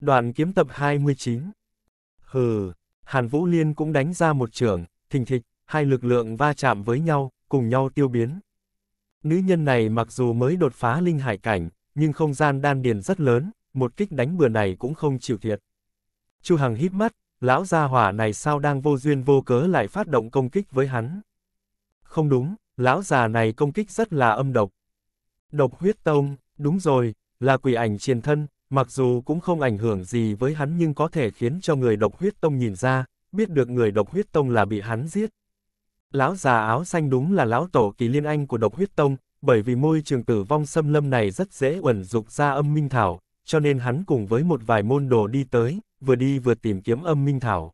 Đoạn kiếm tập 29. Hừ, Hàn Vũ Liên cũng đánh ra một trường, thình thịch, hai lực lượng va chạm với nhau, cùng nhau tiêu biến. Nữ nhân này mặc dù mới đột phá linh hải cảnh, nhưng không gian đan điền rất lớn, một kích đánh bừa này cũng không chịu thiệt. Chu Hằng hít mắt, lão gia hỏa này sao đang vô duyên vô cớ lại phát động công kích với hắn. Không đúng, lão già này công kích rất là âm độc. Độc huyết tông, đúng rồi, là quỷ ảnh triền thân, Mặc dù cũng không ảnh hưởng gì với hắn nhưng có thể khiến cho người độc huyết tông nhìn ra, biết được người độc huyết tông là bị hắn giết. Lão già áo xanh đúng là lão tổ kỳ liên anh của độc huyết tông, bởi vì môi trường tử vong xâm lâm này rất dễ uẩn dục ra âm minh thảo, cho nên hắn cùng với một vài môn đồ đi tới, vừa đi vừa tìm kiếm âm minh thảo.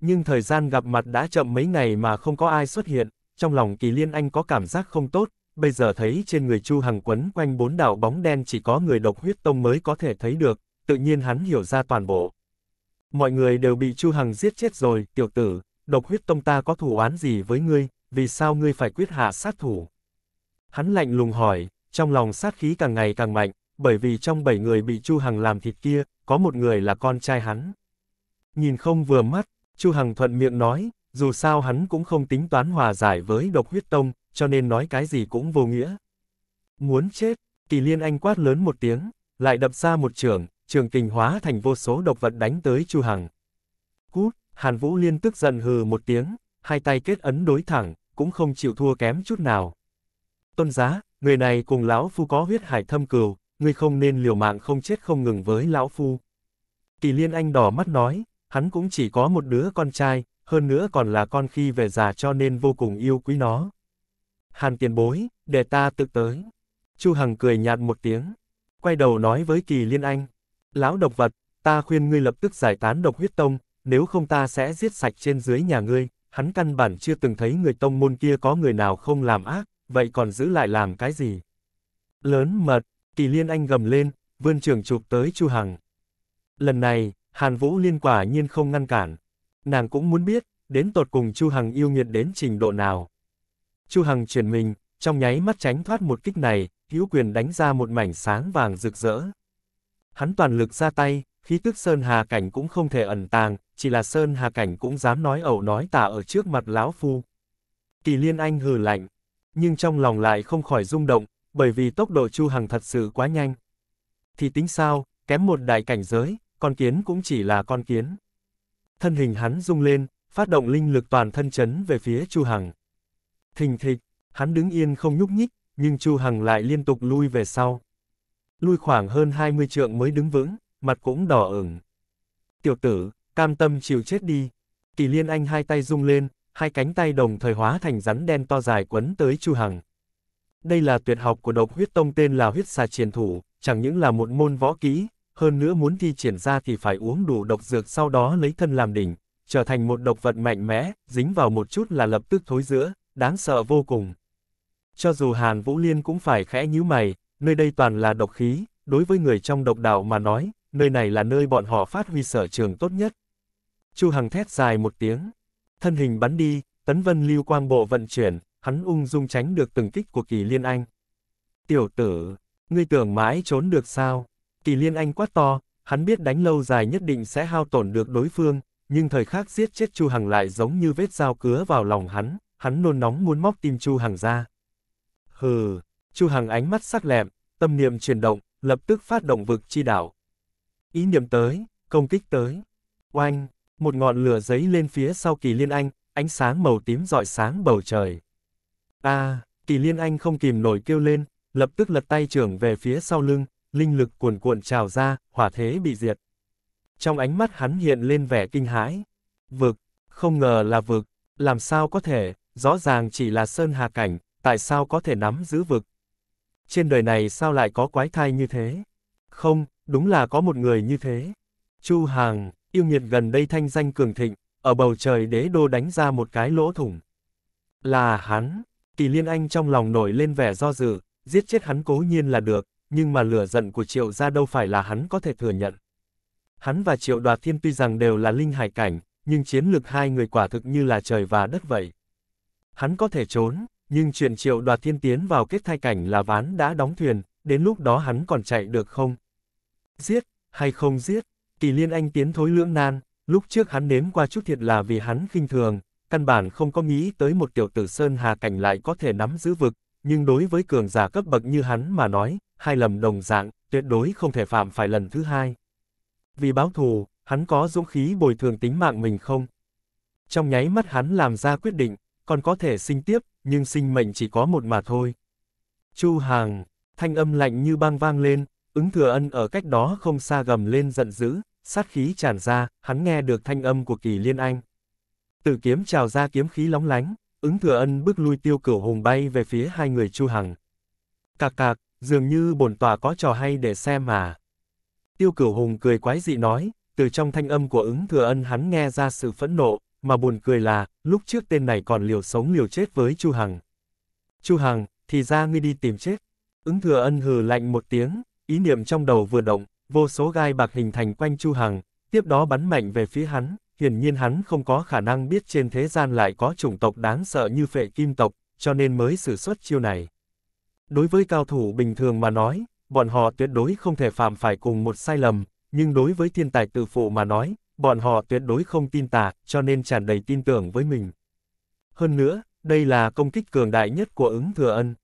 Nhưng thời gian gặp mặt đã chậm mấy ngày mà không có ai xuất hiện, trong lòng kỳ liên anh có cảm giác không tốt, bây giờ thấy trên người Chu Hằng quấn quanh bốn đạo bóng đen chỉ có người độc huyết tông mới có thể thấy được, tự nhiên hắn hiểu ra toàn bộ. Mọi người đều bị Chu Hằng giết chết rồi, tiểu tử, độc huyết tông ta có thủ oán gì với ngươi, vì sao ngươi phải quyết hạ sát thủ? Hắn lạnh lùng hỏi, trong lòng sát khí càng ngày càng mạnh, bởi vì trong bảy người bị Chu Hằng làm thịt kia, có một người là con trai hắn. Nhìn không vừa mắt, Chu Hằng thuận miệng nói, dù sao hắn cũng không tính toán hòa giải với độc huyết tông, cho nên nói cái gì cũng vô nghĩa. Muốn chết, kỳ liên anh quát lớn một tiếng, lại đập ra một trường, trường kình hóa thành vô số độc vật đánh tới Chu Hằng. Cút, Hàn Vũ Liên tức giận hừ một tiếng, hai tay kết ấn đối thẳng, cũng không chịu thua kém chút nào. Tôn giá, người này cùng lão phu có huyết hải thâm cừu, ngươi không nên liều mạng không chết không ngừng với lão phu. Kỳ liên anh đỏ mắt nói, hắn cũng chỉ có một đứa con trai, hơn nữa còn là con khi về già cho nên vô cùng yêu quý nó. Hàn tiền bối, để ta tự tới. Chu Hằng cười nhạt một tiếng. Quay đầu nói với Kỳ Liên Anh. Lão độc vật, ta khuyên ngươi lập tức giải tán độc huyết tông, nếu không ta sẽ giết sạch trên dưới nhà ngươi. Hắn căn bản chưa từng thấy người tông môn kia có người nào không làm ác, vậy còn giữ lại làm cái gì? Lớn mật, Kỳ Liên Anh gầm lên, vươn trường chụp tới Chu Hằng. Lần này, Hàn Vũ Liên quả nhiên không ngăn cản. Nàng cũng muốn biết, đến tột cùng Chu Hằng yêu nghiệt đến trình độ nào. Chu Hằng chuyển mình, trong nháy mắt tránh thoát một kích này, hữu quyền đánh ra một mảnh sáng vàng rực rỡ. Hắn toàn lực ra tay, khí tức Sơn Hà Cảnh cũng không thể ẩn tàng, chỉ là Sơn Hà Cảnh cũng dám nói ẩu nói tả ở trước mặt lão phu. Kỳ Liên Anh hừ lạnh, nhưng trong lòng lại không khỏi rung động, bởi vì tốc độ Chu Hằng thật sự quá nhanh. Thì tính sao, kém một đại cảnh giới, con kiến cũng chỉ là con kiến. Thân hình hắn rung lên, phát động linh lực toàn thân chấn về phía Chu Hằng. Thình thịch, hắn đứng yên không nhúc nhích, nhưng Chu Hằng lại liên tục lui về sau. Lui khoảng hơn 20 trượng mới đứng vững, mặt cũng đỏ ửng. Tiểu tử, cam tâm chịu chết đi. Kỳ liên anh hai tay rung lên, hai cánh tay đồng thời hóa thành rắn đen to dài quấn tới Chu Hằng. Đây là tuyệt học của độc huyết tông tên là huyết xà triển thủ, chẳng những là một môn võ kỹ, hơn nữa muốn thi triển ra thì phải uống đủ độc dược sau đó lấy thân làm đỉnh, trở thành một độc vật mạnh mẽ, dính vào một chút là lập tức thối giữa, đáng sợ vô cùng. Cho dù Hàn Vũ Liên cũng phải khẽ nhíu mày, nơi đây toàn là độc khí, đối với người trong độc đạo mà nói, nơi này là nơi bọn họ phát huy sở trường tốt nhất. Chu Hằng thét dài một tiếng, thân hình bắn đi, tấn vân lưu quang bộ vận chuyển, hắn ung dung tránh được từng kích của kỳ liên anh. Tiểu tử, ngươi tưởng mãi trốn được sao? Kỳ liên anh quát to, hắn biết đánh lâu dài nhất định sẽ hao tổn được đối phương, nhưng thời khắc giết chết Chu Hằng lại giống như vết dao cứa vào lòng hắn hắn nôn nóng muốn móc tim Chu Hằng ra. Hừ, Chu Hằng ánh mắt sắc lẹm, tâm niệm chuyển động, lập tức phát động vực chi đảo. Ý niệm tới, công kích tới. Oanh, một ngọn lửa giấy lên phía sau kỳ liên anh, ánh sáng màu tím rọi sáng bầu trời. A, kỳ liên anh không kìm nổi kêu lên, lập tức lật tay trưởng về phía sau lưng, linh lực cuồn cuộn trào ra, hỏa thế bị diệt. Trong ánh mắt hắn hiện lên vẻ kinh hãi. Vực, không ngờ là vực, làm sao có thể, rõ ràng chỉ là sơn hà cảnh, tại sao có thể nắm giữ vực? Trên đời này sao lại có quái thai như thế? Không, đúng là có một người như thế. Chu Hàng, yêu nghiệt gần đây thanh danh cường thịnh, ở bầu trời đế đô đánh ra một cái lỗ thủng. Là hắn, Kỳ Liên Anh trong lòng nổi lên vẻ do dự, giết chết hắn cố nhiên là được, nhưng mà lửa giận của Triệu gia đâu phải là hắn có thể thừa nhận. Hắn và Triệu Đoạt Thiên tuy rằng đều là linh hải cảnh, nhưng chiến lược hai người quả thực như là trời và đất vậy hắn có thể trốn, nhưng chuyện triệu đoạt thiên tiến vào kết thai cảnh là ván đã đóng thuyền, đến lúc đó hắn còn chạy được không? Giết, hay không giết, kỳ liên anh tiến thối lưỡng nan, lúc trước hắn nếm qua chút thiệt là vì hắn khinh thường, căn bản không có nghĩ tới một tiểu tử Sơn Hà Cảnh lại có thể nắm giữ vực, nhưng đối với cường giả cấp bậc như hắn mà nói, hai lầm đồng dạng, tuyệt đối không thể phạm phải lần thứ hai. Vì báo thù, hắn có dũng khí bồi thường tính mạng mình không? Trong nháy mắt hắn làm ra quyết định, con có thể sinh tiếp, nhưng sinh mệnh chỉ có một mà thôi. Chu Hàng, thanh âm lạnh như băng vang lên, ứng thừa ân ở cách đó không xa gầm lên giận dữ, sát khí tràn ra, hắn nghe được thanh âm của kỳ liên anh. Tử kiếm trào ra kiếm khí lóng lánh, ứng thừa ân bước lui tiêu cửu hùng bay về phía hai người Chu Hằng. Cạc cạc, dường như bổn tòa có trò hay để xem mà. Tiêu cửu hùng cười quái dị nói, từ trong thanh âm của ứng thừa ân hắn nghe ra sự phẫn nộ, mà buồn cười là, lúc trước tên này còn liều sống liều chết với Chu Hằng. Chu Hằng, thì ra ngươi đi tìm chết. Ứng thừa ân hừ lạnh một tiếng, ý niệm trong đầu vừa động, vô số gai bạc hình thành quanh Chu Hằng, tiếp đó bắn mạnh về phía hắn, hiển nhiên hắn không có khả năng biết trên thế gian lại có chủng tộc đáng sợ như phệ kim tộc, cho nên mới sử xuất chiêu này. Đối với cao thủ bình thường mà nói, bọn họ tuyệt đối không thể phạm phải cùng một sai lầm, nhưng đối với thiên tài tự phụ mà nói, bọn họ tuyệt đối không tin tà, cho nên tràn đầy tin tưởng với mình. Hơn nữa, đây là công kích cường đại nhất của ứng thừa ân.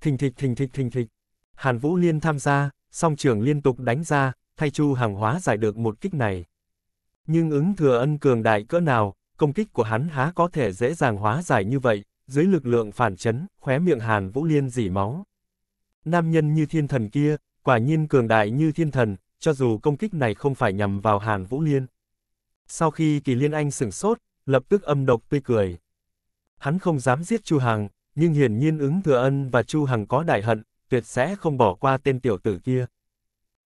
Thình thịch thình thịch thình thịch. Hàn Vũ Liên tham gia, song trường liên tục đánh ra, thay chu hàng hóa giải được một kích này. Nhưng ứng thừa ân cường đại cỡ nào, công kích của hắn há có thể dễ dàng hóa giải như vậy, dưới lực lượng phản chấn, khóe miệng Hàn Vũ Liên dỉ máu. Nam nhân như thiên thần kia, quả nhiên cường đại như thiên thần, cho dù công kích này không phải nhằm vào Hàn Vũ Liên. Sau khi Kỳ Liên Anh sửng sốt, lập tức âm độc tươi cười. Hắn không dám giết Chu Hằng, nhưng hiển nhiên ứng thừa ân và Chu Hằng có đại hận, tuyệt sẽ không bỏ qua tên tiểu tử kia.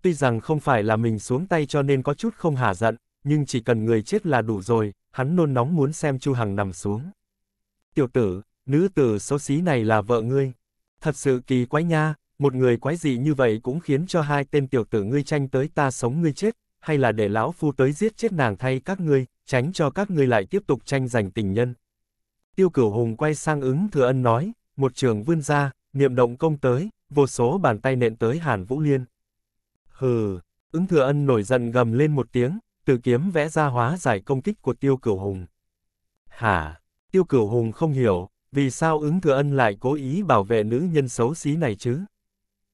Tuy rằng không phải là mình xuống tay cho nên có chút không hả giận, nhưng chỉ cần người chết là đủ rồi, hắn nôn nóng muốn xem Chu Hằng nằm xuống. Tiểu tử, nữ tử xấu xí này là vợ ngươi. Thật sự kỳ quái nha, một người quái dị như vậy cũng khiến cho hai tên tiểu tử ngươi tranh tới ta sống ngươi chết, hay là để lão phu tới giết chết nàng thay các ngươi, tránh cho các ngươi lại tiếp tục tranh giành tình nhân. Tiêu cửu hùng quay sang ứng thừa ân nói, một trường vươn ra, niệm động công tới, vô số bàn tay nện tới Hàn Vũ Liên. Hừ, ứng thừa ân nổi giận gầm lên một tiếng, từ kiếm vẽ ra hóa giải công kích của tiêu cửu hùng. Hả, tiêu cửu hùng không hiểu, vì sao ứng thừa ân lại cố ý bảo vệ nữ nhân xấu xí này chứ?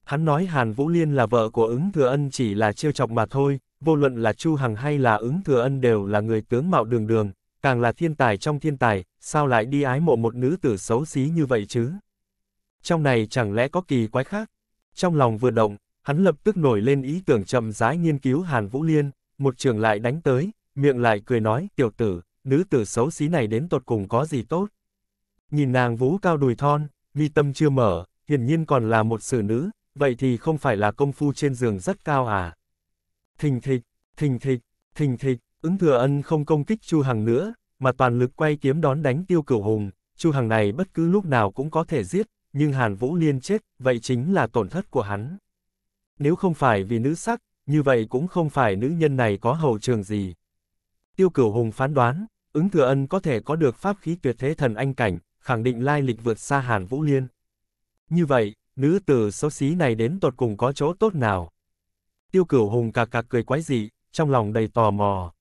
Hắn nói Hàn Vũ Liên là vợ của ứng thừa ân chỉ là trêu chọc mà thôi, vô luận là Chu Hằng hay là ứng thừa ân đều là người tướng mạo đường đường, càng là thiên tài trong thiên tài, sao lại đi ái mộ một nữ tử xấu xí như vậy chứ? Trong này chẳng lẽ có kỳ quái khác? Trong lòng vừa động, hắn lập tức nổi lên ý tưởng chậm rãi nghiên cứu Hàn Vũ Liên, một trường lại đánh tới, miệng lại cười nói, tiểu tử, nữ tử xấu xí này đến tột cùng có gì tốt? Nhìn nàng vú cao đùi thon, mi tâm chưa mở, hiển nhiên còn là một xử nữ, vậy thì không phải là công phu trên giường rất cao à? Thình thịch, thình thịch, thình thịch, ứng thừa ân không công kích Chu Hằng nữa, mà toàn lực quay kiếm đón đánh tiêu cửu hùng, Chu Hằng này bất cứ lúc nào cũng có thể giết, nhưng Hàn Vũ Liên chết, vậy chính là tổn thất của hắn. Nếu không phải vì nữ sắc, như vậy cũng không phải nữ nhân này có hậu trường gì. Tiêu cửu hùng phán đoán, ứng thừa ân có thể có được pháp khí tuyệt thế thần anh cảnh, khẳng định lai lịch vượt xa Hàn Vũ Liên. Như vậy, nữ tử xấu xí này đến tột cùng có chỗ tốt nào. Tiêu cửu hùng cạc cạc cười quái dị, trong lòng đầy tò mò.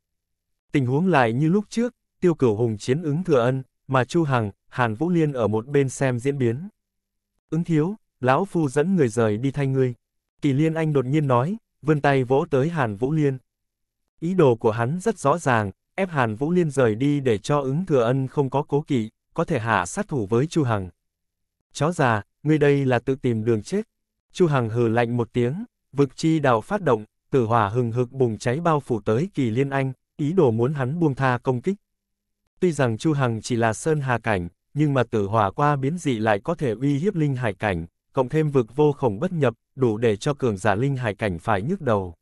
Tình huống lại như lúc trước, tiêu cửu hùng chiến ứng thừa ân, mà Chu Hằng, Hàn Vũ Liên ở một bên xem diễn biến. Ứng thiếu, lão phu dẫn người rời đi thay ngươi. Kỳ Liên Anh đột nhiên nói, vươn tay vỗ tới Hàn Vũ Liên. Ý đồ của hắn rất rõ ràng, ép Hàn Vũ Liên rời đi để cho ứng thừa ân không có cố kỵ, có thể hạ sát thủ với Chu Hằng. Chó già, ngươi đây là tự tìm đường chết. Chu Hằng hừ lạnh một tiếng, vực chi đạo phát động, tử hỏa hừng hực bùng cháy bao phủ tới kỳ liên anh, ý đồ muốn hắn buông tha công kích. Tuy rằng Chu Hằng chỉ là sơn hà cảnh, nhưng mà tử hỏa qua biến dị lại có thể uy hiếp linh hải cảnh, cộng thêm vực vô khổng bất nhập, đủ để cho cường giả linh hải cảnh phải nhức đầu.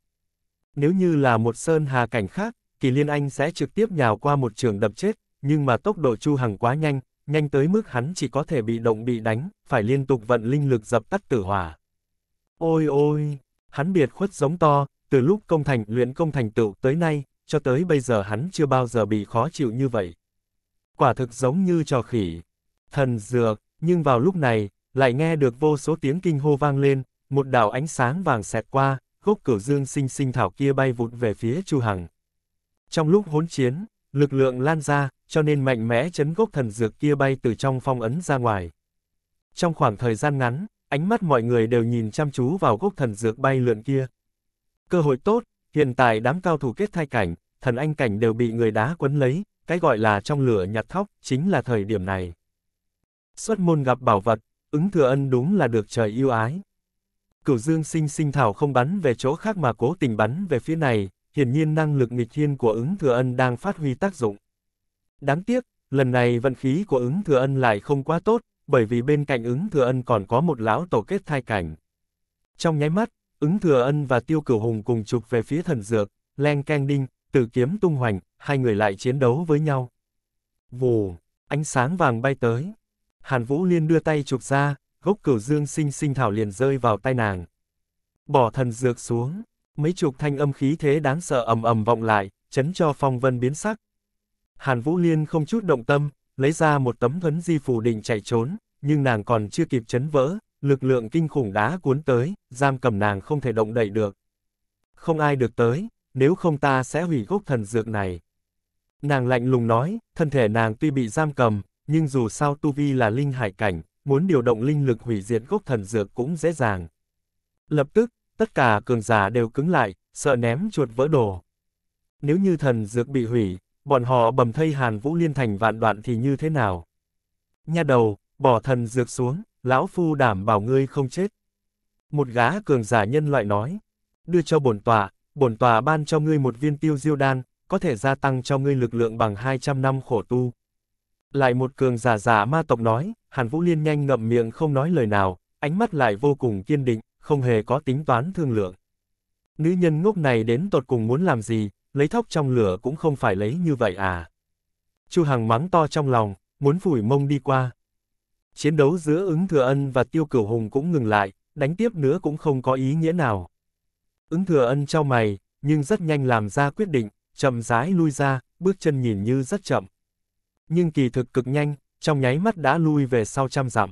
Nếu như là một sơn hà cảnh khác, kỳ liên anh sẽ trực tiếp nhào qua một trường đập chết, nhưng mà tốc độ Chu Hằng quá nhanh, nhanh tới mức hắn chỉ có thể bị động bị đánh, phải liên tục vận linh lực dập tắt tử hỏa. Ôi ôi, hắn biệt khuất giống to, từ lúc công thành luyện công thành tựu tới nay, cho tới bây giờ hắn chưa bao giờ bị khó chịu như vậy. Quả thực giống như trò khỉ, thần dược, nhưng vào lúc này, lại nghe được vô số tiếng kinh hô vang lên, một đạo ánh sáng vàng xẹt qua, gốc cửu dương sinh sinh thảo kia bay vụt về phía Chu Hằng. Trong lúc hỗn chiến, lực lượng lan ra, cho nên mạnh mẽ chấn gốc thần dược kia bay từ trong phong ấn ra ngoài. Trong khoảng thời gian ngắn, ánh mắt mọi người đều nhìn chăm chú vào gốc thần dược bay lượn kia. Cơ hội tốt, hiện tại đám cao thủ kết thai cảnh, thần anh cảnh đều bị người đá quấn lấy, cái gọi là trong lửa nhặt thóc, chính là thời điểm này. Xuất môn gặp bảo vật, ứng thừa ân đúng là được trời yêu ái. Cửu dương sinh sinh thảo không bắn về chỗ khác mà cố tình bắn về phía này, hiển nhiên năng lực nghịch thiên của ứng thừa ân đang phát huy tác dụng. Đáng tiếc, lần này vận khí của ứng thừa ân lại không quá tốt, bởi vì bên cạnh ứng thừa ân còn có một lão tổ kết thai cảnh. Trong nháy mắt, ứng thừa ân và tiêu cửu hùng cùng chụp về phía thần dược, len keng đinh, tử kiếm tung hoành, hai người lại chiến đấu với nhau. Vù, ánh sáng vàng bay tới. Hàn Vũ Liên đưa tay chụp ra, gốc cửu dương sinh sinh thảo liền rơi vào tay nàng. Bỏ thần dược xuống, mấy chục thanh âm khí thế đáng sợ ầm ầm vọng lại, chấn cho phong vân biến sắc, Hàn Vũ Liên không chút động tâm, lấy ra một tấm thuấn di phù định chạy trốn, nhưng nàng còn chưa kịp chấn vỡ, lực lượng kinh khủng đá cuốn tới, giam cầm nàng không thể động đậy được. Không ai được tới, nếu không ta sẽ hủy gốc thần dược này. Nàng lạnh lùng nói, thân thể nàng tuy bị giam cầm, nhưng dù sao Tu Vi là linh hải cảnh, muốn điều động linh lực hủy diệt gốc thần dược cũng dễ dàng. Lập tức, tất cả cường giả đều cứng lại, sợ ném chuột vỡ đồ. Nếu như thần dược bị hủy, bọn họ bầm thây Hàn Vũ Liên thành vạn đoạn thì như thế nào? Nha đầu, bỏ thần dược xuống, lão phu đảm bảo ngươi không chết. Một gã cường giả nhân loại nói, đưa cho bổn tòa, bổn tòa ban cho ngươi một viên tiêu diêu đan, có thể gia tăng cho ngươi lực lượng bằng 200 năm khổ tu. Lại một cường giả giả ma tộc nói, Hàn Vũ Liên nhanh ngậm miệng không nói lời nào, ánh mắt lại vô cùng kiên định, không hề có tính toán thương lượng. Nữ nhân ngốc này đến tột cùng muốn làm gì, lấy thóc trong lửa cũng không phải lấy như vậy à. Chu Hằng mắng to trong lòng, muốn phủi mông đi qua. Chiến đấu giữa ứng thừa ân và tiêu cửu hùng cũng ngừng lại, đánh tiếp nữa cũng không có ý nghĩa nào. Ứng thừa ân trao mày, nhưng rất nhanh làm ra quyết định, chậm rãi lui ra, bước chân nhìn như rất chậm. Nhưng kỳ thực cực nhanh, trong nháy mắt đã lui về sau trăm dặm.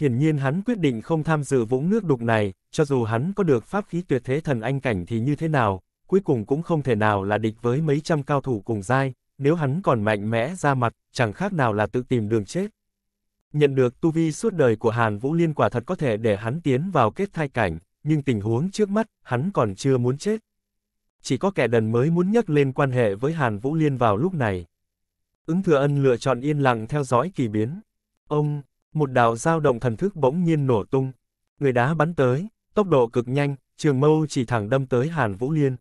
Hiển nhiên hắn quyết định không tham dự vũng nước đục này, cho dù hắn có được pháp khí tuyệt thế thần anh cảnh thì như thế nào, cuối cùng cũng không thể nào là địch với mấy trăm cao thủ cùng giai, nếu hắn còn mạnh mẽ ra mặt, chẳng khác nào là tự tìm đường chết. Nhận được tu vi suốt đời của Hàn Vũ Liên quả thật có thể để hắn tiến vào kết thai cảnh, nhưng tình huống trước mắt, hắn còn chưa muốn chết. Chỉ có kẻ đần mới muốn nhắc lên quan hệ với Hàn Vũ Liên vào lúc này. Ứng thừa ân lựa chọn yên lặng theo dõi kỳ biến. Ông, một đạo dao động thần thức bỗng nhiên nổ tung. Người đá bắn tới, tốc độ cực nhanh, trường mâu chỉ thẳng đâm tới Hàn Vũ Liên.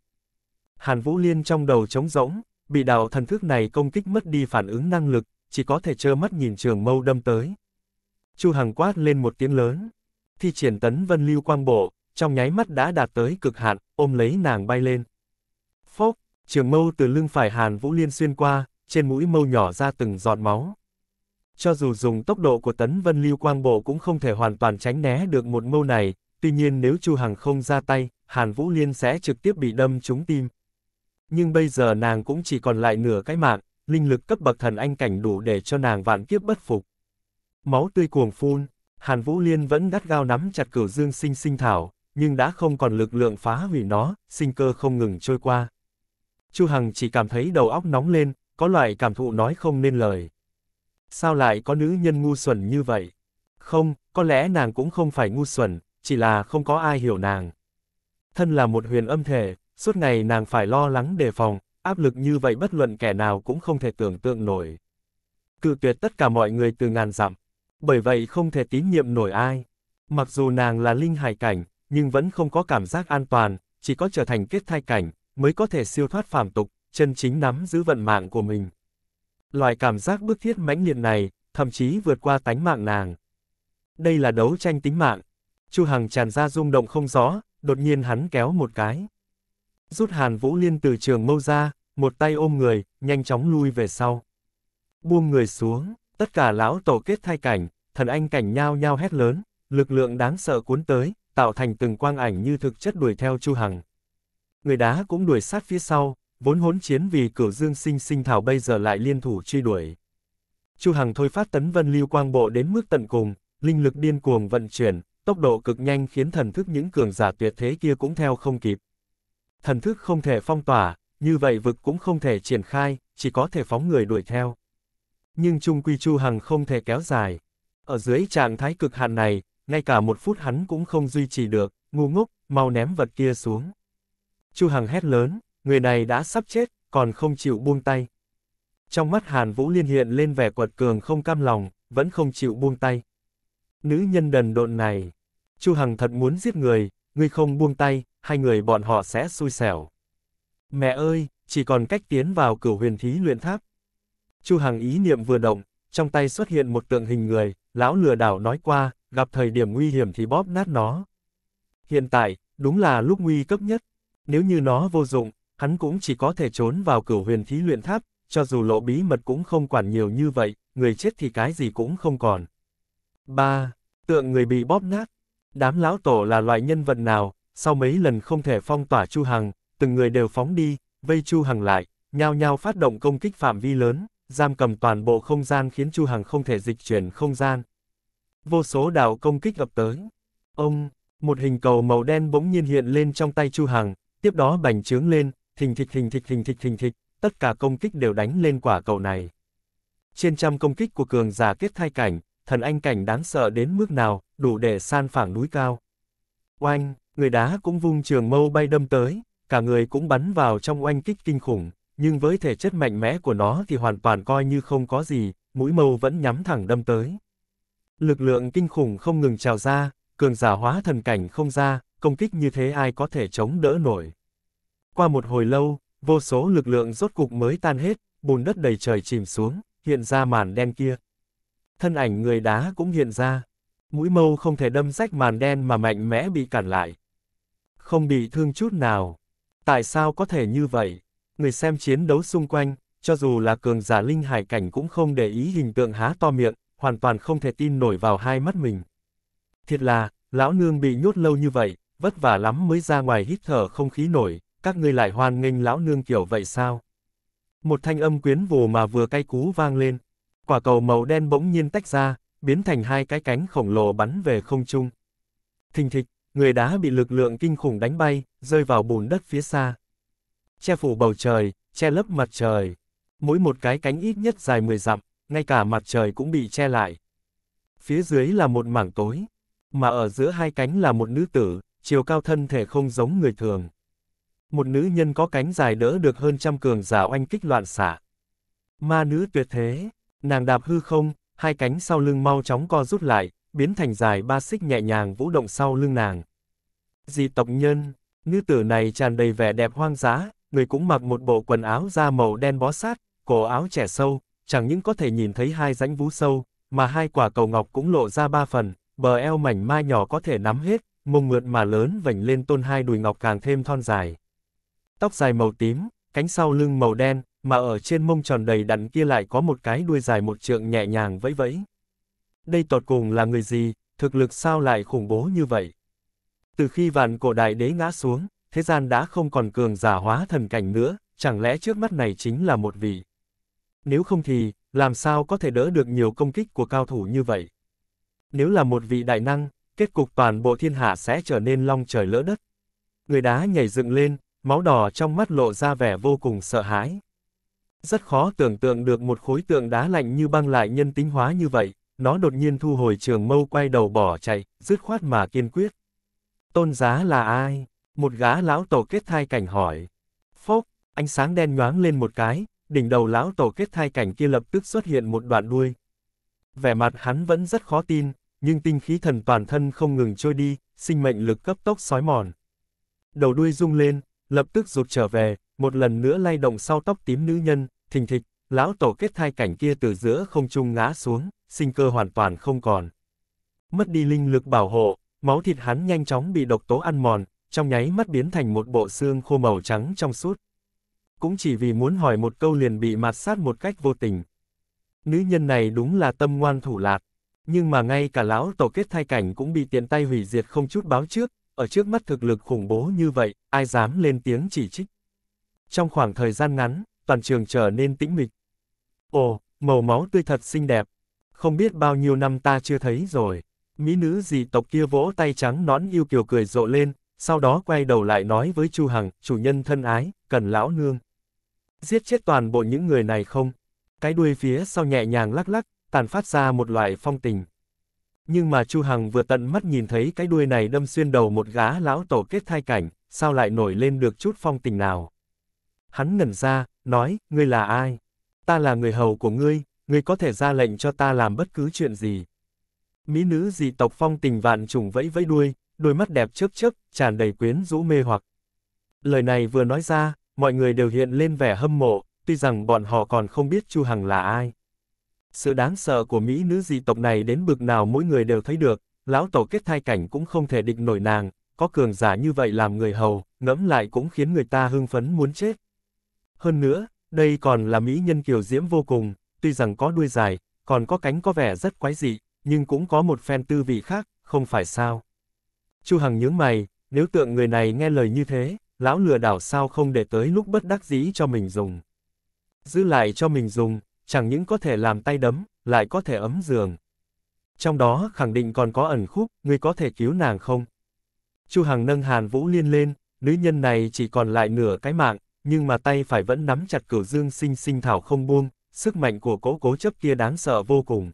Hàn Vũ Liên trong đầu trống rỗng, bị đạo thần thức này công kích mất đi phản ứng năng lực, chỉ có thể trơ mắt nhìn trường mâu đâm tới. Chu Hằng quát lên một tiếng lớn. Thi triển tấn vân lưu quang bộ, trong nháy mắt đã đạt tới cực hạn, ôm lấy nàng bay lên. Phốc, trường mâu từ lưng phải Hàn Vũ Liên xuyên qua, trên mũi mâu nhỏ ra từng giọt máu. Cho dù dùng tốc độ của tấn vân lưu quang bộ cũng không thể hoàn toàn tránh né được một mâu này, tuy nhiên nếu Chu Hằng không ra tay, Hàn Vũ Liên sẽ trực tiếp bị đâm trúng tim nhưng bây giờ nàng cũng chỉ còn lại nửa cái mạng, linh lực cấp bậc thần anh cảnh đủ để cho nàng vạn kiếp bất phục. Máu tươi cuồng phun, Hàn Vũ Liên vẫn gắt gao nắm chặt cửu dương sinh sinh thảo, nhưng đã không còn lực lượng phá hủy nó, sinh cơ không ngừng trôi qua. Chu Hằng chỉ cảm thấy đầu óc nóng lên, có loại cảm thụ nói không nên lời. Sao lại có nữ nhân ngu xuẩn như vậy? Không, có lẽ nàng cũng không phải ngu xuẩn, chỉ là không có ai hiểu nàng. Thân là một huyền âm thể, Suốt ngày nàng phải lo lắng đề phòng, áp lực như vậy bất luận kẻ nào cũng không thể tưởng tượng nổi. Cự tuyệt tất cả mọi người từ ngàn dặm, bởi vậy không thể tín nhiệm nổi ai. Mặc dù nàng là linh hải cảnh, nhưng vẫn không có cảm giác an toàn, chỉ có trở thành kết thai cảnh, mới có thể siêu thoát phàm tục, chân chính nắm giữ vận mạng của mình. Loại cảm giác bức thiết mãnh liệt này, thậm chí vượt qua tánh mạng nàng. Đây là đấu tranh tính mạng. Chu Hằng tràn ra rung động không gió, đột nhiên hắn kéo một cái. Rút Hàn Vũ Liên từ trường mâu ra, một tay ôm người, nhanh chóng lui về sau. Buông người xuống, tất cả lão tổ kết thai cảnh, thần anh cảnh nhao nhao hét lớn, lực lượng đáng sợ cuốn tới, tạo thành từng quang ảnh như thực chất đuổi theo Chu Hằng. Người đá cũng đuổi sát phía sau, vốn hỗn chiến vì cửu dương sinh sinh thảo bây giờ lại liên thủ truy đuổi. Chu Hằng thôi phát tấn vân lưu quang bộ đến mức tận cùng, linh lực điên cuồng vận chuyển, tốc độ cực nhanh khiến thần thức những cường giả tuyệt thế kia cũng theo không kịp thần thức không thể phong tỏa, như vậy vực cũng không thể triển khai, chỉ có thể phóng người đuổi theo. Nhưng Trung Quy Chu Hằng không thể kéo dài. Ở dưới trạng thái cực hạn này, ngay cả một phút hắn cũng không duy trì được, ngu ngốc, mau ném vật kia xuống. Chu Hằng hét lớn, người này đã sắp chết, còn không chịu buông tay. Trong mắt Hàn Vũ Liên hiện lên vẻ quật cường không cam lòng, vẫn không chịu buông tay. Nữ nhân đần độn này, Chu Hằng thật muốn giết người, ngươi không buông tay, hai người bọn họ sẽ xui xẻo. Mẹ ơi, chỉ còn cách tiến vào cửu huyền thí luyện tháp. Chu Hằng ý niệm vừa động, trong tay xuất hiện một tượng hình người, lão lừa đảo nói qua, gặp thời điểm nguy hiểm thì bóp nát nó. Hiện tại, đúng là lúc nguy cấp nhất. Nếu như nó vô dụng, hắn cũng chỉ có thể trốn vào cửu huyền thí luyện tháp, cho dù lộ bí mật cũng không quản nhiều như vậy, người chết thì cái gì cũng không còn. 3. Tượng người bị bóp nát. Đám lão tổ là loại nhân vật nào, sau mấy lần không thể phong tỏa Chu Hằng, từng người đều phóng đi, vây Chu Hằng lại, nhao nhao phát động công kích phạm vi lớn, giam cầm toàn bộ không gian khiến Chu Hằng không thể dịch chuyển không gian. Vô số đạo công kích ập tới. Ông, một hình cầu màu đen bỗng nhiên hiện lên trong tay Chu Hằng, tiếp đó bành trướng lên, thình thịch thình thịch thình thịch thình thịch, tất cả công kích đều đánh lên quả cầu này. Trên trăm công kích của cường giả kết thai cảnh, thần anh cảnh đáng sợ đến mức nào, đủ để san phẳng núi cao. Oanh! người đá cũng vung trường mâu bay đâm tới, cả người cũng bắn vào trong oanh kích kinh khủng, nhưng với thể chất mạnh mẽ của nó thì hoàn toàn coi như không có gì, mũi mâu vẫn nhắm thẳng đâm tới. Lực lượng kinh khủng không ngừng trào ra, cường giả hóa thần cảnh không ra, công kích như thế ai có thể chống đỡ nổi. Qua một hồi lâu, vô số lực lượng rốt cục mới tan hết, bùn đất đầy trời chìm xuống, hiện ra màn đen kia. Thân ảnh người đá cũng hiện ra, mũi mâu không thể đâm rách màn đen mà mạnh mẽ bị cản lại, không bị thương chút nào. Tại sao có thể như vậy? Người xem chiến đấu xung quanh, cho dù là cường giả linh hải cảnh cũng không để ý hình tượng há to miệng, hoàn toàn không thể tin nổi vào hai mắt mình. Thiệt là, lão nương bị nhốt lâu như vậy, vất vả lắm mới ra ngoài hít thở không khí nổi, các ngươi lại hoan nghênh lão nương kiểu vậy sao? Một thanh âm quyến vù mà vừa cay cú vang lên. Quả cầu màu đen bỗng nhiên tách ra, biến thành hai cái cánh khổng lồ bắn về không trung. Thình thịch, người đá bị lực lượng kinh khủng đánh bay, rơi vào bùn đất phía xa. Che phủ bầu trời, che lấp mặt trời. Mỗi một cái cánh ít nhất dài 10 dặm, ngay cả mặt trời cũng bị che lại. Phía dưới là một mảng tối, mà ở giữa hai cánh là một nữ tử, chiều cao thân thể không giống người thường. Một nữ nhân có cánh dài đỡ được hơn trăm cường giả oanh kích loạn xạ. Ma nữ tuyệt thế, nàng đạp hư không, hai cánh sau lưng mau chóng co rút lại, biến thành dài ba xích nhẹ nhàng vũ động sau lưng nàng. Dị tộc nhân, nữ tử này tràn đầy vẻ đẹp hoang dã, người cũng mặc một bộ quần áo da màu đen bó sát, cổ áo trẻ sâu, chẳng những có thể nhìn thấy hai rãnh vú sâu, mà hai quả cầu ngọc cũng lộ ra ba phần, bờ eo mảnh mai nhỏ có thể nắm hết, mông mượt mà lớn vành lên tôn hai đùi ngọc càng thêm thon dài. Tóc dài màu tím, cánh sau lưng màu đen, mà ở trên mông tròn đầy đặn kia lại có một cái đuôi dài một trượng nhẹ nhàng vẫy vẫy đây tột cùng là người gì, thực lực sao lại khủng bố như vậy. Từ khi vạn cổ đại đế ngã xuống, thế gian đã không còn cường giả hóa thần cảnh nữa, chẳng lẽ trước mắt này chính là một vị. Nếu không thì, làm sao có thể đỡ được nhiều công kích của cao thủ như vậy. Nếu là một vị đại năng, kết cục toàn bộ thiên hạ sẽ trở nên long trời lỡ đất. Người đá nhảy dựng lên, máu đỏ trong mắt lộ ra vẻ vô cùng sợ hãi. Rất khó tưởng tượng được một khối tượng đá lạnh như băng lại nhân tính hóa như vậy, nó đột nhiên thu hồi trường mâu quay đầu bỏ chạy, dứt khoát mà kiên quyết. Tôn giá là ai? Một gã lão tổ kết thai cảnh hỏi. Phốc, ánh sáng đen nhoáng lên một cái, đỉnh đầu lão tổ kết thai cảnh kia lập tức xuất hiện một đoạn đuôi. Vẻ mặt hắn vẫn rất khó tin, nhưng tinh khí thần toàn thân không ngừng trôi đi, sinh mệnh lực cấp tốc sói mòn. Đầu đuôi rung lên, lập tức rụt trở về, một lần nữa lay động sau tóc tím nữ nhân, thình thịch, lão tổ kết thai cảnh kia từ giữa không trung ngã xuống, sinh cơ hoàn toàn không còn. Mất đi linh lực bảo hộ, máu thịt hắn nhanh chóng bị độc tố ăn mòn, trong nháy mắt biến thành một bộ xương khô màu trắng trong suốt. Cũng chỉ vì muốn hỏi một câu liền bị mạt sát một cách vô tình. Nữ nhân này đúng là tâm ngoan thủ lạt, nhưng mà ngay cả lão tổ kết thai cảnh cũng bị tiện tay hủy diệt không chút báo trước, ở trước mắt thực lực khủng bố như vậy, ai dám lên tiếng chỉ trích. Trong khoảng thời gian ngắn, toàn trường trở nên tĩnh mịch. Ồ, màu máu tươi thật xinh đẹp. Không biết bao nhiêu năm ta chưa thấy rồi. Mỹ nữ dị tộc kia vỗ tay trắng nõn yêu kiều cười rộ lên, sau đó quay đầu lại nói với Chu Hằng, chủ nhân thân ái, cần lão nương. Giết chết toàn bộ những người này không? Cái đuôi phía sau nhẹ nhàng lắc lắc, tàn phát ra một loại phong tình. Nhưng mà Chu Hằng vừa tận mắt nhìn thấy cái đuôi này đâm xuyên đầu một gã lão tổ kết thai cảnh, sao lại nổi lên được chút phong tình nào. Hắn ngẩn ra, nói, ngươi là ai? Ta là người hầu của ngươi, ngươi có thể ra lệnh cho ta làm bất cứ chuyện gì. Mỹ nữ dị tộc phong tình vạn trùng vẫy vẫy đuôi, đôi mắt đẹp chớp chớp, tràn đầy quyến rũ mê hoặc. Lời này vừa nói ra, mọi người đều hiện lên vẻ hâm mộ, tuy rằng bọn họ còn không biết Chu Hằng là ai. Sự đáng sợ của Mỹ nữ dị tộc này đến bực nào mỗi người đều thấy được, lão tổ kết thai cảnh cũng không thể địch nổi nàng, có cường giả như vậy làm người hầu, ngẫm lại cũng khiến người ta hưng phấn muốn chết. Hơn nữa, đây còn là mỹ nhân kiều diễm vô cùng, tuy rằng có đuôi dài, còn có cánh có vẻ rất quái dị, nhưng cũng có một phen tư vị khác, không phải sao. Chu Hằng nhướng mày, nếu tượng người này nghe lời như thế, lão lừa đảo sao không để tới lúc bất đắc dĩ cho mình dùng. Giữ lại cho mình dùng, chẳng những có thể làm tay đấm, lại có thể ấm giường. Trong đó khẳng định còn có ẩn khúc, ngươi có thể cứu nàng không? Chu Hằng nâng Hàn Vũ Liên lên, nữ nhân này chỉ còn lại nửa cái mạng, nhưng mà tay phải vẫn nắm chặt cửu dương sinh sinh thảo không buông, sức mạnh của cố cố chấp kia đáng sợ vô cùng.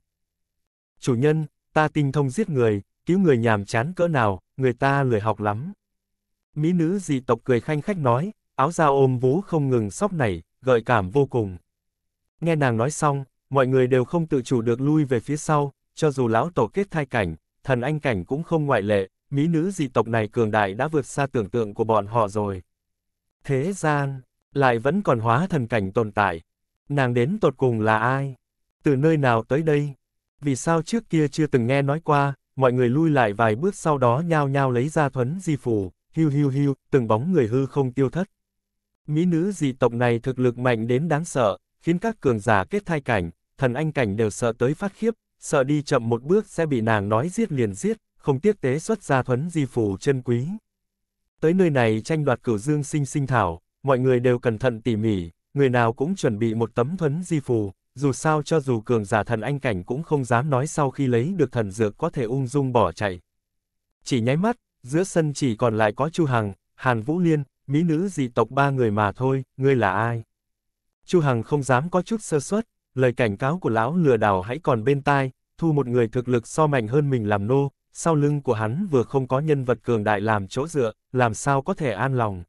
Chủ nhân, ta tinh thông giết người, cứu người nhàm chán cỡ nào, người ta lười học lắm. Mỹ nữ dị tộc cười khanh khách nói, áo da ôm vú không ngừng sóc nảy, gợi cảm vô cùng. Nghe nàng nói xong, mọi người đều không tự chủ được lui về phía sau, cho dù lão tổ kết thai cảnh, thần anh cảnh cũng không ngoại lệ, mỹ nữ dị tộc này cường đại đã vượt xa tưởng tượng của bọn họ rồi. Thế gian, lại vẫn còn hóa thần cảnh tồn tại. Nàng đến tột cùng là ai? Từ nơi nào tới đây? Vì sao trước kia chưa từng nghe nói qua, mọi người lui lại vài bước sau đó nhao nhao lấy ra thuấn di phù, hưu hưu hưu từng bóng người hư không tiêu thất. Mỹ nữ dị tộc này thực lực mạnh đến đáng sợ, khiến các cường giả kết thai cảnh, thần anh cảnh đều sợ tới phát khiếp, sợ đi chậm một bước sẽ bị nàng nói giết liền giết, không tiếc tế xuất ra thuấn di phù chân quý tới nơi này tranh đoạt cửu dương sinh sinh thảo, mọi người đều cẩn thận tỉ mỉ, người nào cũng chuẩn bị một tấm thuấn di phù, dù sao cho dù cường giả thần anh cảnh cũng không dám nói sau khi lấy được thần dược có thể ung dung bỏ chạy. Chỉ nháy mắt, giữa sân chỉ còn lại có Chu Hằng, Hàn Vũ Liên, mỹ nữ dị tộc ba người mà thôi, ngươi là ai? Chu Hằng không dám có chút sơ suất, lời cảnh cáo của lão lừa đảo hãy còn bên tai, thu một người thực lực so mạnh hơn mình làm nô, sau lưng của hắn vừa không có nhân vật cường đại làm chỗ dựa, làm sao có thể an lòng.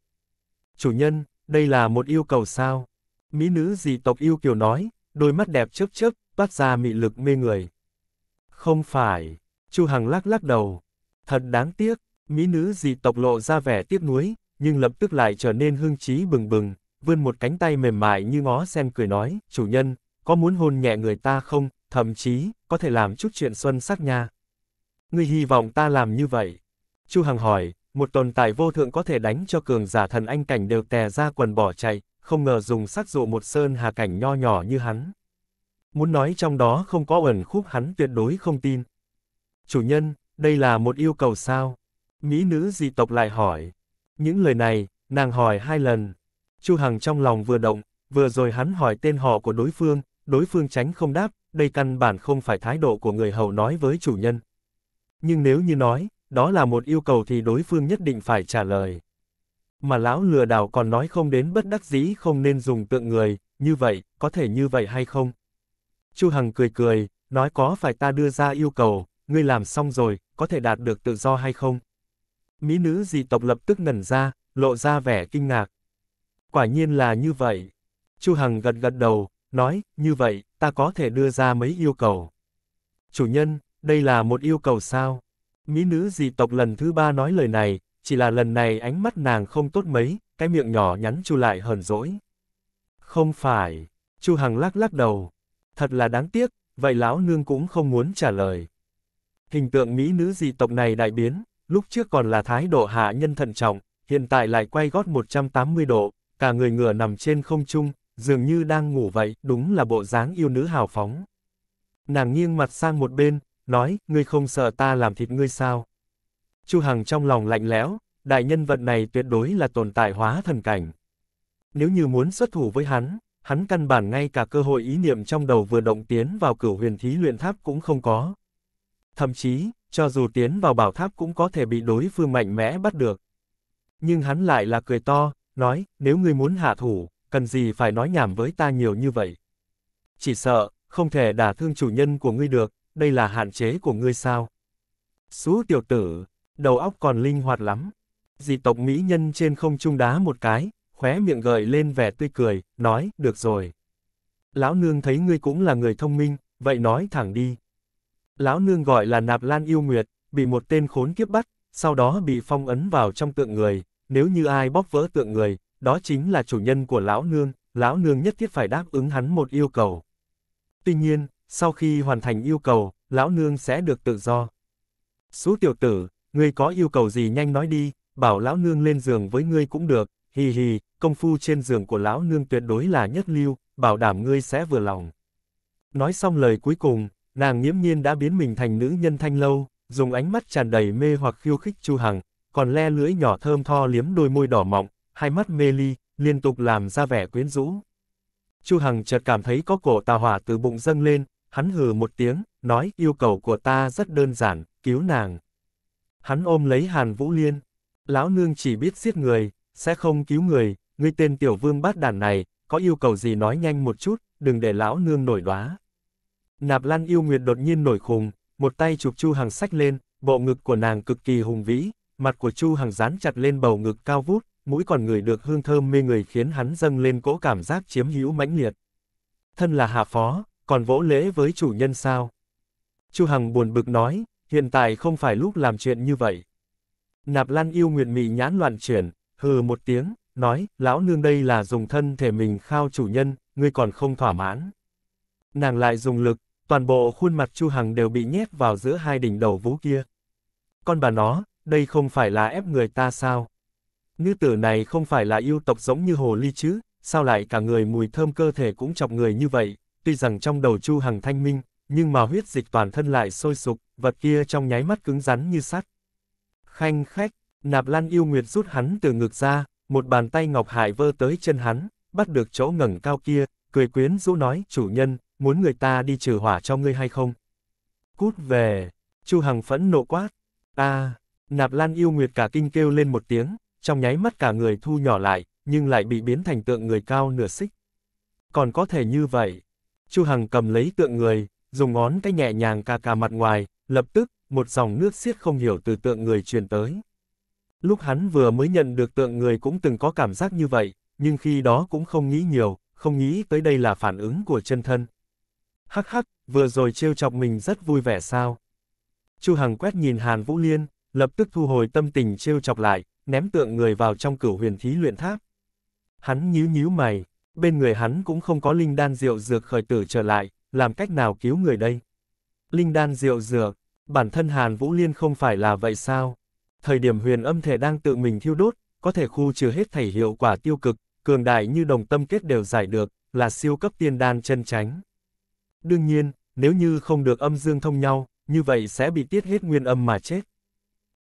Chủ nhân, đây là một yêu cầu sao? Mỹ nữ dị tộc yêu kiều nói, đôi mắt đẹp chớp chớp, toát ra mị lực mê người. Không phải, Chu Hằng lắc lắc đầu. Thật đáng tiếc, mỹ nữ dị tộc lộ ra vẻ tiếc nuối, nhưng lập tức lại trở nên hương trí bừng bừng, vươn một cánh tay mềm mại như ngó sen cười nói, chủ nhân, có muốn hôn nhẹ người ta không, thậm chí, có thể làm chút chuyện xuân sắc nha. Ngươi hy vọng ta làm như vậy. Chu Hằng hỏi, một tồn tại vô thượng có thể đánh cho cường giả thần anh cảnh đều tè ra quần bỏ chạy, không ngờ dùng sắc dụ một sơn hà cảnh nho nhỏ như hắn. Muốn nói trong đó không có ẩn khúc hắn tuyệt đối không tin. Chủ nhân, đây là một yêu cầu sao? Mỹ nữ dị tộc lại hỏi. Những lời này, nàng hỏi hai lần. Chu Hằng trong lòng vừa động, vừa rồi hắn hỏi tên họ của đối phương, đối phương tránh không đáp, đây căn bản không phải thái độ của người hầu nói với chủ nhân, nhưng nếu như nói, đó là một yêu cầu thì đối phương nhất định phải trả lời. Mà lão lừa đảo còn nói không đến bất đắc dĩ không nên dùng tượng người, như vậy, có thể như vậy hay không? Chu Hằng cười cười, nói có phải ta đưa ra yêu cầu, ngươi làm xong rồi, có thể đạt được tự do hay không? Mỹ nữ dị tộc lập tức ngẩn ra, lộ ra vẻ kinh ngạc. Quả nhiên là như vậy. Chu Hằng gật gật đầu, nói, như vậy, ta có thể đưa ra mấy yêu cầu. Chủ nhân, đây là một yêu cầu sao? Mỹ nữ dị tộc lần thứ ba nói lời này, chỉ là lần này ánh mắt nàng không tốt mấy, cái miệng nhỏ nhắn chu lại hờn dỗi. Không phải, chu Hằng lắc lắc đầu. Thật là đáng tiếc, vậy lão nương cũng không muốn trả lời. Hình tượng Mỹ nữ dị tộc này đại biến, lúc trước còn là thái độ hạ nhân thận trọng, hiện tại lại quay gót 180 độ, cả người ngửa nằm trên không trung, dường như đang ngủ vậy, đúng là bộ dáng yêu nữ hào phóng. Nàng nghiêng mặt sang một bên, nói, ngươi không sợ ta làm thịt ngươi sao? Chu Hằng trong lòng lạnh lẽo, đại nhân vật này tuyệt đối là tồn tại hóa thần cảnh. Nếu như muốn xuất thủ với hắn, hắn căn bản ngay cả cơ hội ý niệm trong đầu vừa động tiến vào cửu huyền thí luyện tháp cũng không có. Thậm chí, cho dù tiến vào bảo tháp cũng có thể bị đối phương mạnh mẽ bắt được. Nhưng hắn lại là cười to, nói, nếu ngươi muốn hạ thủ, cần gì phải nói nhảm với ta nhiều như vậy. Chỉ sợ, không thể đả thương chủ nhân của ngươi được, đây là hạn chế của ngươi sao? Xú tiểu tử, đầu óc còn linh hoạt lắm. Dị tộc mỹ nhân trên không trung đá một cái, khóe miệng gợi lên vẻ tươi cười, nói, được rồi. Lão nương thấy ngươi cũng là người thông minh, vậy nói thẳng đi. Lão nương gọi là nạp lan yêu nguyệt, bị một tên khốn kiếp bắt, sau đó bị phong ấn vào trong tượng người, nếu như ai bóp vỡ tượng người, đó chính là chủ nhân của lão nương, lão nương nhất thiết phải đáp ứng hắn một yêu cầu. Tuy nhiên, sau khi hoàn thành yêu cầu, lão nương sẽ được tự do. Sú tiểu tử, ngươi có yêu cầu gì nhanh nói đi, bảo lão nương lên giường với ngươi cũng được, hì hì, công phu trên giường của lão nương tuyệt đối là nhất lưu, bảo đảm ngươi sẽ vừa lòng. Nói xong lời cuối cùng, nàng nghiễm nhiên đã biến mình thành nữ nhân thanh lâu, dùng ánh mắt tràn đầy mê hoặc khiêu khích Chu Hằng, còn le lưỡi nhỏ thơm tho liếm đôi môi đỏ mọng, hai mắt mê ly, liên tục làm ra vẻ quyến rũ. Chu Hằng chợt cảm thấy có cổ tà hỏa từ bụng dâng lên, Hắn hừ một tiếng, nói yêu cầu của ta rất đơn giản, cứu nàng. Hắn ôm lấy Hàn Vũ Liên. Lão nương chỉ biết giết người, sẽ không cứu người, ngươi tên tiểu vương bát đàn này, có yêu cầu gì nói nhanh một chút, đừng để lão nương nổi đoá. Nạp Lan yêu nguyệt đột nhiên nổi khùng, một tay chụp Chu Hằng sách lên, bộ ngực của nàng cực kỳ hùng vĩ, mặt của Chu Hằng dán chặt lên bầu ngực cao vút, mũi còn người được hương thơm mê người khiến hắn dâng lên cỗ cảm giác chiếm hữu mãnh liệt. Thân là hạ phó, còn vỗ lễ với chủ nhân sao? Chu Hằng buồn bực nói, hiện tại không phải lúc làm chuyện như vậy. Nạp Lan yêu nguyệt mị nhãn loạn chuyển, hừ một tiếng, nói, lão nương đây là dùng thân thể mình khao chủ nhân, ngươi còn không thỏa mãn. Nàng lại dùng lực, toàn bộ khuôn mặt Chu Hằng đều bị nhét vào giữa hai đỉnh đầu vú kia. Con bà nó, đây không phải là ép người ta sao? Nữ tử này không phải là yêu tộc giống như hồ ly chứ, sao lại cả người mùi thơm cơ thể cũng chọc người như vậy? tuy rằng trong đầu Chu Hằng thanh minh, nhưng mà huyết dịch toàn thân lại sôi sục, vật kia trong nháy mắt cứng rắn như sắt. Khanh khách, nạp lan yêu nguyệt rút hắn từ ngực ra, một bàn tay ngọc hải vơ tới chân hắn, bắt được chỗ ngẩng cao kia, cười quyến rũ nói, chủ nhân, muốn người ta đi trừ hỏa cho ngươi hay không? Cút về, Chu Hằng phẫn nộ quát, ta, nạp lan yêu nguyệt cả kinh kêu lên một tiếng, trong nháy mắt cả người thu nhỏ lại, nhưng lại bị biến thành tượng người cao nửa xích. Còn có thể như vậy, Chu Hằng cầm lấy tượng người, dùng ngón cái nhẹ nhàng ca cà mặt ngoài, lập tức, một dòng nước xiết không hiểu từ tượng người truyền tới. Lúc hắn vừa mới nhận được tượng người cũng từng có cảm giác như vậy, nhưng khi đó cũng không nghĩ nhiều, không nghĩ tới đây là phản ứng của chân thân. Hắc hắc, vừa rồi trêu chọc mình rất vui vẻ sao. Chu Hằng quét nhìn Hàn Vũ Liên, lập tức thu hồi tâm tình trêu chọc lại, ném tượng người vào trong cửu huyền thí luyện tháp. Hắn nhíu nhíu mày, bên người hắn cũng không có linh đan rượu dược khởi tử trở lại, làm cách nào cứu người đây? Linh đan rượu dược, bản thân Hàn Vũ Liên không phải là vậy sao? Thời điểm huyền âm thể đang tự mình thiêu đốt, có thể khu trừ hết thảy hiệu quả tiêu cực, cường đại như đồng tâm kết đều giải được, là siêu cấp tiên đan chân tránh. Đương nhiên, nếu như không được âm dương thông nhau, như vậy sẽ bị tiết hết nguyên âm mà chết.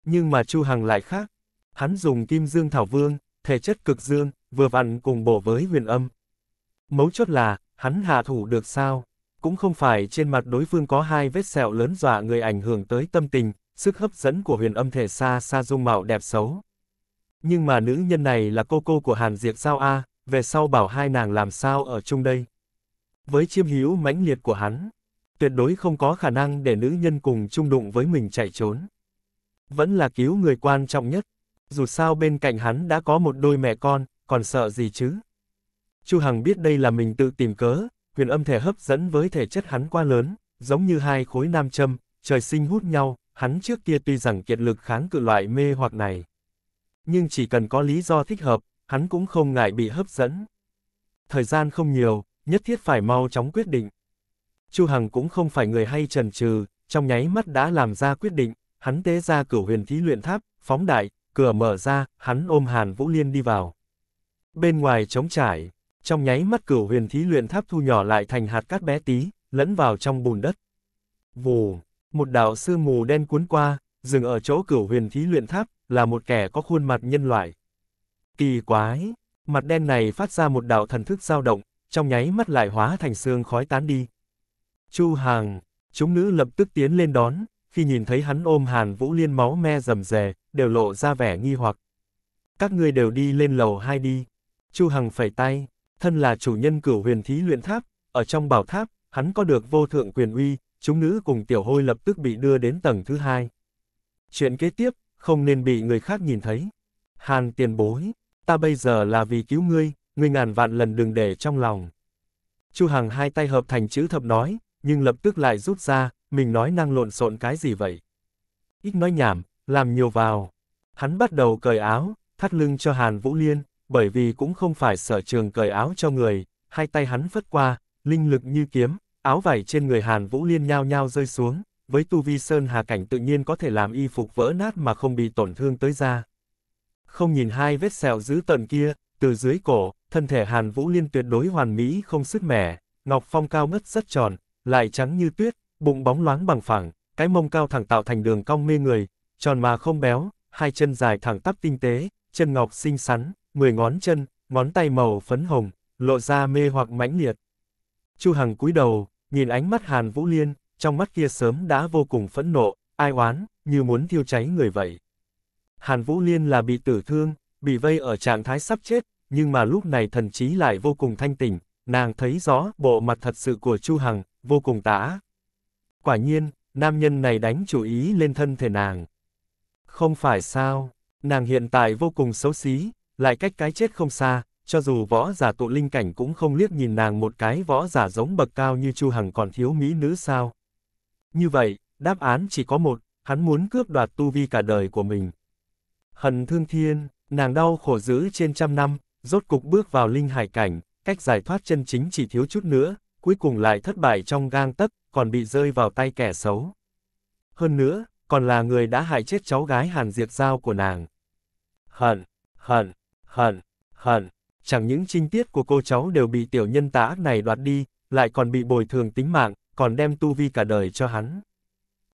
Nhưng mà Chu Hằng lại khác, hắn dùng kim dương thảo vương, thể chất cực dương, vừa vặn cùng bổ với huyền âm. Mấu chốt là, hắn hạ thủ được sao? Cũng không phải trên mặt đối phương có hai vết sẹo lớn dọa người ảnh hưởng tới tâm tình, sức hấp dẫn của huyền âm thể xa xa dung mạo đẹp xấu. Nhưng mà nữ nhân này là cô cô của Hàn Diệp sao a, về sau bảo hai nàng làm sao ở chung đây? Với chiêm hữu mãnh liệt của hắn, tuyệt đối không có khả năng để nữ nhân cùng chung đụng với mình chạy trốn. Vẫn là cứu người quan trọng nhất, dù sao bên cạnh hắn đã có một đôi mẹ con, còn sợ gì chứ? Chu Hằng biết đây là mình tự tìm cớ, huyền âm thể hấp dẫn với thể chất hắn quá lớn, giống như hai khối nam châm, trời sinh hút nhau, hắn trước kia tuy rằng kiệt lực kháng cự loại mê hoặc này. Nhưng chỉ cần có lý do thích hợp, hắn cũng không ngại bị hấp dẫn. Thời gian không nhiều, nhất thiết phải mau chóng quyết định. Chu Hằng cũng không phải người hay trần trừ, trong nháy mắt đã làm ra quyết định, hắn tế ra cửa huyền thí luyện tháp, phóng đại, cửa mở ra, hắn ôm Hàn Vũ Liên đi vào. Bên ngoài trống trải, trong nháy mắt cửu huyền thí luyện tháp thu nhỏ lại thành hạt cát bé tí, lẫn vào trong bùn đất. Vù, một đạo sương mù đen cuốn qua, dừng ở chỗ cửu huyền thí luyện tháp, là một kẻ có khuôn mặt nhân loại. Kỳ quái, mặt đen này phát ra một đạo thần thức dao động, trong nháy mắt lại hóa thành xương khói tán đi. Chu Hàng, chúng nữ lập tức tiến lên đón, khi nhìn thấy hắn ôm Hàn Vũ Liên máu me rầm rề, đều lộ ra vẻ nghi hoặc. Các ngươi đều đi lên lầu hai đi. Chu Hằng phẩy tay, thân là chủ nhân cửu huyền thí luyện tháp, ở trong bảo tháp, hắn có được vô thượng quyền uy, chúng nữ cùng tiểu hôi lập tức bị đưa đến tầng thứ hai. Chuyện kế tiếp, không nên bị người khác nhìn thấy. Hàn tiền bối, ta bây giờ là vì cứu ngươi, ngươi ngàn vạn lần đừng để trong lòng. Chu Hằng hai tay hợp thành chữ thập nói, nhưng lập tức lại rút ra, mình nói năng lộn xộn cái gì vậy? Ít nói nhảm, làm nhiều vào. Hắn bắt đầu cởi áo, thắt lưng cho Hàn Vũ Liên bởi vì cũng không phải sở trường cởi áo cho người, hai tay hắn phất qua, linh lực như kiếm, áo vải trên người Hàn Vũ Liên nhao nhao rơi xuống, với tu vi sơn hà cảnh tự nhiên có thể làm y phục vỡ nát mà không bị tổn thương tới da. Không nhìn hai vết sẹo dữ tận kia, từ dưới cổ, thân thể Hàn Vũ Liên tuyệt đối hoàn mỹ không sức mẻ, ngọc phong cao ngất rất tròn, lại trắng như tuyết, bụng bóng loáng bằng phẳng, cái mông cao thẳng tạo thành đường cong mê người, tròn mà không béo, hai chân dài thẳng tắp tinh tế, chân ngọc xinh xắn, mười ngón chân, ngón tay màu phấn hồng, lộ ra mê hoặc mãnh liệt. Chu Hằng cúi đầu, nhìn ánh mắt Hàn Vũ Liên, trong mắt kia sớm đã vô cùng phẫn nộ, ai oán, như muốn thiêu cháy người vậy. Hàn Vũ Liên là bị tử thương, bị vây ở trạng thái sắp chết, nhưng mà lúc này thần trí lại vô cùng thanh tỉnh, nàng thấy rõ bộ mặt thật sự của Chu Hằng, vô cùng tả. Quả nhiên, nam nhân này đánh chủ ý lên thân thể nàng. Không phải sao, nàng hiện tại vô cùng xấu xí, lại cách cái chết không xa, cho dù võ giả tụ linh cảnh cũng không liếc nhìn nàng một cái võ giả giống bậc cao như Chu Hằng còn thiếu mỹ nữ sao. Như vậy, đáp án chỉ có một, hắn muốn cướp đoạt tu vi cả đời của mình. Hần thương thiên, nàng đau khổ giữ trên trăm năm, rốt cục bước vào linh hải cảnh, cách giải thoát chân chính chỉ thiếu chút nữa, cuối cùng lại thất bại trong gang tấc, còn bị rơi vào tay kẻ xấu. Hơn nữa, còn là người đã hại chết cháu gái Hàn Diệt Giao của nàng. Hận, hận, hận, hận. Chẳng những trinh tiết của cô cháu đều bị tiểu nhân tà ác này đoạt đi, lại còn bị bồi thường tính mạng, còn đem tu vi cả đời cho hắn.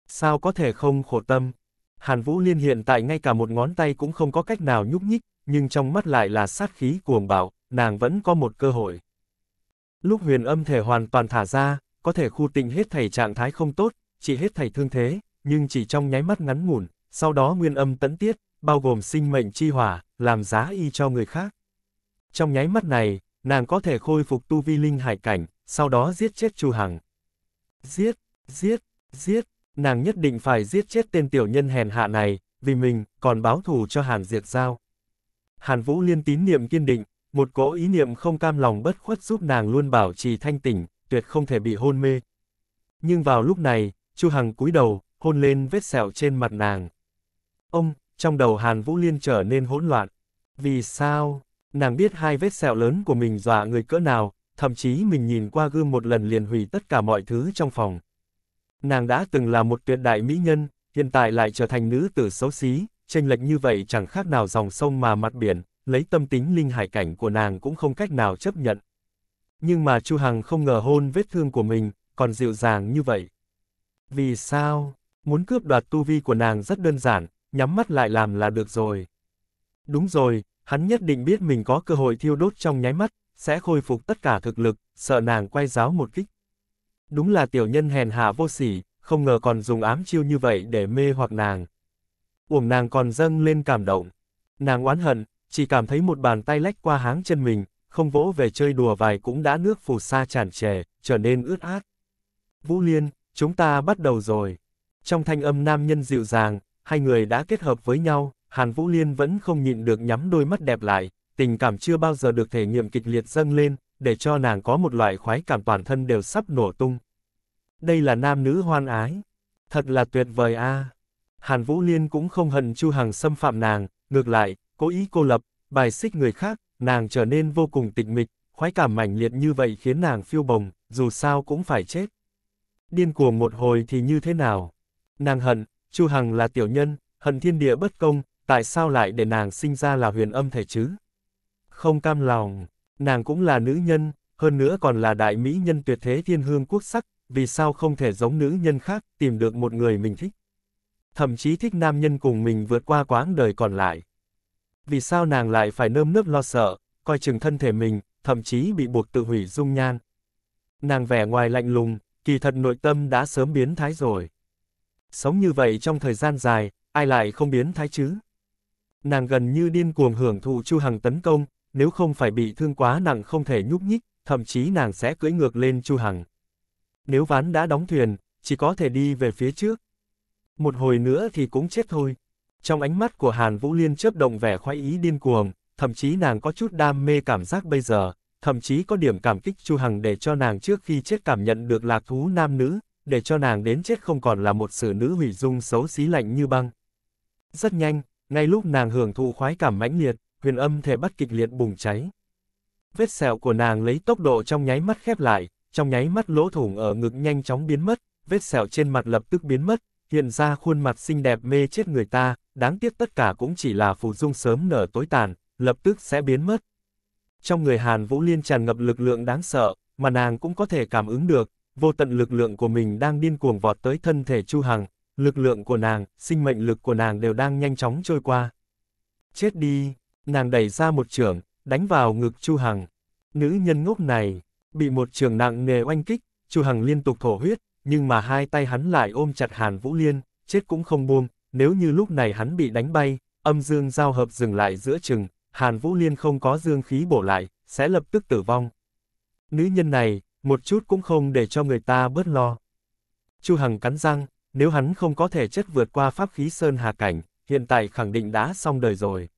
Sao có thể không khổ tâm? Hàn Vũ Liên hiện tại ngay cả một ngón tay cũng không có cách nào nhúc nhích, nhưng trong mắt lại là sát khí cuồng bạo, nàng vẫn có một cơ hội. Lúc huyền âm thể hoàn toàn thả ra, có thể khu tịnh hết thầy trạng thái không tốt, chỉ hết thầy thương thế, nhưng chỉ trong nháy mắt ngắn ngủn, sau đó nguyên âm tấn tiết, bao gồm sinh mệnh chi hỏa, làm giá y cho người khác. Trong nháy mắt này, nàng có thể khôi phục tu vi linh hải cảnh, sau đó giết chết Chu Hằng. Giết, giết, giết, nàng nhất định phải giết chết tên tiểu nhân hèn hạ này, vì mình, còn báo thù cho Hàn Diệt Giao. Hàn Vũ Liên tín niệm kiên định, một cỗ ý niệm không cam lòng bất khuất giúp nàng luôn bảo trì thanh tỉnh, tuyệt không thể bị hôn mê. Nhưng vào lúc này, Chu Hằng cúi đầu, hôn lên vết sẹo trên mặt nàng. Ông, trong đầu Hàn Vũ Liên trở nên hỗn loạn. Vì sao? Nàng biết hai vết sẹo lớn của mình dọa người cỡ nào, thậm chí mình nhìn qua gương một lần liền hủy tất cả mọi thứ trong phòng. Nàng đã từng là một tuyệt đại mỹ nhân, hiện tại lại trở thành nữ tử xấu xí, tranh lệch như vậy chẳng khác nào dòng sông mà mặt biển, lấy tâm tính linh hải cảnh của nàng cũng không cách nào chấp nhận. Nhưng mà Chu Hằng không ngờ hôn vết thương của mình, còn dịu dàng như vậy. Vì sao? Muốn cướp đoạt tu vi của nàng rất đơn giản, nhắm mắt lại làm là được rồi. Đúng rồi, hắn nhất định biết mình có cơ hội thiêu đốt trong nháy mắt, sẽ khôi phục tất cả thực lực, sợ nàng quay giáo một kích. Đúng là tiểu nhân hèn hạ vô sỉ, không ngờ còn dùng ám chiêu như vậy để mê hoặc nàng. Uổng nàng còn dâng lên cảm động. Nàng oán hận, chỉ cảm thấy một bàn tay lách qua háng chân mình, không vỗ về chơi đùa vài cũng đã nước phù sa tràn trề, trở nên ướt át. Vũ Liên, chúng ta bắt đầu rồi. Trong thanh âm nam nhân dịu dàng, hai người đã kết hợp với nhau, Hàn Vũ Liên vẫn không nhịn được nhắm đôi mắt đẹp lại, tình cảm chưa bao giờ được thể nghiệm kịch liệt dâng lên, để cho nàng có một loại khoái cảm toàn thân đều sắp nổ tung. Đây là nam nữ hoan ái, thật là tuyệt vời a. À. Hàn Vũ Liên cũng không hận Chu Hằng xâm phạm nàng, ngược lại, cố ý cô lập, bài xích người khác, nàng trở nên vô cùng tịch mịch, khoái cảm mãnh liệt như vậy khiến nàng phiêu bồng, dù sao cũng phải chết. Điên cuồng một hồi thì như thế nào? Nàng hận, Chu Hằng là tiểu nhân, hận thiên địa bất công, tại sao lại để nàng sinh ra là huyền âm thể chứ? Không cam lòng, nàng cũng là nữ nhân, hơn nữa còn là đại mỹ nhân tuyệt thế thiên hương quốc sắc, vì sao không thể giống nữ nhân khác, tìm được một người mình thích? Thậm chí thích nam nhân cùng mình vượt qua quãng đời còn lại. Vì sao nàng lại phải nơm nớp lo sợ, coi chừng thân thể mình, thậm chí bị buộc tự hủy dung nhan? Nàng vẻ ngoài lạnh lùng, kỳ thật nội tâm đã sớm biến thái rồi. Sống như vậy trong thời gian dài, ai lại không biến thái chứ? Nàng gần như điên cuồng hưởng thụ Chu Hằng tấn công, nếu không phải bị thương quá nặng không thể nhúc nhích, thậm chí nàng sẽ cưỡi ngược lên Chu Hằng. Nếu ván đã đóng thuyền, chỉ có thể đi về phía trước. Một hồi nữa thì cũng chết thôi. Trong ánh mắt của Hàn Vũ Liên chớp động vẻ khoái ý điên cuồng, thậm chí nàng có chút đam mê cảm giác bây giờ, thậm chí có điểm cảm kích Chu Hằng để cho nàng trước khi chết cảm nhận được lạc thú nam nữ, để cho nàng đến chết không còn là một xử nữ hủy dung xấu xí lạnh như băng. Rất nhanh, ngay lúc nàng hưởng thụ khoái cảm mãnh liệt, huyền âm thể bắt kịch liệt bùng cháy. Vết sẹo của nàng lấy tốc độ trong nháy mắt khép lại, trong nháy mắt lỗ thủng ở ngực nhanh chóng biến mất, vết sẹo trên mặt lập tức biến mất, hiện ra khuôn mặt xinh đẹp mê chết người ta, đáng tiếc tất cả cũng chỉ là phù dung sớm nở tối tàn, lập tức sẽ biến mất. Trong người Hàn Vũ Liên tràn ngập lực lượng đáng sợ, mà nàng cũng có thể cảm ứng được, vô tận lực lượng của mình đang điên cuồng vọt tới thân thể Chu Hằng, lực lượng của nàng, sinh mệnh lực của nàng đều đang nhanh chóng trôi qua. Chết đi, nàng đẩy ra một trường, đánh vào ngực Chu Hằng. Nữ nhân ngốc này, bị một trường nặng nề oanh kích, Chu Hằng liên tục thổ huyết, nhưng mà hai tay hắn lại ôm chặt Hàn Vũ Liên, chết cũng không buông, nếu như lúc này hắn bị đánh bay, âm dương giao hợp dừng lại giữa chừng, Hàn Vũ Liên không có dương khí bổ lại, sẽ lập tức tử vong. Nữ nhân này, một chút cũng không để cho người ta bớt lo. Chu Hằng cắn răng, nếu hắn không có thể chất vượt qua pháp khí Sơn Hà Cảnh, hiện tại khẳng định đã xong đời rồi.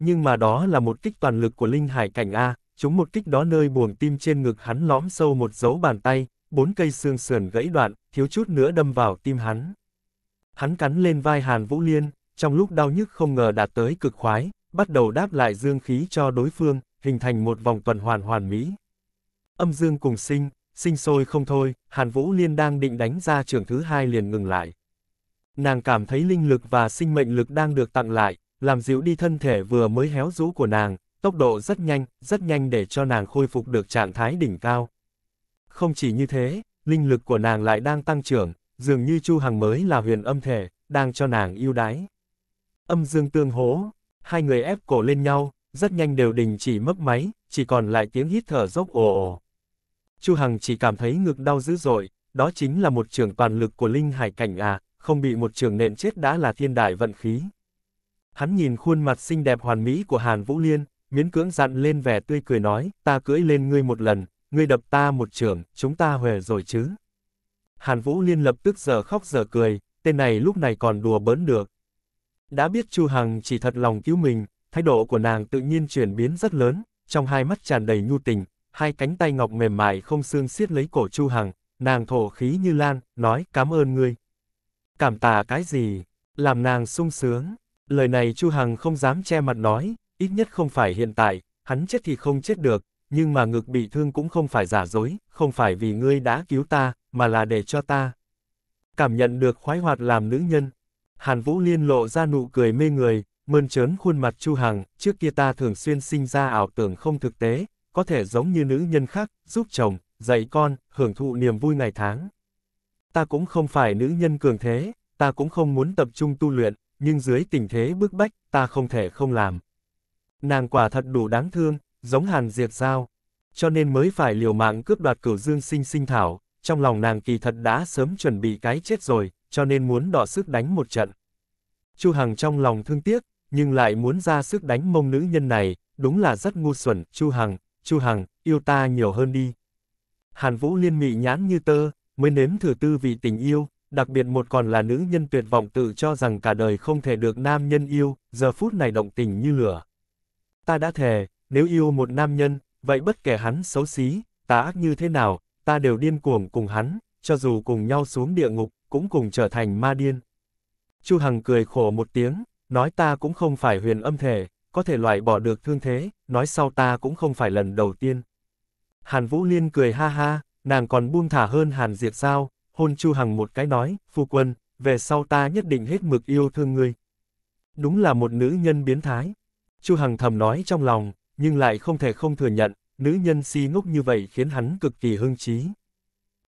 Nhưng mà đó là một kích toàn lực của Linh Hải Cảnh A, chúng một kích đó nơi buồng tim trên ngực hắn lõm sâu một dấu bàn tay, bốn cây xương sườn gãy đoạn, thiếu chút nữa đâm vào tim hắn. Hắn cắn lên vai Hàn Vũ Liên, trong lúc đau nhức không ngờ đạt tới cực khoái, bắt đầu đáp lại dương khí cho đối phương, hình thành một vòng tuần hoàn hoàn mỹ. Âm dương cùng sinh, sinh sôi không thôi, Hàn Vũ Liên đang định đánh ra trưởng thứ hai liền ngừng lại. Nàng cảm thấy linh lực và sinh mệnh lực đang được tặng lại, làm dịu đi thân thể vừa mới héo rũ của nàng, tốc độ rất nhanh, rất nhanh để cho nàng khôi phục được trạng thái đỉnh cao. Không chỉ như thế, linh lực của nàng lại đang tăng trưởng, dường như Chu Hằng mới là huyền âm thể, đang cho nàng yêu đái. Âm dương tương hố, hai người ép cổ lên nhau, rất nhanh đều đình chỉ mấp máy, chỉ còn lại tiếng hít thở dốc ồ ồ. Chu Hằng chỉ cảm thấy ngực đau dữ dội, đó chính là một trường toàn lực của linh hải cảnh à, không bị một trường nện chết đã là thiên đại vận khí. Hắn nhìn khuôn mặt xinh đẹp hoàn mỹ của Hàn Vũ Liên, miễn cưỡng dặn lên vẻ tươi cười nói, ta cưỡi lên ngươi một lần, ngươi đập ta một trường, chúng ta huề rồi chứ. Hàn Vũ Liên lập tức giờ khóc giờ cười, tên này lúc này còn đùa bỡn được. Đã biết Chu Hằng chỉ thật lòng cứu mình, thái độ của nàng tự nhiên chuyển biến rất lớn, trong hai mắt tràn đầy nhu tình, hai cánh tay ngọc mềm mại không xương siết lấy cổ Chu Hằng, nàng thổ khí như lan, nói cảm ơn ngươi. Cảm tạ cái gì, làm nàng sung sướng. Lời này Chu Hằng không dám che mặt nói, ít nhất không phải hiện tại, hắn chết thì không chết được, nhưng mà ngực bị thương cũng không phải giả dối, không phải vì ngươi đã cứu ta, mà là để cho ta. Cảm nhận được khoái hoạt làm nữ nhân. Hàn Vũ Liên lộ ra nụ cười mê người, mơn trớn khuôn mặt Chu Hằng, trước kia ta thường xuyên sinh ra ảo tưởng không thực tế, có thể giống như nữ nhân khác, giúp chồng, dạy con, hưởng thụ niềm vui ngày tháng. Ta cũng không phải nữ nhân cường thế, ta cũng không muốn tập trung tu luyện, nhưng dưới tình thế bức bách, ta không thể không làm. Nàng quả thật đủ đáng thương, giống Hàn diệt Giao, cho nên mới phải liều mạng cướp đoạt cửu dương sinh sinh thảo, trong lòng nàng kỳ thật đã sớm chuẩn bị cái chết rồi, cho nên muốn đọ sức đánh một trận. Chu Hằng trong lòng thương tiếc, nhưng lại muốn ra sức đánh mông nữ nhân này, đúng là rất ngu xuẩn, Chu Hằng, Chu Hằng, yêu ta nhiều hơn đi. Hàn Vũ Liên mị nhãn như tơ, mới nếm thử tư vị tình yêu, đặc biệt một còn là nữ nhân tuyệt vọng tự cho rằng cả đời không thể được nam nhân yêu, giờ phút này động tình như lửa. Ta đã thề, nếu yêu một nam nhân, vậy bất kể hắn xấu xí, tà ác như thế nào, ta đều điên cuồng cùng hắn, cho dù cùng nhau xuống địa ngục, cũng cùng trở thành ma điên. Chu Hằng cười khổ một tiếng, nói ta cũng không phải huyền âm thể, có thể loại bỏ được thương thế, nói sau ta cũng không phải lần đầu tiên. Hàn Vũ Liên cười ha ha, nàng còn buông thả hơn Hàn Diệt sao, hôn Chu Hằng một cái nói, phu quân, về sau ta nhất định hết mực yêu thương ngươi. Đúng là một nữ nhân biến thái. Chu Hằng thầm nói trong lòng, nhưng lại không thể không thừa nhận, nữ nhân si ngốc như vậy khiến hắn cực kỳ hưng trí.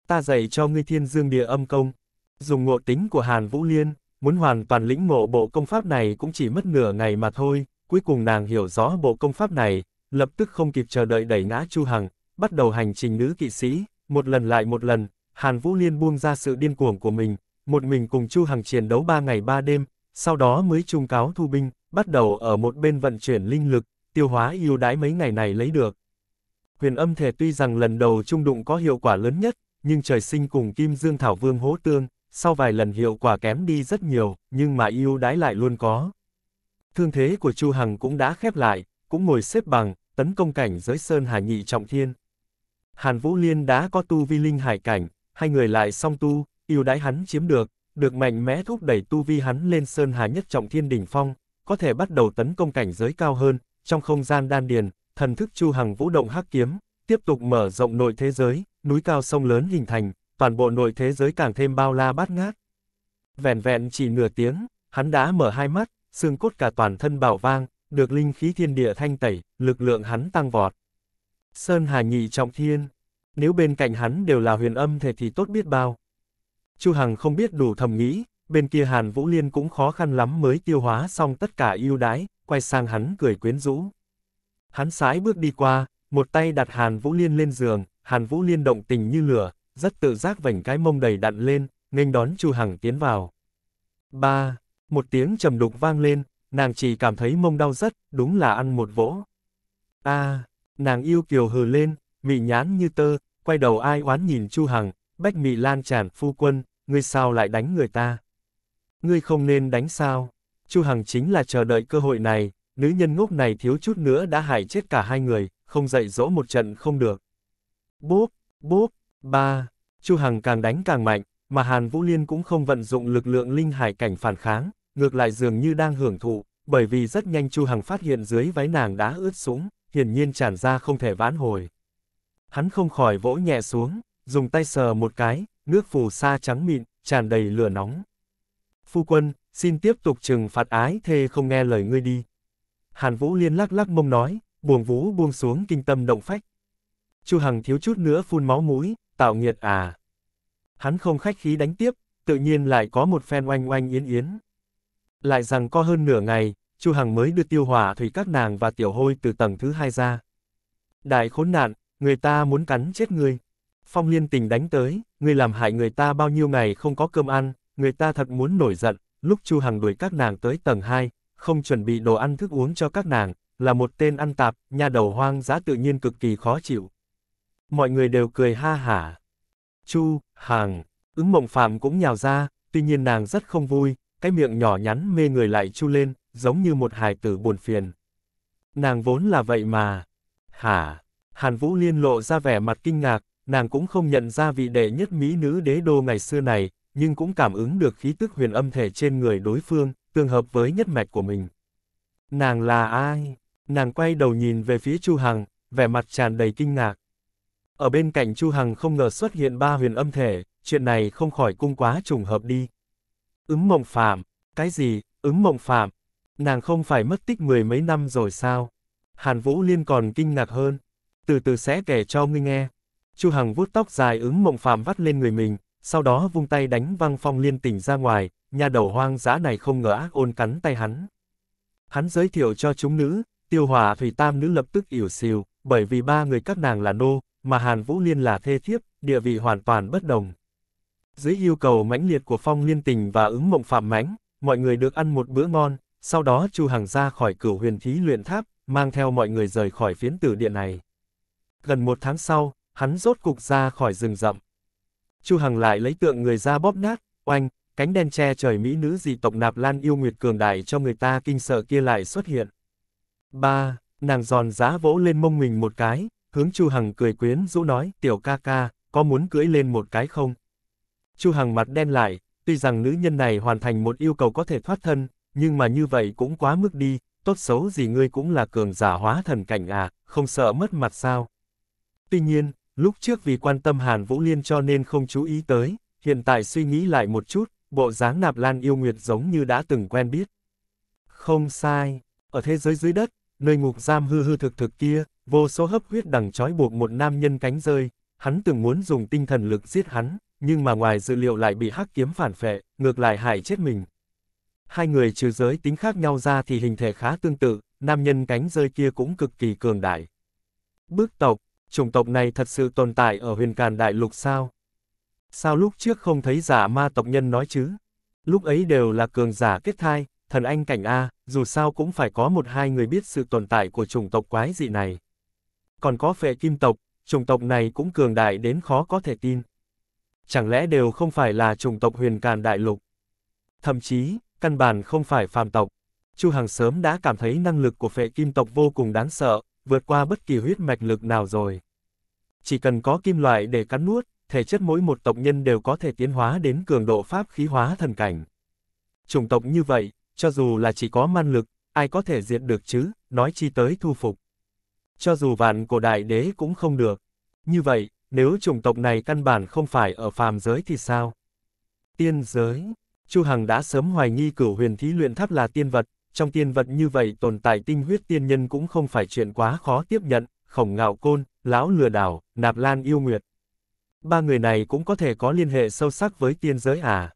Ta dạy cho ngươi thiên dương địa âm công, dùng ngộ tính của Hàn Vũ Liên, muốn hoàn toàn lĩnh ngộ bộ công pháp này cũng chỉ mất nửa ngày mà thôi, cuối cùng nàng hiểu rõ bộ công pháp này, lập tức không kịp chờ đợi đẩy ngã Chu Hằng, bắt đầu hành trình nữ kỵ sĩ, một lần lại một lần, Hàn Vũ Liên buông ra sự điên cuồng của mình, một mình cùng Chu Hằng chiến đấu ba ngày ba đêm, sau đó mới trung cáo thu binh, bắt đầu ở một bên vận chuyển linh lực, tiêu hóa yêu đái mấy ngày này lấy được. Huyền âm thể tuy rằng lần đầu trung đụng có hiệu quả lớn nhất, nhưng trời sinh cùng Kim Dương Thảo Vương hỗ tương, sau vài lần hiệu quả kém đi rất nhiều, nhưng mà yêu đái lại luôn có. Thương thế của Chu Hằng cũng đã khép lại, cũng ngồi xếp bằng, tấn công cảnh giới Sơn hải Nhị Trọng Thiên. Hàn Vũ Liên đã có tu vi linh hải cảnh, hai người lại song tu, yêu đãi hắn chiếm được, được mạnh mẽ thúc đẩy tu vi hắn lên Sơn hải Nhất Trọng Thiên đỉnh phong, có thể bắt đầu tấn công cảnh giới cao hơn, trong không gian đan điền, thần thức Chu Hằng vũ động hắc kiếm, tiếp tục mở rộng nội thế giới, núi cao sông lớn hình thành, toàn bộ nội thế giới càng thêm bao la bát ngát. Vẹn vẹn chỉ nửa tiếng, hắn đã mở hai mắt, xương cốt cả toàn thân bảo vang, được linh khí thiên địa thanh tẩy, lực lượng hắn tăng vọt. Sơn Hà nhị trọng thiên, nếu bên cạnh hắn đều là huyền âm thể thì tốt biết bao. Chu Hằng không biết đủ thầm nghĩ, bên kia Hàn Vũ Liên cũng khó khăn lắm mới tiêu hóa xong tất cả yêu đái, quay sang hắn cười quyến rũ. Hắn sái bước đi qua, một tay đặt Hàn Vũ Liên lên giường, Hàn Vũ Liên động tình như lửa, rất tự giác vảnh cái mông đầy đặn lên, nghênh đón Chu Hằng tiến vào. 3. Một tiếng trầm đục vang lên, nàng chỉ cảm thấy mông đau rất, đúng là ăn một vỗ. a à, nàng yêu kiều hừ lên, mị nhán như tơ, quay đầu ai oán nhìn Chu Hằng, bách mị lan tràn phu quân, ngươi sao lại đánh người ta? Ngươi không nên đánh sao? Chu Hằng chính là chờ đợi cơ hội này, nữ nhân ngốc này thiếu chút nữa đã hại chết cả hai người, không dạy dỗ một trận không được. Bốp, bốp, ba, Chu Hằng càng đánh càng mạnh, mà Hàn Vũ Liên cũng không vận dụng lực lượng linh hải cảnh phản kháng, ngược lại dường như đang hưởng thụ, bởi vì rất nhanh Chu Hằng phát hiện dưới váy nàng đã ướt sũng, hiển nhiên tràn ra không thể vãn hồi. Hắn không khỏi vỗ nhẹ xuống, dùng tay sờ một cái, nước phù sa trắng mịn, tràn đầy lửa nóng. Phu quân, xin tiếp tục trừng phạt ái thê không nghe lời ngươi đi. Hàn Vũ Liên lắc lắc mông nói, buồng vũ buông xuống kinh tâm động phách. Chu Hằng thiếu chút nữa phun máu mũi, tạo nghiệt à. Hắn không khách khí đánh tiếp, tự nhiên lại có một phen oanh oanh yến yến. Lại rằng co hơn nửa ngày, Chu Hằng mới đưa tiêu hỏa thủy các nàng và tiểu hôi từ tầng thứ hai ra. Đại khốn nạn, người ta muốn cắn chết ngươi. Phong liên tình đánh tới, ngươi làm hại người ta bao nhiêu ngày không có cơm ăn, người ta thật muốn nổi giận, lúc Chu Hằng đuổi các nàng tới tầng hai không chuẩn bị đồ ăn thức uống cho các nàng, là một tên ăn tạp, nhà đầu hoang giá tự nhiên cực kỳ khó chịu. Mọi người đều cười ha hả. Chu, Hằng, ứng mộng phạm cũng nhào ra, tuy nhiên nàng rất không vui, cái miệng nhỏ nhắn mê người lại chu lên, giống như một hài tử buồn phiền. Nàng vốn là vậy mà. Hả? Hàn Vũ Liên lộ ra vẻ mặt kinh ngạc, nàng cũng không nhận ra vị đệ nhất mỹ nữ đế đô ngày xưa này, nhưng cũng cảm ứng được khí tức huyền âm thể trên người đối phương, tương hợp với nhất mạch của mình. Nàng là ai? Nàng quay đầu nhìn về phía Chu Hằng, vẻ mặt tràn đầy kinh ngạc. Ở bên cạnh Chu Hằng không ngờ xuất hiện ba huyền âm thể, chuyện này không khỏi cung quá trùng hợp đi. Ứng mộng phạm, cái gì, ứng mộng phạm, nàng không phải mất tích mười mấy năm rồi sao? Hàn Vũ Liên còn kinh ngạc hơn. Từ từ sẽ kể cho ngươi nghe. Chu Hằng vuốt tóc dài ứng mộng phạm vắt lên người mình, sau đó vung tay đánh văng phong liên tỉnh ra ngoài, nhà đầu hoang dã này không ngờ ác ôn cắn tay hắn. Hắn giới thiệu cho chúng nữ, tiêu hòa thủy tam nữ lập tức ỉu xìu, bởi vì ba người các nàng là nô, mà Hàn Vũ Liên là thê thiếp, địa vị hoàn toàn bất đồng. Dưới yêu cầu mãnh liệt của Phong Liên Tình và ứng mộng Phạm mãnh mọi người được ăn một bữa ngon, sau đó Chu Hằng ra khỏi cửu huyền thí luyện tháp, mang theo mọi người rời khỏi phiến tử điện này. Gần một tháng sau, hắn rốt cục ra khỏi rừng rậm. Chu Hằng lại lấy tượng người ra bóp nát, oanh, cánh đen che trời mỹ nữ dị tộc nạp lan yêu nguyệt cường đại cho người ta kinh sợ kia lại xuất hiện. ba Nàng giòn giá vỗ lên mông mình một cái, hướng Chu Hằng cười quyến rũ nói, tiểu ca ca, có muốn cưỡi lên một cái không? Chu Hằng mặt đen lại, tuy rằng nữ nhân này hoàn thành một yêu cầu có thể thoát thân, nhưng mà như vậy cũng quá mức đi, tốt xấu gì ngươi cũng là cường giả hóa thần cảnh à, không sợ mất mặt sao. Tuy nhiên, lúc trước vì quan tâm Hàn Vũ Liên cho nên không chú ý tới, hiện tại suy nghĩ lại một chút, bộ dáng nạp lan yêu nguyệt giống như đã từng quen biết. Không sai, ở thế giới dưới đất, nơi ngục giam hư hư thực thực kia, vô số hấp huyết đằng trói buộc một nam nhân cánh rơi, hắn từng muốn dùng tinh thần lực giết hắn, nhưng mà ngoài dự liệu lại bị hắc kiếm phản phệ, ngược lại hại chết mình. Hai người trừ giới tính khác nhau ra thì hình thể khá tương tự, nam nhân cánh rơi kia cũng cực kỳ cường đại. Bước tộc, chủng tộc này thật sự tồn tại ở huyền càn đại lục sao? Sao lúc trước không thấy giả ma tộc nhân nói chứ? Lúc ấy đều là cường giả kết thai, thần anh cảnh A, dù sao cũng phải có một hai người biết sự tồn tại của chủng tộc quái dị này. Còn có phệ kim tộc, chủng tộc này cũng cường đại đến khó có thể tin chẳng lẽ đều không phải là chủng tộc huyền càn đại lục? Thậm chí, căn bản không phải phàm tộc. Chu Hằng sớm đã cảm thấy năng lực của phệ kim tộc vô cùng đáng sợ, vượt qua bất kỳ huyết mạch lực nào rồi. Chỉ cần có kim loại để cắn nuốt, thể chất mỗi một tộc nhân đều có thể tiến hóa đến cường độ pháp khí hóa thần cảnh. Chủng tộc như vậy, cho dù là chỉ có man lực, ai có thể diệt được chứ, nói chi tới thu phục. Cho dù vạn cổ đại đế cũng không được. Như vậy, nếu chủng tộc này căn bản không phải ở phàm giới thì sao? Tiên giới, Chu Hằng đã sớm hoài nghi cửu huyền thí luyện tháp là tiên vật, trong tiên vật như vậy tồn tại tinh huyết tiên nhân cũng không phải chuyện quá khó tiếp nhận, khổng ngạo côn, lão lừa đảo, nạp lan yêu nguyệt. Ba người này cũng có thể có liên hệ sâu sắc với tiên giới à?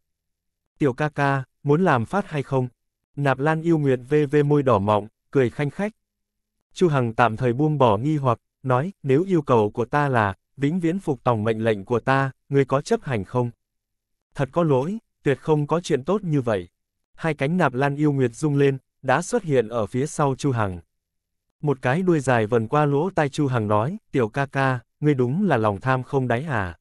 Tiểu ca ca, muốn làm phát hay không? Nạp lan yêu nguyệt vê vê môi đỏ mọng, cười khanh khách. Chu Hằng tạm thời buông bỏ nghi hoặc, nói, nếu yêu cầu của ta là, vĩnh viễn phục tòng mệnh lệnh của ta, ngươi có chấp hành không? Thật có lỗi, tuyệt không có chuyện tốt như vậy. Hai cánh nạp lan yêu nguyệt rung lên, đã xuất hiện ở phía sau Chu Hằng. Một cái đuôi dài vần qua lỗ tai Chu Hằng nói, tiểu ca ca, ngươi đúng là lòng tham không đáy à.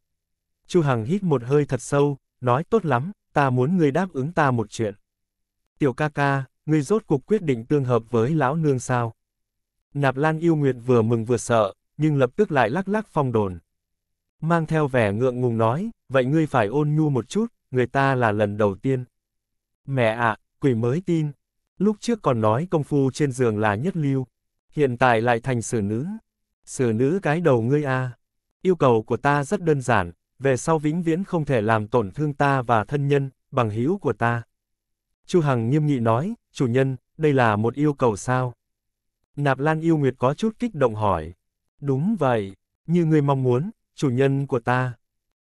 Chu Hằng hít một hơi thật sâu, nói tốt lắm, ta muốn ngươi đáp ứng ta một chuyện. Tiểu ca ca, ngươi rốt cuộc quyết định tương hợp với lão nương sao? Nạp Lan yêu nguyệt vừa mừng vừa sợ, nhưng lập tức lại lắc lắc phong đồn. Mang theo vẻ ngượng ngùng nói, vậy ngươi phải ôn nhu một chút, người ta là lần đầu tiên. Mẹ ạ, à, quỷ mới tin. Lúc trước còn nói công phu trên giường là nhất lưu, hiện tại lại thành xử nữ. Xử nữ cái đầu ngươi a. À. Yêu cầu của ta rất đơn giản, về sau vĩnh viễn không thể làm tổn thương ta và thân nhân, bằng hữu của ta. Chu Hằng nghiêm nghị nói, chủ nhân, đây là một yêu cầu sao? Nạp Lan yêu nguyệt có chút kích động hỏi. Đúng vậy, như ngươi mong muốn, chủ nhân của ta.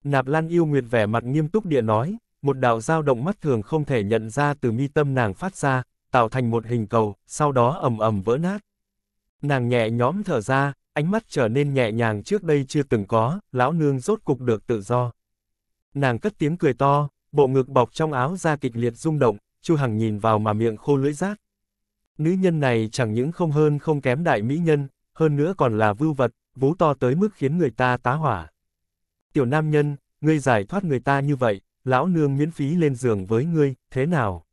Nạp Lan yêu nguyệt vẻ mặt nghiêm túc địa nói, một đạo dao động mắt thường không thể nhận ra từ mi tâm nàng phát ra, tạo thành một hình cầu, sau đó ầm ầm vỡ nát. Nàng nhẹ nhóm thở ra, ánh mắt trở nên nhẹ nhàng trước đây chưa từng có, lão nương rốt cục được tự do. Nàng cất tiếng cười to, bộ ngực bọc trong áo da kịch liệt rung động, Chu Hằng nhìn vào mà miệng khô lưỡi rát. Nữ nhân này chẳng những không hơn không kém đại mỹ nhân, hơn nữa còn là vưu vật, vú to tới mức khiến người ta tá hỏa. Tiểu nam nhân, ngươi giải thoát người ta như vậy, lão nương miễn phí lên giường với ngươi, thế nào?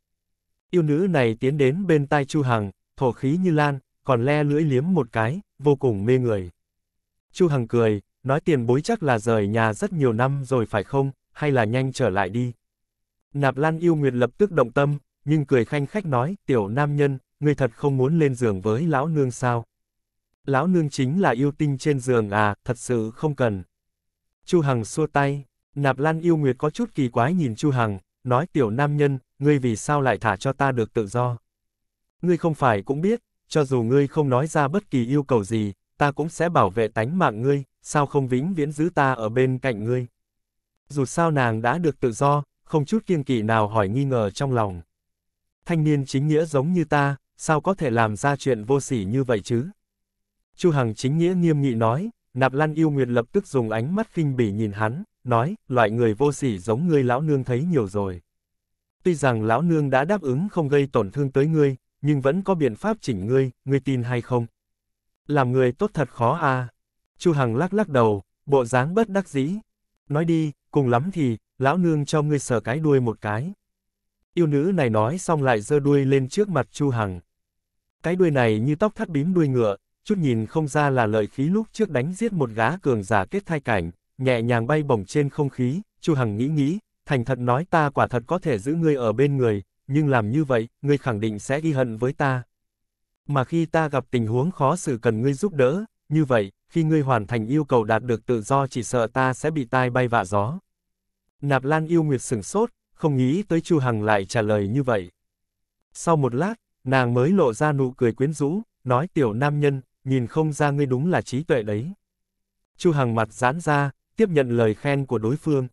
Yêu nữ này tiến đến bên tai Chu Hằng, thổ khí như lan, còn le lưỡi liếm một cái, vô cùng mê người. Chu Hằng cười, nói tiền bối chắc là rời nhà rất nhiều năm rồi phải không, hay là nhanh trở lại đi. Nạp Lan yêu nguyệt lập tức động tâm, nhưng cười khanh khách nói, tiểu nam nhân, ngươi thật không muốn lên giường với lão nương sao? lão nương chính là yêu tinh trên giường à, thật sự không cần. Chu Hằng xua tay, nạp lan yêu nguyệt có chút kỳ quái nhìn Chu Hằng, nói tiểu nam nhân, ngươi vì sao lại thả cho ta được tự do. Ngươi không phải cũng biết, cho dù ngươi không nói ra bất kỳ yêu cầu gì, ta cũng sẽ bảo vệ tánh mạng ngươi, sao không vĩnh viễn giữ ta ở bên cạnh ngươi. Dù sao nàng đã được tự do, không chút kiên kỵ nào hỏi nghi ngờ trong lòng. Thanh niên chính nghĩa giống như ta, sao có thể làm ra chuyện vô sỉ như vậy chứ? Chu Hằng chính nghĩa nghiêm nghị nói, Nạp Lan yêu nguyệt lập tức dùng ánh mắt khinh bỉ nhìn hắn, nói, loại người vô sỉ giống ngươi lão nương thấy nhiều rồi. Tuy rằng lão nương đã đáp ứng không gây tổn thương tới ngươi, nhưng vẫn có biện pháp chỉnh ngươi, ngươi tin hay không? Làm người tốt thật khó à. Chu Hằng lắc lắc đầu, bộ dáng bất đắc dĩ. Nói đi, cùng lắm thì, lão nương cho ngươi sờ cái đuôi một cái. Yêu nữ này nói xong lại giơ đuôi lên trước mặt Chu Hằng. Cái đuôi này như tóc thắt bím đuôi ngựa, chút nhìn không ra là lợi khí lúc trước đánh giết một gã cường giả kết thai cảnh, nhẹ nhàng bay bổng trên không khí, Chu Hằng nghĩ nghĩ, thành thật nói ta quả thật có thể giữ ngươi ở bên người, nhưng làm như vậy, ngươi khẳng định sẽ ghi hận với ta. Mà khi ta gặp tình huống khó xử cần ngươi giúp đỡ, như vậy, khi ngươi hoàn thành yêu cầu đạt được tự do chỉ sợ ta sẽ bị tai bay vạ gió. Nạp Lan yêu nguyệt sửng sốt, không nghĩ tới Chu Hằng lại trả lời như vậy. Sau một lát, nàng mới lộ ra nụ cười quyến rũ, nói tiểu nam nhân, nhìn không ra ngươi đúng là trí tuệ đấy. Chu Hằng mặt giãn ra, tiếp nhận lời khen của đối phương.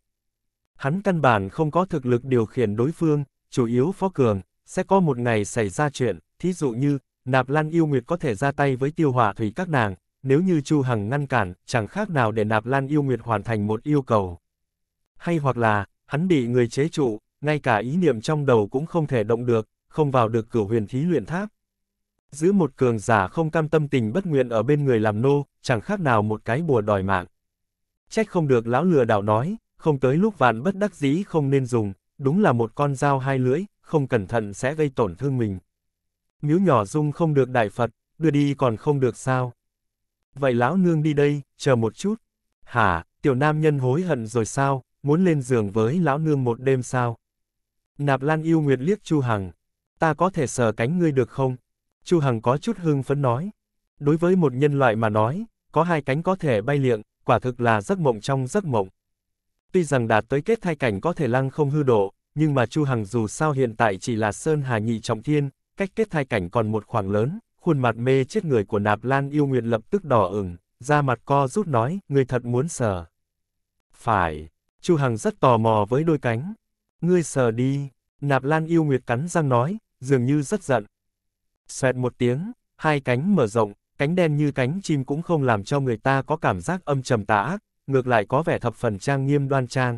Hắn căn bản không có thực lực điều khiển đối phương, chủ yếu phó cường, sẽ có một ngày xảy ra chuyện, thí dụ như, nạp lan yêu nguyệt có thể ra tay với tiêu hỏa thủy các nàng, nếu như Chu Hằng ngăn cản, chẳng khác nào để nạp lan yêu nguyệt hoàn thành một yêu cầu. Hay hoặc là, hắn bị người chế trụ, ngay cả ý niệm trong đầu cũng không thể động được, không vào được cửa huyền thí luyện tháp, Giữ một cường giả không cam tâm tình bất nguyện ở bên người làm nô, chẳng khác nào một cái bùa đòi mạng. Trách không được lão lừa đảo nói, không tới lúc vạn bất đắc dĩ không nên dùng, đúng là một con dao hai lưỡi, không cẩn thận sẽ gây tổn thương mình. Miếu nhỏ dung không được đại Phật, đưa đi còn không được sao. Vậy lão nương đi đây, chờ một chút. Hả, tiểu nam nhân hối hận rồi sao, muốn lên giường với lão nương một đêm sao? Nạp Lan yêu nguyệt liếc Chu Hằng, ta có thể sờ cánh ngươi được không? Chu Hằng có chút hưng phấn nói. Đối với một nhân loại mà nói, có hai cánh có thể bay liệng, quả thực là giấc mộng trong giấc mộng. Tuy rằng đạt tới kết thai cảnh có thể lăng không hư độ, nhưng mà Chu Hằng dù sao hiện tại chỉ là Sơn Hà Nhị Trọng Thiên, cách kết thai cảnh còn một khoảng lớn, khuôn mặt mê chết người của Nạp Lan yêu nguyệt lập tức đỏ ửng, ra mặt co rút nói, người thật muốn sờ. Phải, Chu Hằng rất tò mò với đôi cánh. Ngươi sờ đi, Nạp Lan yêu nguyệt cắn răng nói, dường như rất giận, xoẹt một tiếng, hai cánh mở rộng, cánh đen như cánh chim cũng không làm cho người ta có cảm giác âm trầm tà ác, ngược lại có vẻ thập phần trang nghiêm đoan trang.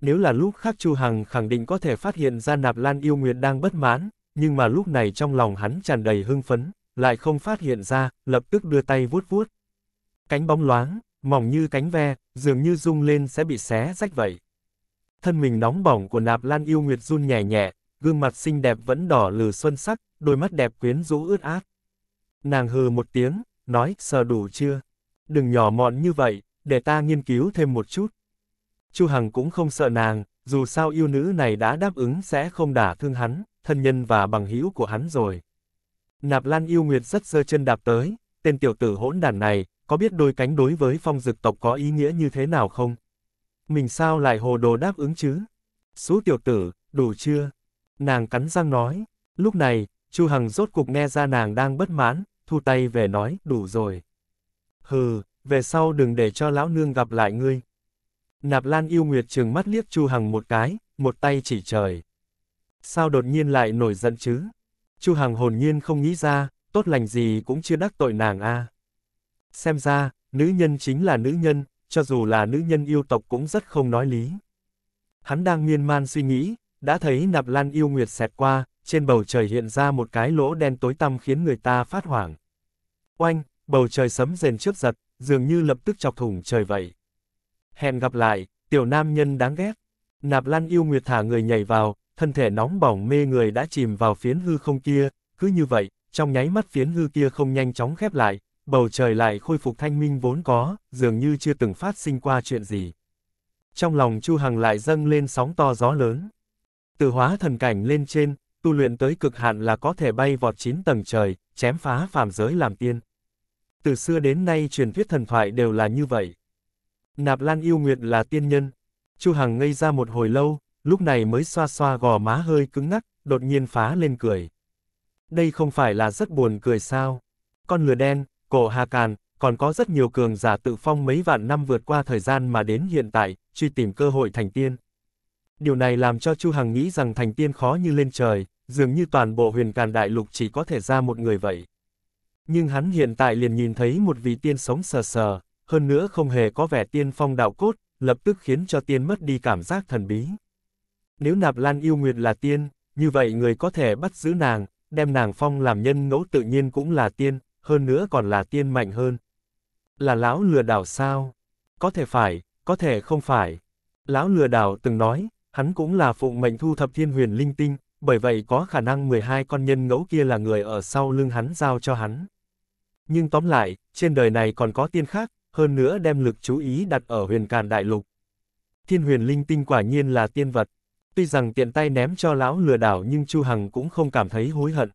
Nếu là lúc khác Chu Hằng khẳng định có thể phát hiện ra nạp lan yêu nguyệt đang bất mãn, nhưng mà lúc này trong lòng hắn tràn đầy hưng phấn, lại không phát hiện ra, lập tức đưa tay vuốt vuốt. Cánh bóng loáng, mỏng như cánh ve, dường như rung lên sẽ bị xé rách vậy. Thân mình nóng bỏng của nạp lan yêu nguyệt run nhẹ nhẹ, gương mặt xinh đẹp vẫn đỏ lừ xuân sắc, đôi mắt đẹp quyến rũ ướt át. Nàng hừ một tiếng, nói, sờ đủ chưa? Đừng nhỏ mọn như vậy, để ta nghiên cứu thêm một chút. Chu Hằng cũng không sợ nàng, dù sao yêu nữ này đã đáp ứng sẽ không đả thương hắn, thân nhân và bằng hữu của hắn rồi. Nạp Lan yêu nguyệt rất sơ chân đạp tới, tên tiểu tử hỗn đàn này, có biết đôi cánh đối với phong dực tộc có ý nghĩa như thế nào không? Mình sao lại hồ đồ đáp ứng chứ? Sú tiểu tử, đủ chưa? Nàng cắn răng nói, lúc này, Chu Hằng rốt cục nghe ra nàng đang bất mãn, thu tay về nói, đủ rồi. Hừ, về sau đừng để cho lão nương gặp lại ngươi. Nạp Lan yêu nguyệt trừng mắt liếc Chu Hằng một cái, một tay chỉ trời. Sao đột nhiên lại nổi giận chứ? Chu Hằng hồn nhiên không nghĩ ra, tốt lành gì cũng chưa đắc tội nàng a. À. Xem ra, nữ nhân chính là nữ nhân, cho dù là nữ nhân yêu tộc cũng rất không nói lý. Hắn đang miên man suy nghĩ, đã thấy Nạp Lan yêu nguyệt xẹt qua, trên bầu trời hiện ra một cái lỗ đen tối tăm khiến người ta phát hoảng. Oanh, bầu trời sấm rền trước giật, dường như lập tức chọc thủng trời vậy. Hẹn gặp lại, tiểu nam nhân đáng ghét. Nạp Lan yêu nguyệt thả người nhảy vào, thân thể nóng bỏng mê người đã chìm vào phiến hư không kia, cứ như vậy, trong nháy mắt phiến hư kia không nhanh chóng khép lại, bầu trời lại khôi phục thanh minh vốn có, dường như chưa từng phát sinh qua chuyện gì. Trong lòng Chu Hằng lại dâng lên sóng to gió lớn. Từ hóa thần cảnh lên trên, tu luyện tới cực hạn là có thể bay vọt chín tầng trời, chém phá phàm giới làm tiên. Từ xưa đến nay truyền thuyết thần thoại đều là như vậy. Nạp Lan yêu nguyệt là tiên nhân. Chu Hằng ngây ra một hồi lâu, lúc này mới xoa xoa gò má hơi cứng ngắc, đột nhiên phá lên cười. Đây không phải là rất buồn cười sao? Con lừa đen, cổ Hà Càn, còn có rất nhiều cường giả tự phong mấy vạn năm vượt qua thời gian mà đến hiện tại, truy tìm cơ hội thành tiên. Điều này làm cho Chu Hằng nghĩ rằng thành tiên khó như lên trời, dường như toàn bộ huyền càn đại lục chỉ có thể ra một người vậy. Nhưng hắn hiện tại liền nhìn thấy một vị tiên sống sờ sờ, hơn nữa không hề có vẻ tiên phong đạo cốt, lập tức khiến cho tiên mất đi cảm giác thần bí. Nếu nạp lan yêu nguyệt là tiên, như vậy người có thể bắt giữ nàng, đem nàng phong làm nhân ngẫu tự nhiên cũng là tiên, hơn nữa còn là tiên mạnh hơn. Là lão lừa đảo sao? Có thể phải, có thể không phải. Lão lừa đảo từng nói, hắn cũng là phụng mệnh thu thập thiên huyền linh tinh, bởi vậy có khả năng 12 con nhân ngẫu kia là người ở sau lưng hắn giao cho hắn. Nhưng tóm lại, trên đời này còn có tiên khác, hơn nữa đem lực chú ý đặt ở huyền càn đại lục. Thiên huyền linh tinh quả nhiên là tiên vật. Tuy rằng tiện tay ném cho lão lừa đảo nhưng Chu Hằng cũng không cảm thấy hối hận.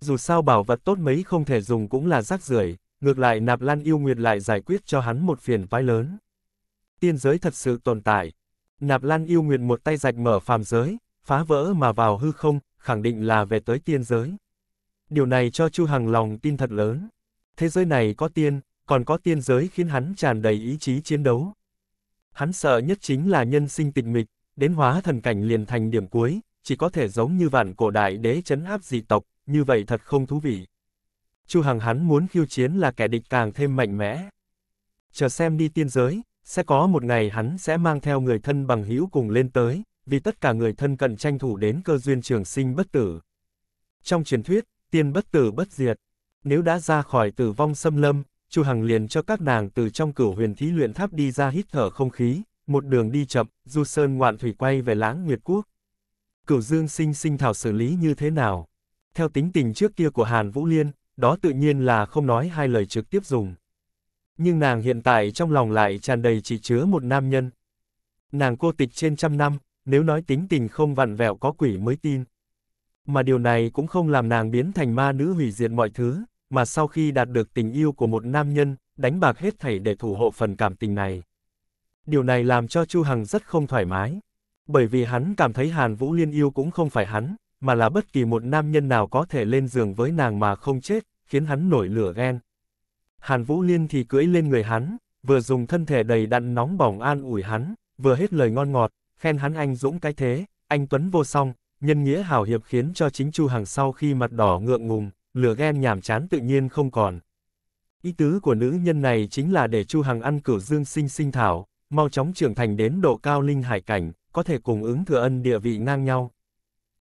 Dù sao bảo vật tốt mấy không thể dùng cũng là rác rưởi, ngược lại nạp lan yêu nguyệt lại giải quyết cho hắn một phiền toái lớn. Tiên giới thật sự tồn tại. Nạp lan yêu nguyệt một tay rạch mở phàm giới, phá vỡ mà vào hư không, khẳng định là về tới tiên giới. Điều này cho Chu Hằng lòng tin thật lớn. Thế giới này có tiên, còn có tiên giới khiến hắn tràn đầy ý chí chiến đấu. Hắn sợ nhất chính là nhân sinh tịch mịch, đến hóa thần cảnh liền thành điểm cuối, chỉ có thể giống như vạn cổ đại đế chấn áp dị tộc, như vậy thật không thú vị. Chu Hằng hắn muốn khiêu chiến là kẻ địch càng thêm mạnh mẽ. Chờ xem đi tiên giới, sẽ có một ngày hắn sẽ mang theo người thân bằng hữu cùng lên tới, vì tất cả người thân cận tranh thủ đến cơ duyên trường sinh bất tử. Trong truyền thuyết, tiên bất tử bất diệt, nếu đã ra khỏi tử vong xâm lâm, Chu Hằng liền cho các nàng từ trong cửu huyền thí luyện tháp đi ra hít thở không khí, một đường đi chậm, du sơn ngoạn thủy quay về lãng nguyệt quốc. Cửu dương sinh sinh thảo xử lý như thế nào? Theo tính tình trước kia của Hàn Vũ Liên, đó tự nhiên là không nói hai lời trực tiếp dùng. Nhưng nàng hiện tại trong lòng lại tràn đầy chỉ chứa một nam nhân. Nàng cô tịch trên trăm năm, nếu nói tính tình không vặn vẹo có quỷ mới tin. Mà điều này cũng không làm nàng biến thành ma nữ hủy diệt mọi thứ, mà sau khi đạt được tình yêu của một nam nhân, đánh bạc hết thảy để thủ hộ phần cảm tình này. Điều này làm cho Chu Hằng rất không thoải mái, bởi vì hắn cảm thấy Hàn Vũ Liên yêu cũng không phải hắn, mà là bất kỳ một nam nhân nào có thể lên giường với nàng mà không chết, khiến hắn nổi lửa ghen. Hàn Vũ Liên thì cưỡi lên người hắn, vừa dùng thân thể đầy đặn nóng bỏng an ủi hắn, vừa hết lời ngon ngọt, khen hắn anh dũng cái thế, anh Tuấn vô song, nhân nghĩa hảo hiệp khiến cho chính Chu Hằng sau khi mặt đỏ ngượng ngùng, lửa ghen nhảm chán tự nhiên không còn. Ý tứ của nữ nhân này chính là để Chu Hằng ăn cửu dương sinh sinh thảo, mau chóng trưởng thành đến độ cao linh hải cảnh, có thể cùng ứng thừa ân địa vị ngang nhau.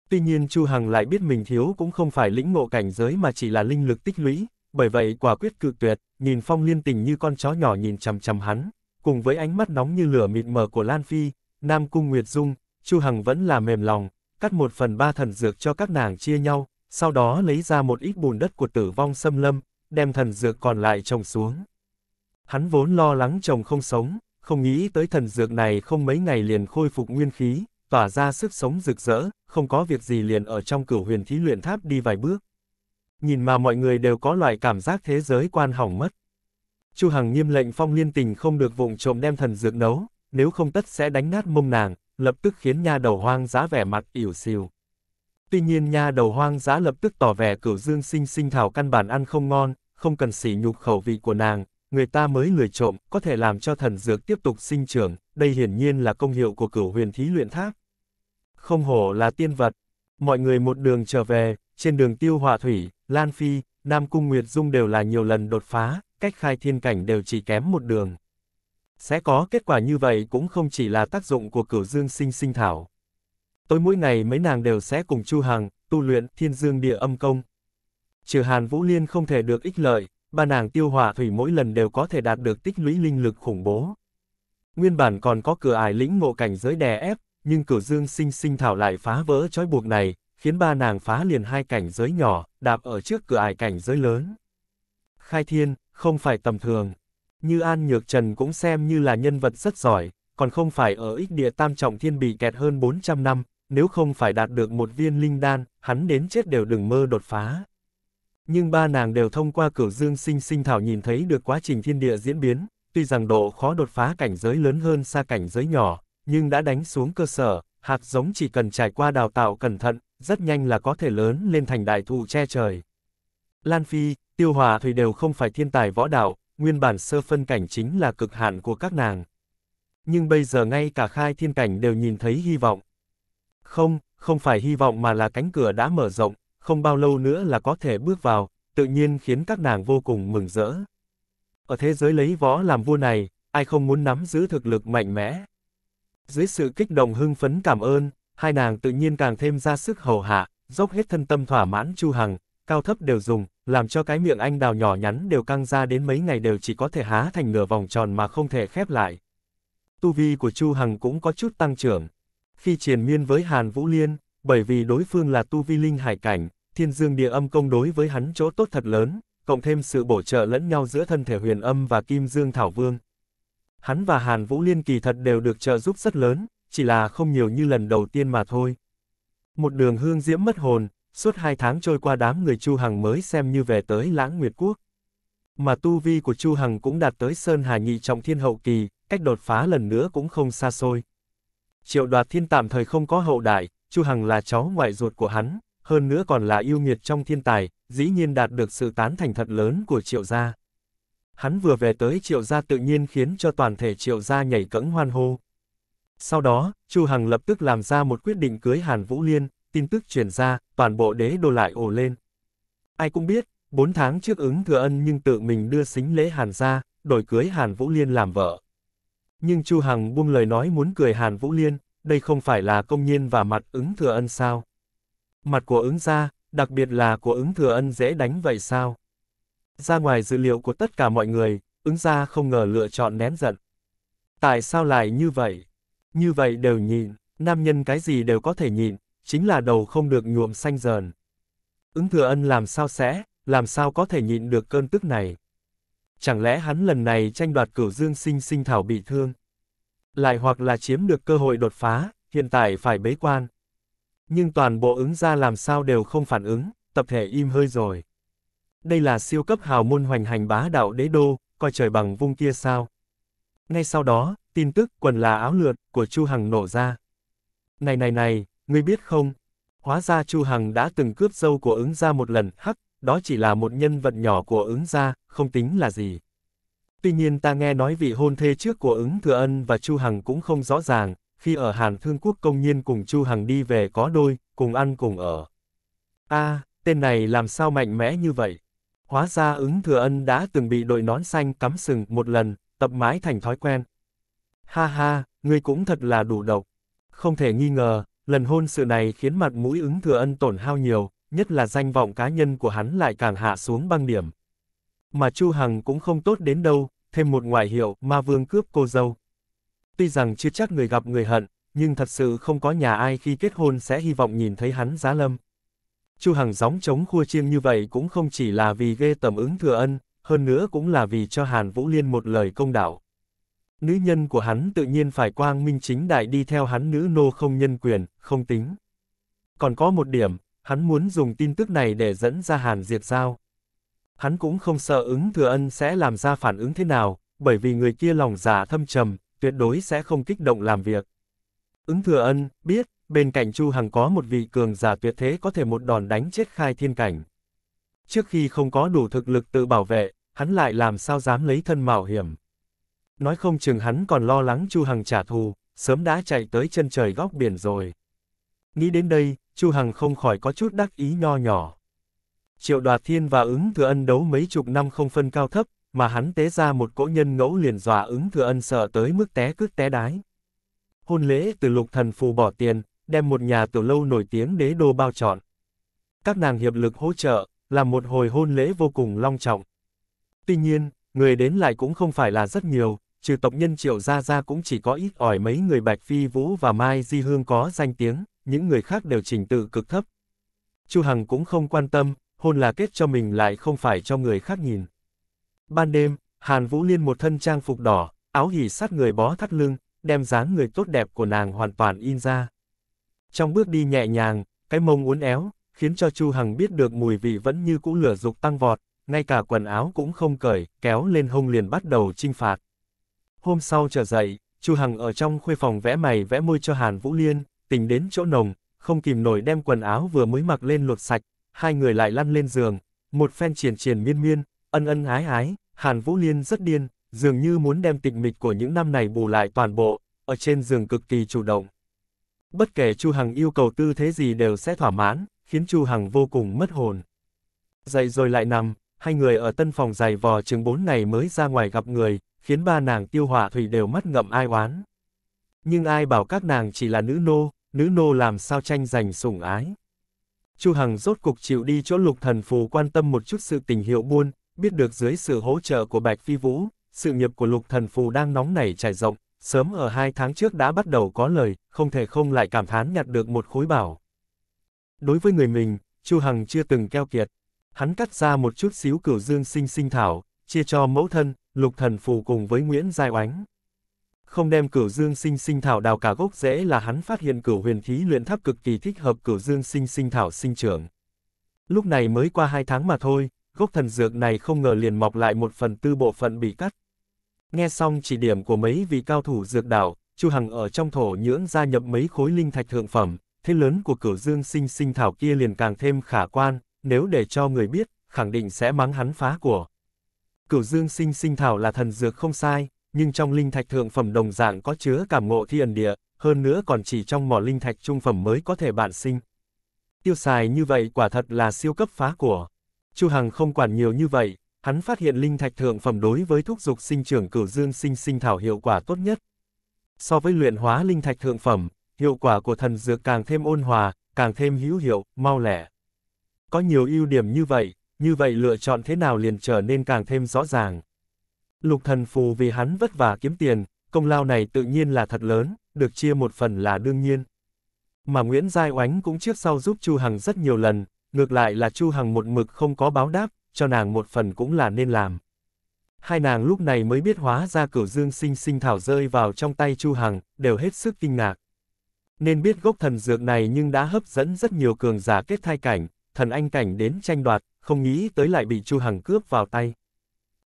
Tuy nhiên Chu Hằng lại biết mình thiếu cũng không phải lĩnh ngộ cảnh giới mà chỉ là linh lực tích lũy, bởi vậy quả quyết cự tuyệt, nhìn Phong Liên tình như con chó nhỏ nhìn chằm chằm hắn, cùng với ánh mắt nóng như lửa mịt mờ của Lan Phi, Nam Cung Nguyệt Dung, Chu Hằng vẫn là mềm lòng, cắt một phần ba thần dược cho các nàng chia nhau, sau đó lấy ra một ít bùn đất của tử vong xâm lâm, đem thần dược còn lại trồng xuống. Hắn vốn lo lắng chồng không sống, không nghĩ tới thần dược này không mấy ngày liền khôi phục nguyên khí, tỏa ra sức sống rực rỡ, không có việc gì liền ở trong cửu huyền thí luyện tháp đi vài bước. Nhìn mà mọi người đều có loại cảm giác thế giới quan hỏng mất. Chu Hằng nghiêm lệnh Phong Liên Tình không được vụng trộm đem thần dược nấu, nếu không tất sẽ đánh nát mông nàng, lập tức khiến nha đầu hoang giá vẻ mặt ỉu xìu. Tuy nhiên nha đầu hoang giá lập tức tỏ vẻ cửu dương sinh sinh thảo căn bản ăn không ngon, không cần sỉ nhục khẩu vị của nàng, người ta mới lười trộm, có thể làm cho thần dược tiếp tục sinh trưởng, đây hiển nhiên là công hiệu của cửu huyền thí luyện tháp. Không hổ là tiên vật, mọi người một đường trở về, trên đường tiêu hòa thủy, Lan Phi, Nam Cung Nguyệt Dung đều là nhiều lần đột phá, cách khai thiên cảnh đều chỉ kém một đường. Sẽ có kết quả như vậy cũng không chỉ là tác dụng của cửu dương sinh sinh thảo. Tối mỗi ngày mấy nàng đều sẽ cùng Chu Hằng, tu luyện thiên dương địa âm công. Trừ Hàn Vũ Liên không thể được ích lợi, ba nàng tiêu hỏa thủy mỗi lần đều có thể đạt được tích lũy linh lực khủng bố. Nguyên bản còn có cửa ải lĩnh ngộ cảnh giới đè ép, nhưng cửu dương sinh sinh thảo lại phá vỡ trói buộc này, khiến ba nàng phá liền hai cảnh giới nhỏ, đạp ở trước cửa ải cảnh giới lớn. Khai thiên, không phải tầm thường như An Nhược Trần cũng xem như là nhân vật rất giỏi, còn không phải ở ích địa tam trọng thiên bị kẹt hơn 400 năm, nếu không phải đạt được một viên linh đan, hắn đến chết đều đừng mơ đột phá. Nhưng ba nàng đều thông qua cửu dương sinh sinh thảo nhìn thấy được quá trình thiên địa diễn biến, tuy rằng độ khó đột phá cảnh giới lớn hơn xa cảnh giới nhỏ, nhưng đã đánh xuống cơ sở, hạt giống chỉ cần trải qua đào tạo cẩn thận, rất nhanh là có thể lớn lên thành đại thụ che trời. Lan Phi, Tiêu Hòa Thủy đều không phải thiên tài võ đạo, nguyên bản sơ phân cảnh chính là cực hạn của các nàng. Nhưng bây giờ ngay cả khai thiên cảnh đều nhìn thấy hy vọng. Không, không phải hy vọng mà là cánh cửa đã mở rộng, không bao lâu nữa là có thể bước vào, tự nhiên khiến các nàng vô cùng mừng rỡ. Ở thế giới lấy võ làm vua này, ai không muốn nắm giữ thực lực mạnh mẽ. Dưới sự kích động hưng phấn cảm ơn, hai nàng tự nhiên càng thêm ra sức hầu hạ, dốc hết thân tâm thỏa mãn Chu Hằng, cao thấp đều dùng, làm cho cái miệng anh đào nhỏ nhắn đều căng ra đến mấy ngày đều chỉ có thể há thành nửa vòng tròn mà không thể khép lại. Tu vi của Chu Hằng cũng có chút tăng trưởng. Khi triền miên với Hàn Vũ Liên, bởi vì đối phương là tu vi linh hải cảnh, thiên dương địa âm công đối với hắn chỗ tốt thật lớn, cộng thêm sự bổ trợ lẫn nhau giữa thân thể huyền âm và kim dương thảo vương. Hắn và Hàn Vũ Liên kỳ thật đều được trợ giúp rất lớn, chỉ là không nhiều như lần đầu tiên mà thôi. Một đường hương diễm mất hồn, Suốt hai tháng trôi qua đám người Chu Hằng mới xem như về tới lãng nguyệt quốc. Mà tu vi của Chu Hằng cũng đạt tới Sơn Hà Nhị trọng thiên hậu kỳ, cách đột phá lần nữa cũng không xa xôi. Triệu đoạt thiên tạm thời không có hậu đại, Chu Hằng là cháu ngoại ruột của hắn, hơn nữa còn là yêu nghiệt trong thiên tài, dĩ nhiên đạt được sự tán thành thật lớn của triệu gia. Hắn vừa về tới triệu gia tự nhiên khiến cho toàn thể triệu gia nhảy cẫng hoan hô. Sau đó, Chu Hằng lập tức làm ra một quyết định cưới Hàn Vũ Liên, tin tức truyền ra, toàn bộ đế đô lại ồ lên. Ai cũng biết, 4 tháng trước ứng thừa ân nhưng tự mình đưa xính lễ Hàn ra, đổi cưới Hàn Vũ Liên làm vợ. Nhưng Chu Hằng buông lời nói muốn cười Hàn Vũ Liên, đây không phải là công nhiên và mặt ứng thừa ân sao? Mặt của ứng gia, đặc biệt là của ứng thừa ân dễ đánh vậy sao? Ra ngoài dữ liệu của tất cả mọi người, ứng gia không ngờ lựa chọn nén giận. Tại sao lại như vậy? Như vậy đều nhìn nam nhân cái gì đều có thể nhìn chính là đầu không được nhuộm xanh dờn. Ứng thừa ân làm sao sẽ, làm sao có thể nhịn được cơn tức này. Chẳng lẽ hắn lần này tranh đoạt cửu dương sinh sinh thảo bị thương? Lại hoặc là chiếm được cơ hội đột phá, hiện tại phải bế quan. Nhưng toàn bộ ứng ra làm sao đều không phản ứng, tập thể im hơi rồi. Đây là siêu cấp hào môn hoành hành bá đạo đế đô, coi trời bằng vung kia sao. Ngay sau đó, tin tức quần là áo lượt của Chu Hằng nổ ra. Này này này, ngươi biết không? Hóa ra Chu Hằng đã từng cướp dâu của ứng gia một lần, hắc, đó chỉ là một nhân vật nhỏ của ứng gia, không tính là gì. Tuy nhiên ta nghe nói vị hôn thê trước của ứng thừa ân và Chu Hằng cũng không rõ ràng, khi ở Hàn Thương Quốc công nhiên cùng Chu Hằng đi về có đôi, cùng ăn cùng ở. a tên này làm sao mạnh mẽ như vậy? Hóa ra ứng thừa ân đã từng bị đội nón xanh cắm sừng một lần, tập mái thành thói quen. Ha ha, ngươi cũng thật là đủ độc. Không thể nghi ngờ, Lần hôn sự này khiến mặt mũi ứng thừa ân tổn hao nhiều, nhất là danh vọng cá nhân của hắn lại càng hạ xuống băng điểm. Mà Chu Hằng cũng không tốt đến đâu, thêm một ngoại hiệu ma vương cướp cô dâu. Tuy rằng chưa chắc người gặp người hận, nhưng thật sự không có nhà ai khi kết hôn sẽ hy vọng nhìn thấy hắn giá lâm. Chu Hằng gióng chống khua chiêng như vậy cũng không chỉ là vì ghê tầm ứng thừa ân, hơn nữa cũng là vì cho Hàn Vũ Liên một lời công đạo. Nữ nhân của hắn tự nhiên phải quang minh chính đại đi theo hắn nữ nô không nhân quyền, không tính. Còn có một điểm, hắn muốn dùng tin tức này để dẫn ra Hàn Diệt Giao. Hắn cũng không sợ ứng thừa ân sẽ làm ra phản ứng thế nào, bởi vì người kia lòng giả dạ thâm trầm, tuyệt đối sẽ không kích động làm việc. Ứng thừa ân, biết, bên cạnh Chu Hằng có một vị cường giả tuyệt thế có thể một đòn đánh chết khai thiên cảnh. Trước khi không có đủ thực lực tự bảo vệ, hắn lại làm sao dám lấy thân mạo hiểm nói không chừng hắn còn lo lắng Chu Hằng trả thù, sớm đã chạy tới chân trời góc biển rồi. Nghĩ đến đây, Chu Hằng không khỏi có chút đắc ý nho nhỏ. Triệu Đoạt Thiên và ứng thừa ân đấu mấy chục năm không phân cao thấp, mà hắn tế ra một cỗ nhân ngẫu liền dọa ứng thừa ân sợ tới mức té cứt té đái. Hôn lễ từ lục thần phù bỏ tiền, đem một nhà tiểu lâu nổi tiếng đế đô bao chọn Các nàng hiệp lực hỗ trợ, làm một hồi hôn lễ vô cùng long trọng. Tuy nhiên, người đến lại cũng không phải là rất nhiều, trừ tộc nhân triệu gia gia cũng chỉ có ít ỏi mấy người Bạch Phi Vũ và Mai Di Hương có danh tiếng, những người khác đều trình tự cực thấp. Chu Hằng cũng không quan tâm, hôn là kết cho mình lại không phải cho người khác nhìn. Ban đêm, Hàn Vũ Liên một thân trang phục đỏ, áo hỉ sát người bó thắt lưng, đem dáng người tốt đẹp của nàng hoàn toàn in ra. Trong bước đi nhẹ nhàng, cái mông uốn éo, khiến cho Chu Hằng biết được mùi vị vẫn như cũ lửa dục tăng vọt, ngay cả quần áo cũng không cởi, kéo lên hông liền bắt đầu chinh phạt. Hôm sau trở dậy, Chu Hằng ở trong khuê phòng vẽ mày vẽ môi cho Hàn Vũ Liên, Tỉnh đến chỗ nồng, không kìm nổi đem quần áo vừa mới mặc lên luộc sạch, hai người lại lăn lên giường, một phen triển triển miên miên, ân ân ái ái, Hàn Vũ Liên rất điên, dường như muốn đem tịch mịch của những năm này bù lại toàn bộ, ở trên giường cực kỳ chủ động. Bất kể Chu Hằng yêu cầu tư thế gì đều sẽ thỏa mãn, khiến Chu Hằng vô cùng mất hồn. Dậy rồi lại nằm, hai người ở tân phòng giày vò chừng bốn ngày mới ra ngoài gặp người, khiến ba nàng tiêu hỏa thủy đều mắt ngậm ai oán. Nhưng ai bảo các nàng chỉ là nữ nô, nữ nô làm sao tranh giành sủng ái. Chu Hằng rốt cục chịu đi chỗ lục thần phù quan tâm một chút sự tình hiệu buôn, biết được dưới sự hỗ trợ của Bạch Phi Vũ, sự nghiệp của lục thần phù đang nóng nảy trải rộng, sớm ở hai tháng trước đã bắt đầu có lời, không thể không lại cảm thán nhặt được một khối bảo. Đối với người mình, Chu Hằng chưa từng keo kiệt. Hắn cắt ra một chút xíu cửu dương sinh sinh thảo, chia cho mẫu thân, Lục Thần Phù cùng với Nguyễn Giai Oánh. Không đem cửu dương sinh sinh thảo đào cả gốc rễ là hắn phát hiện cửu huyền khí luyện tháp cực kỳ thích hợp cửu dương sinh sinh thảo sinh trưởng. Lúc này mới qua hai tháng mà thôi, gốc thần dược này không ngờ liền mọc lại một phần tư bộ phận bị cắt. Nghe xong chỉ điểm của mấy vị cao thủ dược đảo, Chu Hằng ở trong thổ nhưỡng gia nhập mấy khối linh thạch thượng phẩm, thế lớn của cửu dương sinh sinh thảo kia liền càng thêm khả quan, nếu để cho người biết, khẳng định sẽ mắng hắn phá của. Cửu Dương Sinh Sinh Thảo là thần dược không sai, nhưng trong linh thạch thượng phẩm đồng dạng có chứa cảm ngộ thiên địa, hơn nữa còn chỉ trong mỏ linh thạch trung phẩm mới có thể bản sinh. Tiêu xài như vậy quả thật là siêu cấp phá của. Chu Hằng không quản nhiều như vậy, hắn phát hiện linh thạch thượng phẩm đối với thúc dục sinh trưởng cửu dương sinh sinh thảo hiệu quả tốt nhất. So với luyện hóa linh thạch thượng phẩm, hiệu quả của thần dược càng thêm ôn hòa, càng thêm hữu hiệu, mau lẻ. Có nhiều ưu điểm như vậy, như vậy lựa chọn thế nào liền trở nên càng thêm rõ ràng. Lục thần phù vì hắn vất vả kiếm tiền, công lao này tự nhiên là thật lớn, được chia một phần là đương nhiên. Mà Nguyễn Giai Oánh cũng trước sau giúp Chu Hằng rất nhiều lần, ngược lại là Chu Hằng một mực không có báo đáp, cho nàng một phần cũng là nên làm. Hai nàng lúc này mới biết hóa ra cửu dương sinh sinh thảo rơi vào trong tay Chu Hằng, đều hết sức kinh ngạc. Nên biết gốc thần dược này nhưng đã hấp dẫn rất nhiều cường giả kết thai cảnh, thần anh cảnh đến tranh đoạt, không nghĩ tới lại bị Chu Hằng cướp vào tay.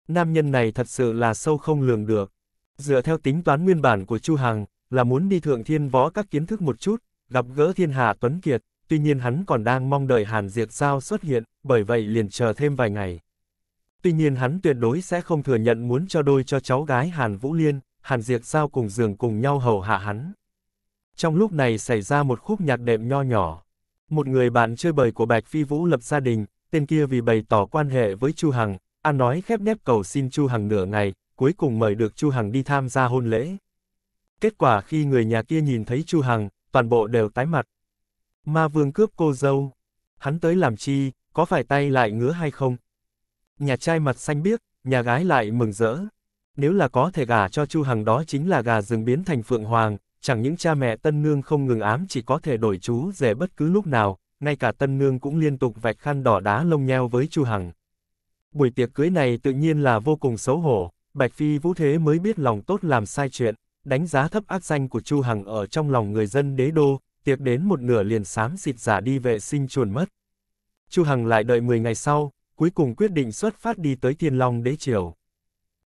Nam nhân này thật sự là sâu không lường được. Dựa theo tính toán nguyên bản của Chu Hằng, là muốn đi thượng thiên võ các kiến thức một chút, gặp gỡ thiên hạ Tuấn Kiệt, tuy nhiên hắn còn đang mong đợi Hàn Diệt Giao xuất hiện, bởi vậy liền chờ thêm vài ngày. Tuy nhiên hắn tuyệt đối sẽ không thừa nhận muốn cho đôi cho cháu gái Hàn Vũ Liên, Hàn Diệt Giao cùng giường cùng nhau hầu hạ hắn. Trong lúc này xảy ra một khúc nhạc đệm nho nhỏ. Một người bạn chơi bời của Bạch Phi Vũ lập gia đình, tên kia vì bày tỏ quan hệ với Chu Hằng, an nói khép nép cầu xin Chu Hằng nửa ngày, cuối cùng mời được Chu Hằng đi tham gia hôn lễ. Kết quả khi người nhà kia nhìn thấy Chu Hằng, toàn bộ đều tái mặt. Ma vương cướp cô dâu. Hắn tới làm chi, có phải tay lại ngứa hay không? Nhà trai mặt xanh biếc, nhà gái lại mừng rỡ. Nếu là có thể gả cho Chu Hằng đó chính là gà rừng biến thành phượng hoàng, chẳng những cha mẹ tân nương không ngừng ám chỉ có thể đổi chú rể bất cứ lúc nào, ngay cả tân nương cũng liên tục vạch khăn đỏ đá lông nheo với Chu Hằng. Buổi tiệc cưới này tự nhiên là vô cùng xấu hổ, Bạch Phi Vũ Thế mới biết lòng tốt làm sai chuyện, đánh giá thấp ác danh của Chu Hằng ở trong lòng người dân đế đô, tiệc đến một nửa liền xám xịt giả đi vệ sinh chuồn mất. Chu Hằng lại đợi 10 ngày sau, cuối cùng quyết định xuất phát đi tới Thiên Long đế triều.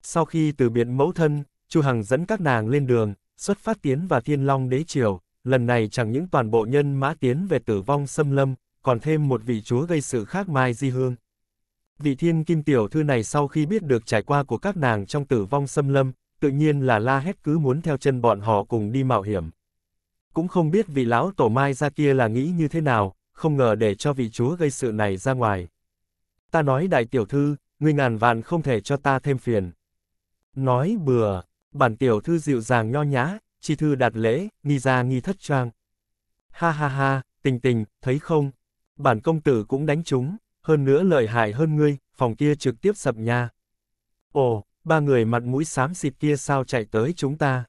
Sau khi từ biệt mẫu thân, Chu Hằng dẫn các nàng lên đường, xuất phát tiến vào Thiên Long đế triều, lần này chẳng những toàn bộ nhân mã tiến về tử vong xâm lâm, còn thêm một vị chúa gây sự khác Mai Di Hương. Vị thiên kim tiểu thư này sau khi biết được trải qua của các nàng trong tử vong xâm lâm, tự nhiên là la hét cứ muốn theo chân bọn họ cùng đi mạo hiểm. Cũng không biết vị lão tổ mai ra kia là nghĩ như thế nào, không ngờ để cho vị chúa gây sự này ra ngoài. Ta nói đại tiểu thư, ngươi ngàn vạn không thể cho ta thêm phiền. Nói bừa, bản tiểu thư dịu dàng nho nhã, Chi thư đạt lễ, nghi ra nghi thất trang. Ha ha ha, tình tình, thấy không? Bản công tử cũng đánh chúng, hơn nữa lợi hại hơn ngươi, phòng kia trực tiếp sập nha. Ồ, ba người mặt mũi xám xịt kia sao chạy tới chúng ta?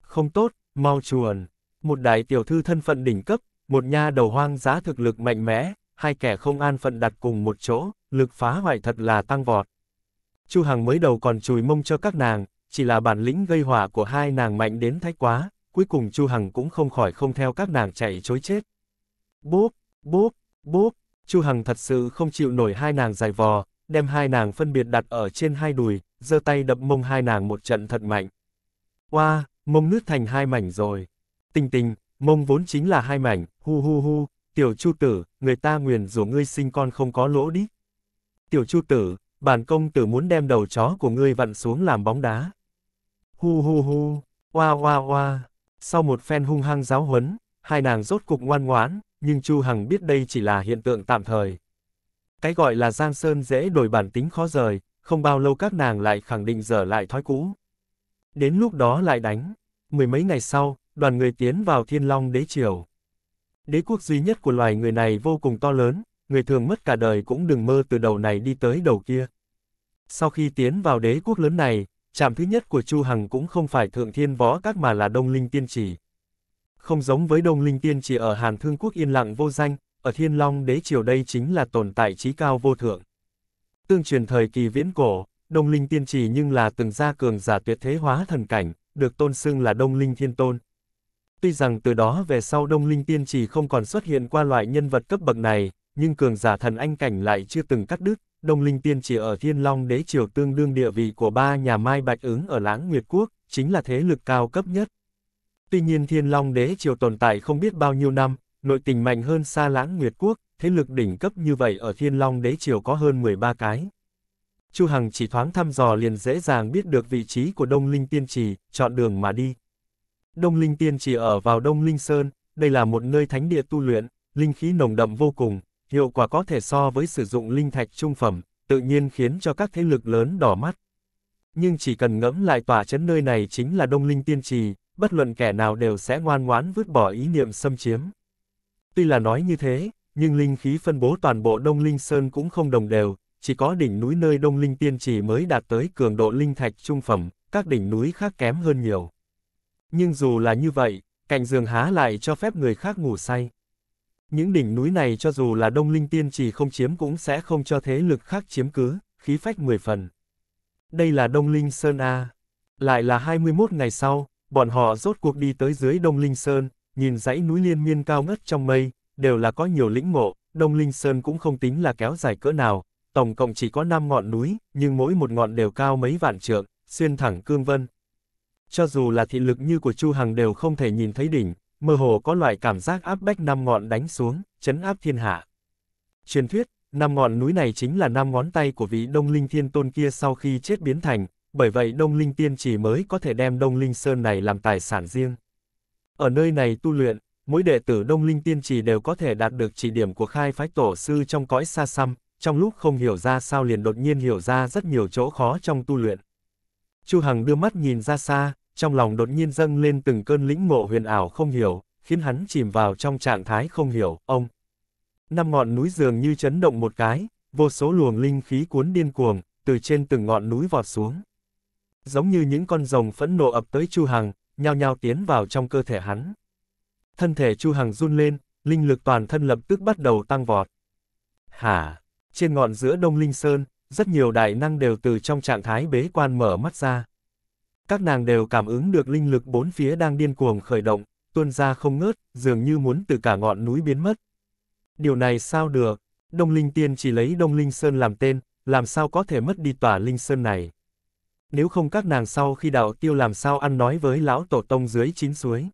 Không tốt, mau chuồn. Một đại tiểu thư thân phận đỉnh cấp, một nha đầu hoang giá thực lực mạnh mẽ, hai kẻ không an phận đặt cùng một chỗ, lực phá hoại thật là tăng vọt. Chu Hằng mới đầu còn chùi mông cho các nàng, chỉ là bản lĩnh gây hỏa của hai nàng mạnh đến thái quá, cuối cùng Chu Hằng cũng không khỏi không theo các nàng chạy chối chết. Bốp, bốp, bốp, Chu Hằng thật sự không chịu nổi hai nàng dài vò, đem hai nàng phân biệt đặt ở trên hai đùi, giơ tay đập mông hai nàng một trận thật mạnh. Oa, wow, mông nứt thành hai mảnh rồi. Tình tình, mông vốn chính là hai mảnh, hu hu hu, tiểu chu tử, người ta nguyền rủa ngươi sinh con không có lỗ đi. Tiểu chu tử, bản công tử muốn đem đầu chó của ngươi vặn xuống làm bóng đá. Hu hu hu, oa oa oa. Sau một phen hung hăng giáo huấn, hai nàng rốt cục ngoan ngoãn, nhưng Chu Hằng biết đây chỉ là hiện tượng tạm thời. Cái gọi là Giang Sơn dễ đổi bản tính khó rời, không bao lâu các nàng lại khẳng định dở lại thói cũ. Đến lúc đó lại đánh. Mười mấy ngày sau, đoàn người tiến vào Thiên Long Đế Triều. Đế quốc duy nhất của loài người này vô cùng to lớn, người thường mất cả đời cũng đừng mơ từ đầu này đi tới đầu kia. Sau khi tiến vào đế quốc lớn này, trạm thứ nhất của Chu Hằng cũng không phải Thượng Thiên Võ Các mà là Đông Linh Tiên chỉ Không giống với Đông Linh Tiên chỉ ở Hàn Thương Quốc yên lặng vô danh, ở Thiên Long Đế Triều đây chính là tồn tại trí cao vô thượng. Tương truyền thời kỳ viễn cổ, Đông Linh Tiên chỉ nhưng là từng gia cường giả tuyệt thế hóa thần cảnh, được tôn xưng là Đông Linh Thiên Tôn. Tuy rằng từ đó về sau Đông Linh Tiên chỉ không còn xuất hiện qua loại nhân vật cấp bậc này, nhưng cường giả thần anh cảnh lại chưa từng cắt đứt, Đông Linh Tiên chỉ ở Thiên Long Đế Triều tương đương địa vị của ba nhà Mai Bạch Ứng ở Lãng Nguyệt Quốc, chính là thế lực cao cấp nhất. Tuy nhiên Thiên Long Đế Triều tồn tại không biết bao nhiêu năm, nội tình mạnh hơn xa Lãng Nguyệt Quốc, thế lực đỉnh cấp như vậy ở Thiên Long Đế Triều có hơn 13 cái. Chu Hằng chỉ thoáng thăm dò liền dễ dàng biết được vị trí của Đông Linh Tiên Trì, chọn đường mà đi. Đông Linh Tiên Trì ở vào Đông Linh Sơn, đây là một nơi thánh địa tu luyện, linh khí nồng đậm vô cùng, hiệu quả có thể so với sử dụng linh thạch trung phẩm, tự nhiên khiến cho các thế lực lớn đỏ mắt. Nhưng chỉ cần ngẫm lại tòa chấn nơi này chính là Đông Linh Tiên Trì, bất luận kẻ nào đều sẽ ngoan ngoãn vứt bỏ ý niệm xâm chiếm. Tuy là nói như thế, nhưng linh khí phân bố toàn bộ Đông Linh Sơn cũng không đồng đều, chỉ có đỉnh núi nơi Đông Linh Tiên Trì mới đạt tới cường độ linh thạch trung phẩm, các đỉnh núi khác kém hơn nhiều. Nhưng dù là như vậy, cạnh giường há lại cho phép người khác ngủ say. Những đỉnh núi này cho dù là đông linh tiên trì không chiếm cũng sẽ không cho thế lực khác chiếm cứ, khí phách mười phần. Đây là Đông Linh Sơn A. Lại là 21 ngày sau, bọn họ rốt cuộc đi tới dưới Đông Linh Sơn, nhìn dãy núi liên miên cao ngất trong mây, đều là có nhiều lĩnh ngộ, Đông Linh Sơn cũng không tính là kéo dài cỡ nào, tổng cộng chỉ có 5 ngọn núi, nhưng mỗi một ngọn đều cao mấy vạn trượng, xuyên thẳng cương vân. Cho dù là thị lực như của Chu Hằng đều không thể nhìn thấy đỉnh, mơ hồ có loại cảm giác áp bách năm ngọn đánh xuống, chấn áp thiên hạ. Truyền thuyết, năm ngọn núi này chính là năm ngón tay của vị Đông Linh Thiên Tôn kia sau khi chết biến thành, bởi vậy Đông Linh Tiên chỉ mới có thể đem Đông Linh Sơn này làm tài sản riêng. Ở nơi này tu luyện, mỗi đệ tử Đông Linh Tiên Chỉ đều có thể đạt được chỉ điểm của khai phái tổ sư trong cõi xa xăm, trong lúc không hiểu ra sao liền đột nhiên hiểu ra rất nhiều chỗ khó trong tu luyện. Chu Hằng đưa mắt nhìn ra xa, trong lòng đột nhiên dâng lên từng cơn lĩnh ngộ huyền ảo không hiểu, khiến hắn chìm vào trong trạng thái không hiểu, ông. Năm ngọn núi dường như chấn động một cái, vô số luồng linh khí cuốn điên cuồng, từ trên từng ngọn núi vọt xuống. Giống như những con rồng phẫn nộ ập tới Chu Hằng, nhao nhao tiến vào trong cơ thể hắn. Thân thể Chu Hằng run lên, linh lực toàn thân lập tức bắt đầu tăng vọt. Hả? Trên ngọn giữa Đông Linh Sơn, rất nhiều đại năng đều từ trong trạng thái bế quan mở mắt ra các nàng đều cảm ứng được linh lực bốn phía đang điên cuồng khởi động, tuôn ra không ngớt, dường như muốn từ cả ngọn núi biến mất. Điều này sao được, Đông Linh Tiên chỉ lấy Đông Linh Sơn làm tên, làm sao có thể mất đi tòa Linh Sơn này. Nếu không các nàng sau khi đạo tiêu làm sao ăn nói với lão tổ tông dưới chín suối.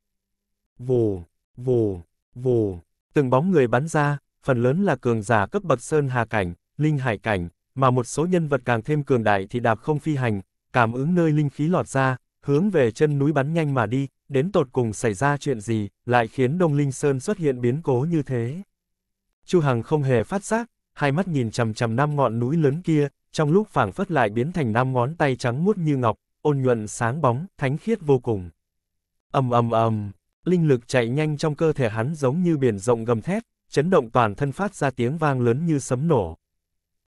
Vù, vù, vù, từng bóng người bắn ra, phần lớn là cường giả cấp bậc Sơn Hà Cảnh, Linh Hải Cảnh, mà một số nhân vật càng thêm cường đại thì đạp không phi hành, cảm ứng nơi linh khí lọt ra, hướng về chân núi bắn nhanh mà đi, đến tột cùng xảy ra chuyện gì, lại khiến Đông Linh Sơn xuất hiện biến cố như thế. Chu Hằng không hề phát giác, hai mắt nhìn chằm chằm năm ngọn núi lớn kia, trong lúc phảng phất lại biến thành năm ngón tay trắng muốt như ngọc, ôn nhuận sáng bóng, thánh khiết vô cùng. Ầm ầm ầm, linh lực chạy nhanh trong cơ thể hắn giống như biển rộng gầm thét, chấn động toàn thân phát ra tiếng vang lớn như sấm nổ.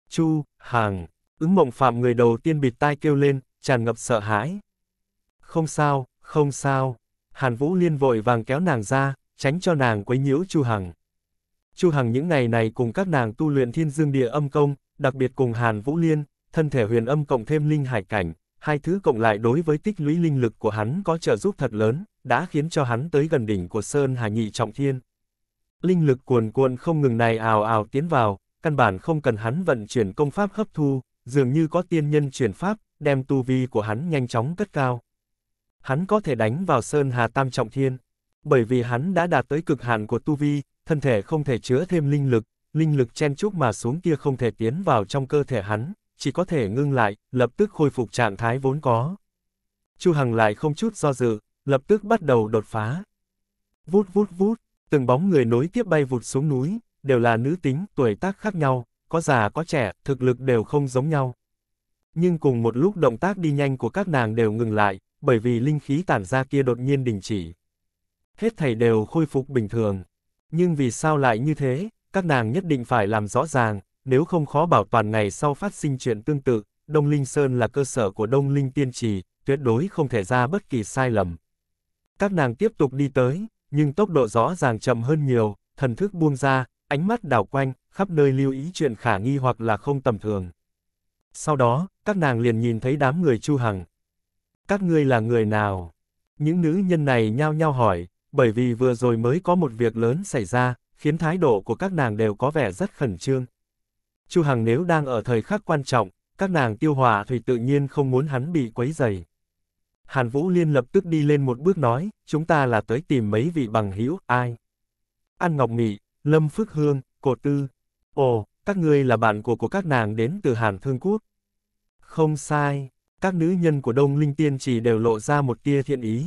Chu, hằng ứng mộng phạm người đầu tiên bịt tai kêu lên, tràn ngập sợ hãi. Không sao, không sao. Hàn Vũ Liên vội vàng kéo nàng ra, tránh cho nàng quấy nhiễu Chu Hằng. Chu Hằng những ngày này cùng các nàng tu luyện thiên dương địa âm công, đặc biệt cùng Hàn Vũ Liên, thân thể huyền âm cộng thêm linh hải cảnh, hai thứ cộng lại đối với tích lũy linh lực của hắn có trợ giúp thật lớn, đã khiến cho hắn tới gần đỉnh của Sơn Hà Nhị Trọng Thiên. Linh lực cuồn cuộn không ngừng này ào ào tiến vào, căn bản không cần hắn vận chuyển công pháp hấp thu, dường như có tiên nhân chuyển pháp, đem tu vi của hắn nhanh chóng cất cao. Hắn có thể đánh vào Sơn Hà Tam Trọng Thiên, bởi vì hắn đã đạt tới cực hạn của tu vi, thân thể không thể chứa thêm linh lực, linh lực chen chúc mà xuống kia không thể tiến vào trong cơ thể hắn, chỉ có thể ngưng lại, lập tức khôi phục trạng thái vốn có. Chu Hằng lại không chút do dự, lập tức bắt đầu đột phá. Vút vút vút, từng bóng người nối tiếp bay vụt xuống núi, đều là nữ tính, tuổi tác khác nhau, có già có trẻ, thực lực đều không giống nhau nhưng cùng một lúc động tác đi nhanh của các nàng đều ngừng lại, bởi vì linh khí tản ra kia đột nhiên đình chỉ. Hết thầy đều khôi phục bình thường. Nhưng vì sao lại như thế, các nàng nhất định phải làm rõ ràng, nếu không khó bảo toàn ngày sau phát sinh chuyện tương tự, Đông Linh Sơn là cơ sở của Đông Linh Tiên Trì, tuyệt đối không thể ra bất kỳ sai lầm. Các nàng tiếp tục đi tới, nhưng tốc độ rõ ràng chậm hơn nhiều, thần thức buông ra, ánh mắt đảo quanh, khắp nơi lưu ý chuyện khả nghi hoặc là không tầm thường. Sau đó, các nàng liền nhìn thấy đám người Chu Hằng. Các ngươi là người nào? Những nữ nhân này nhao nhao hỏi, bởi vì vừa rồi mới có một việc lớn xảy ra, khiến thái độ của các nàng đều có vẻ rất khẩn trương. Chu Hằng nếu đang ở thời khắc quan trọng, các nàng tiêu hòa thì tự nhiên không muốn hắn bị quấy dày. Hàn Vũ Liên lập tức đi lên một bước nói, chúng ta là tới tìm mấy vị bằng hữu ai? An Ngọc Mỹ, Lâm Phước Hương, Cổ Tư. Ồ, các ngươi là bạn của của các nàng đến từ Hàn Thương Quốc. Không sai, các nữ nhân của Đông Linh Tiên chỉ đều lộ ra một tia thiện ý.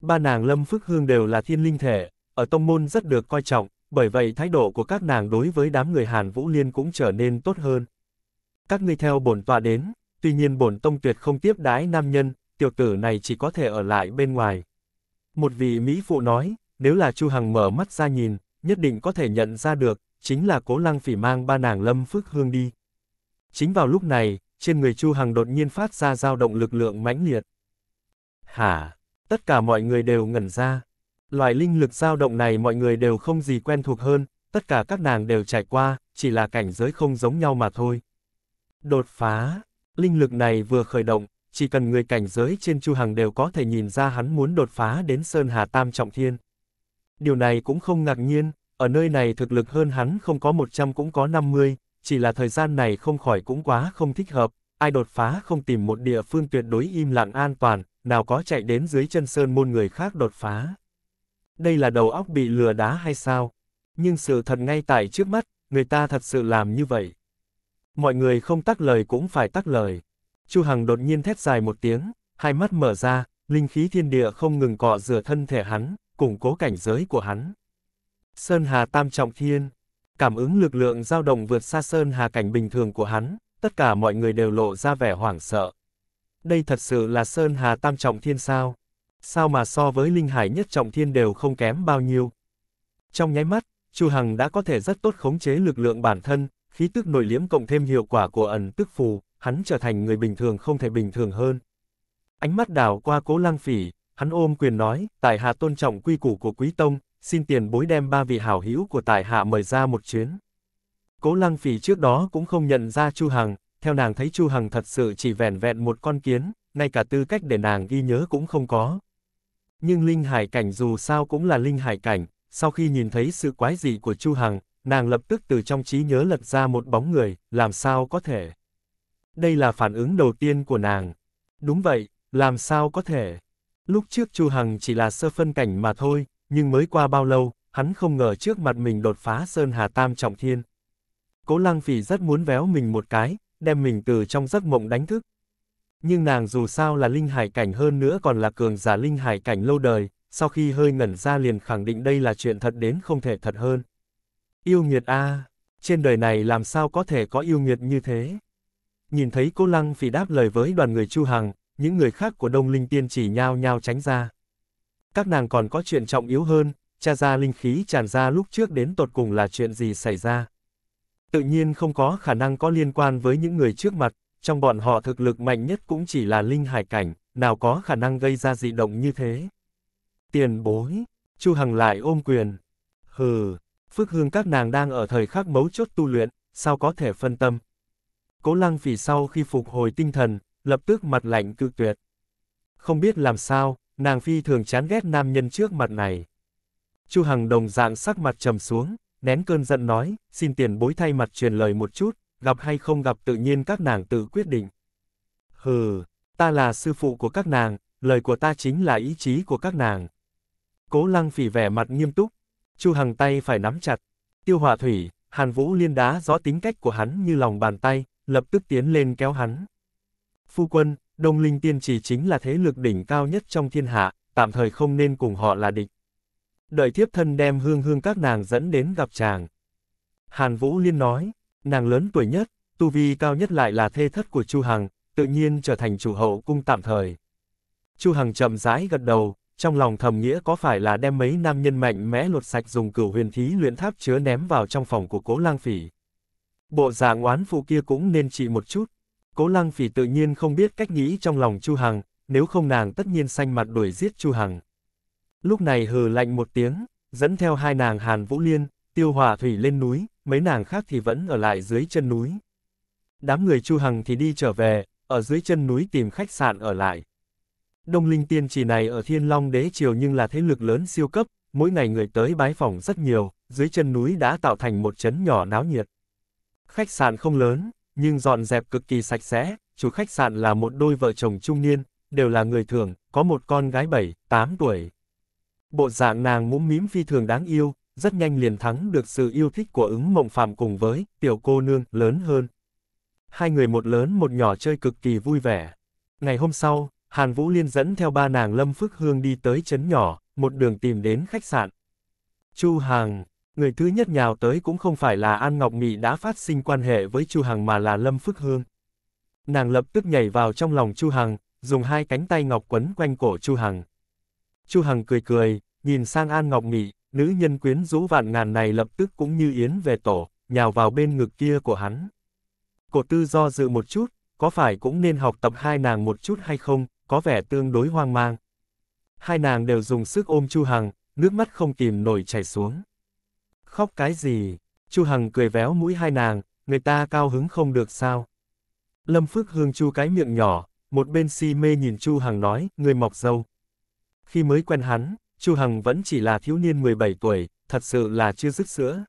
Ba nàng Lâm Phước Hương đều là thiên linh thể, ở tông môn rất được coi trọng, bởi vậy thái độ của các nàng đối với đám người Hàn Vũ Liên cũng trở nên tốt hơn. Các ngươi theo bổn tọa đến, tuy nhiên bổn tông tuyệt không tiếp đái nam nhân, tiểu tử này chỉ có thể ở lại bên ngoài. Một vị Mỹ phụ nói, nếu là Chu Hằng mở mắt ra nhìn, nhất định có thể nhận ra được, chính là cố lăng phỉ mang ba nàng lâm phước hương đi. Chính vào lúc này, trên người Chu Hằng đột nhiên phát ra dao động lực lượng mãnh liệt. Hả? Tất cả mọi người đều ngẩn ra. Loại linh lực dao động này mọi người đều không gì quen thuộc hơn, tất cả các nàng đều trải qua, chỉ là cảnh giới không giống nhau mà thôi. Đột phá, linh lực này vừa khởi động, chỉ cần người cảnh giới trên Chu Hằng đều có thể nhìn ra hắn muốn đột phá đến Sơn Hà Tam Trọng Thiên. Điều này cũng không ngạc nhiên, ở nơi này thực lực hơn hắn không có 100 cũng có 50, chỉ là thời gian này không khỏi cũng quá không thích hợp, ai đột phá không tìm một địa phương tuyệt đối im lặng an toàn, nào có chạy đến dưới chân sơn môn người khác đột phá. Đây là đầu óc bị lừa đá hay sao? Nhưng sự thật ngay tại trước mắt, người ta thật sự làm như vậy. Mọi người không tắc lời cũng phải tắc lời. Chu Hằng đột nhiên thét dài một tiếng, hai mắt mở ra, linh khí thiên địa không ngừng cọ rửa thân thể hắn, củng cố cảnh giới của hắn. Sơn Hà Tam Trọng Thiên. Cảm ứng lực lượng dao động vượt xa Sơn Hà cảnh bình thường của hắn, tất cả mọi người đều lộ ra vẻ hoảng sợ. Đây thật sự là Sơn Hà Tam Trọng Thiên sao? Sao mà so với Linh Hải Nhất Trọng Thiên đều không kém bao nhiêu? Trong nháy mắt, Chu Hằng đã có thể rất tốt khống chế lực lượng bản thân, khí tức nội liễm cộng thêm hiệu quả của ẩn tức phù, hắn trở thành người bình thường không thể bình thường hơn. Ánh mắt đảo qua cố lang phỉ, hắn ôm quyền nói, tại hạ tôn trọng quy củ của quý tông, xin tiền bối đem ba vị hảo hữu của tại hạ mời ra một chuyến. Cố lăng phỉ trước đó cũng không nhận ra Chu Hằng, theo nàng thấy Chu Hằng thật sự chỉ vẻn vẹn một con kiến, ngay cả tư cách để nàng ghi nhớ cũng không có. Nhưng linh hải cảnh dù sao cũng là linh hải cảnh, sau khi nhìn thấy sự quái dị của Chu Hằng, nàng lập tức từ trong trí nhớ lật ra một bóng người, làm sao có thể. Đây là phản ứng đầu tiên của nàng. Đúng vậy, làm sao có thể. Lúc trước Chu Hằng chỉ là sơ phân cảnh mà thôi, nhưng mới qua bao lâu, hắn không ngờ trước mặt mình đột phá Sơn Hà Tam Trọng Thiên. Cố Lăng Phỉ rất muốn véo mình một cái, đem mình từ trong giấc mộng đánh thức. Nhưng nàng dù sao là linh hải cảnh hơn nữa còn là cường giả linh hải cảnh lâu đời, sau khi hơi ngẩn ra liền khẳng định đây là chuyện thật đến không thể thật hơn. Yêu nghiệt a, trên đời này làm sao có thể có yêu nghiệt như thế? Nhìn thấy cô Lăng Phỉ đáp lời với đoàn người Chu Hằng, những người khác của Đông Linh Tiên chỉ nhao nhao tránh ra các nàng còn có chuyện trọng yếu hơn, cha ra linh khí tràn ra lúc trước đến tột cùng là chuyện gì xảy ra. Tự nhiên không có khả năng có liên quan với những người trước mặt, trong bọn họ thực lực mạnh nhất cũng chỉ là linh hải cảnh, nào có khả năng gây ra dị động như thế. Tiền bối, Chu Hằng lại ôm quyền. Hừ, Phước Hương các nàng đang ở thời khắc mấu chốt tu luyện, sao có thể phân tâm. Cố lăng phỉ sau khi phục hồi tinh thần, lập tức mặt lạnh cự tuyệt. Không biết làm sao, nàng phi thường chán ghét nam nhân trước mặt này. Chu Hằng đồng dạng sắc mặt trầm xuống, nén cơn giận nói, xin tiền bối thay mặt truyền lời một chút, gặp hay không gặp tự nhiên các nàng tự quyết định. Hừ, ta là sư phụ của các nàng, lời của ta chính là ý chí của các nàng. Cố lăng phỉ vẻ mặt nghiêm túc, Chu Hằng tay phải nắm chặt, tiêu hỏa thủy, Hàn Vũ liên đá rõ tính cách của hắn như lòng bàn tay, lập tức tiến lên kéo hắn. Phu quân, Đông Linh Tiên Trì chính là thế lực đỉnh cao nhất trong thiên hạ, tạm thời không nên cùng họ là địch. Đợi thiếp thân đem hương hương các nàng dẫn đến gặp chàng. Hàn Vũ Liên nói, nàng lớn tuổi nhất, tu vi cao nhất lại là thê thất của Chu Hằng, tự nhiên trở thành chủ hậu cung tạm thời. Chu Hằng chậm rãi gật đầu, trong lòng thầm nghĩa có phải là đem mấy nam nhân mạnh mẽ lột sạch dùng cửu huyền thí luyện tháp chứa ném vào trong phòng của cố lang phỉ. Bộ dạng oán phụ kia cũng nên trị một chút, Cố Lăng Phỉ tự nhiên không biết cách nghĩ trong lòng Chu Hằng, nếu không nàng tất nhiên xanh mặt đuổi giết Chu Hằng. Lúc này hừ lạnh một tiếng, dẫn theo hai nàng Hàn Vũ Liên, Tiêu Hòa Thủy lên núi, mấy nàng khác thì vẫn ở lại dưới chân núi. Đám người Chu Hằng thì đi trở về, ở dưới chân núi tìm khách sạn ở lại. Đông Linh Tiên Trì này ở Thiên Long Đế Triều nhưng là thế lực lớn siêu cấp, mỗi ngày người tới bái phỏng rất nhiều, dưới chân núi đã tạo thành một chấn nhỏ náo nhiệt. Khách sạn không lớn, nhưng dọn dẹp cực kỳ sạch sẽ, chủ khách sạn là một đôi vợ chồng trung niên, đều là người thường, có một con gái 7, 8 tuổi. Bộ dạng nàng mũm mím phi thường đáng yêu, rất nhanh liền thắng được sự yêu thích của ứng mộng phạm cùng với tiểu cô nương lớn hơn. Hai người một lớn một nhỏ chơi cực kỳ vui vẻ. Ngày hôm sau, Hàn Vũ Liên dẫn theo ba nàng Lâm Phước Hương đi tới chấn nhỏ, một đường tìm đến khách sạn. Chu Hàng, Người thứ nhất nhào tới cũng không phải là An Ngọc Mị đã phát sinh quan hệ với Chu Hằng mà là Lâm Phước Hương. Nàng lập tức nhảy vào trong lòng Chu Hằng, dùng hai cánh tay ngọc quấn quanh cổ Chu Hằng. Chu Hằng cười cười, nhìn sang An Ngọc Mị, nữ nhân quyến rũ vạn ngàn này lập tức cũng như yến về tổ, nhào vào bên ngực kia của hắn. Cổ tư do dự một chút, có phải cũng nên học tập hai nàng một chút hay không, có vẻ tương đối hoang mang. Hai nàng đều dùng sức ôm Chu Hằng, nước mắt không kìm nổi chảy xuống. Khóc cái gì? Chu Hằng cười véo mũi hai nàng, người ta cao hứng không được sao? Lâm Phước Hương chu cái miệng nhỏ, một bên si mê nhìn Chu Hằng nói, người mọc dâu. Khi mới quen hắn, Chu Hằng vẫn chỉ là thiếu niên 17 tuổi, thật sự là chưa dứt sữa.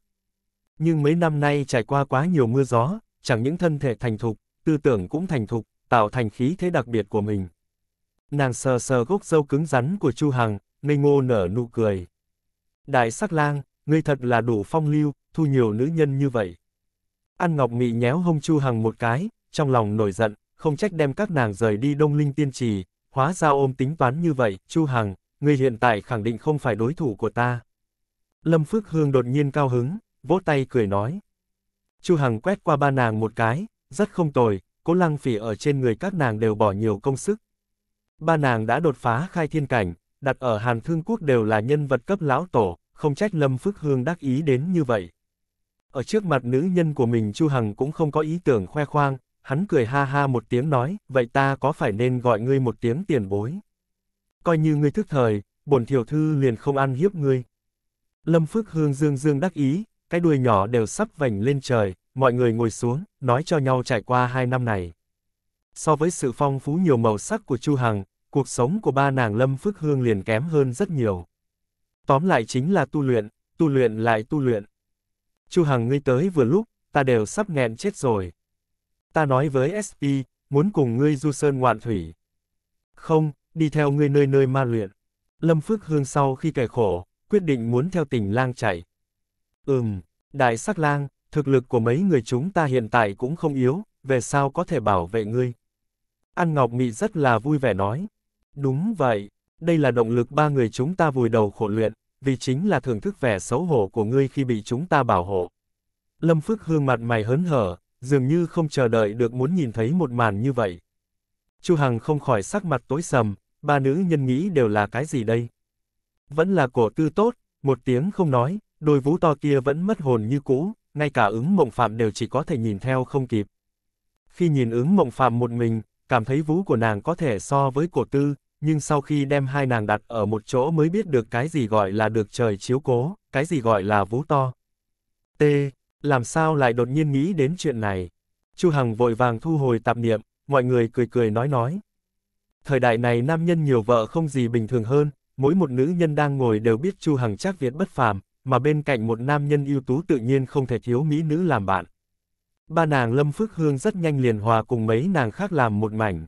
Nhưng mấy năm nay trải qua quá nhiều mưa gió, chẳng những thân thể thành thục, tư tưởng cũng thành thục, tạo thành khí thế đặc biệt của mình. Nàng sờ sờ gốc dâu cứng rắn của Chu Hằng, ngây ngô nở nụ cười. Đại sắc lang, ngươi thật là đủ phong lưu, thu nhiều nữ nhân như vậy. An Ngọc Mị nhéo hông Chu Hằng một cái, trong lòng nổi giận, không trách đem các nàng rời đi Đông Linh Tiên Trì, hóa ra ôm tính toán như vậy, Chu Hằng, ngươi hiện tại khẳng định không phải đối thủ của ta. Lâm Phước Hương đột nhiên cao hứng, vỗ tay cười nói. Chu Hằng quét qua ba nàng một cái, rất không tồi, cố lăng phỉ ở trên người các nàng đều bỏ nhiều công sức. Ba nàng đã đột phá khai thiên cảnh, đặt ở Hàn Thương Quốc đều là nhân vật cấp lão tổ, không trách Lâm Phước Hương đắc ý đến như vậy. Ở trước mặt nữ nhân của mình Chu Hằng cũng không có ý tưởng khoe khoang, hắn cười ha ha một tiếng nói, vậy ta có phải nên gọi ngươi một tiếng tiền bối. Coi như ngươi thức thời, bổn thiểu thư liền không ăn hiếp ngươi. Lâm Phước Hương dương dương đắc ý, cái đuôi nhỏ đều sắp vành lên trời, mọi người ngồi xuống, nói cho nhau trải qua hai năm này. So với sự phong phú nhiều màu sắc của Chu Hằng, cuộc sống của ba nàng Lâm Phước Hương liền kém hơn rất nhiều. Tóm lại chính là tu luyện, tu luyện lại tu luyện. Chu Hằng ngươi tới vừa lúc, ta đều sắp nghẹn chết rồi. Ta nói với SP, muốn cùng ngươi du sơn ngoạn thủy. Không, đi theo ngươi nơi nơi ma luyện. Lâm Phước Hương sau khi kẻ khổ, quyết định muốn theo tình lang chạy. Ừm, đại sắc lang, thực lực của mấy người chúng ta hiện tại cũng không yếu, về sao có thể bảo vệ ngươi. An Ngọc Mị rất là vui vẻ nói. Đúng vậy, đây là động lực ba người chúng ta vùi đầu khổ luyện, vì chính là thưởng thức vẻ xấu hổ của ngươi khi bị chúng ta bảo hộ. Lâm Phước Hương mặt mày hớn hở, dường như không chờ đợi được muốn nhìn thấy một màn như vậy. Chu Hằng không khỏi sắc mặt tối sầm, ba nữ nhân nghĩ đều là cái gì đây? Vẫn là cổ tư tốt, một tiếng không nói, đôi vú to kia vẫn mất hồn như cũ, ngay cả ứng mộng phạm đều chỉ có thể nhìn theo không kịp. Khi nhìn ứng mộng phạm một mình, cảm thấy vú của nàng có thể so với cổ tư, nhưng sau khi đem hai nàng đặt ở một chỗ mới biết được cái gì gọi là được trời chiếu cố, cái gì gọi là vú to. T. Làm sao lại đột nhiên nghĩ đến chuyện này? Chu Hằng vội vàng thu hồi tạp niệm, mọi người cười cười nói nói. Thời đại này nam nhân nhiều vợ không gì bình thường hơn, mỗi một nữ nhân đang ngồi đều biết Chu Hằng chắc Việt bất phàm, mà bên cạnh một nam nhân ưu tú tự nhiên không thể thiếu mỹ nữ làm bạn. Ba nàng Lâm Phước Hương rất nhanh liền hòa cùng mấy nàng khác làm một mảnh,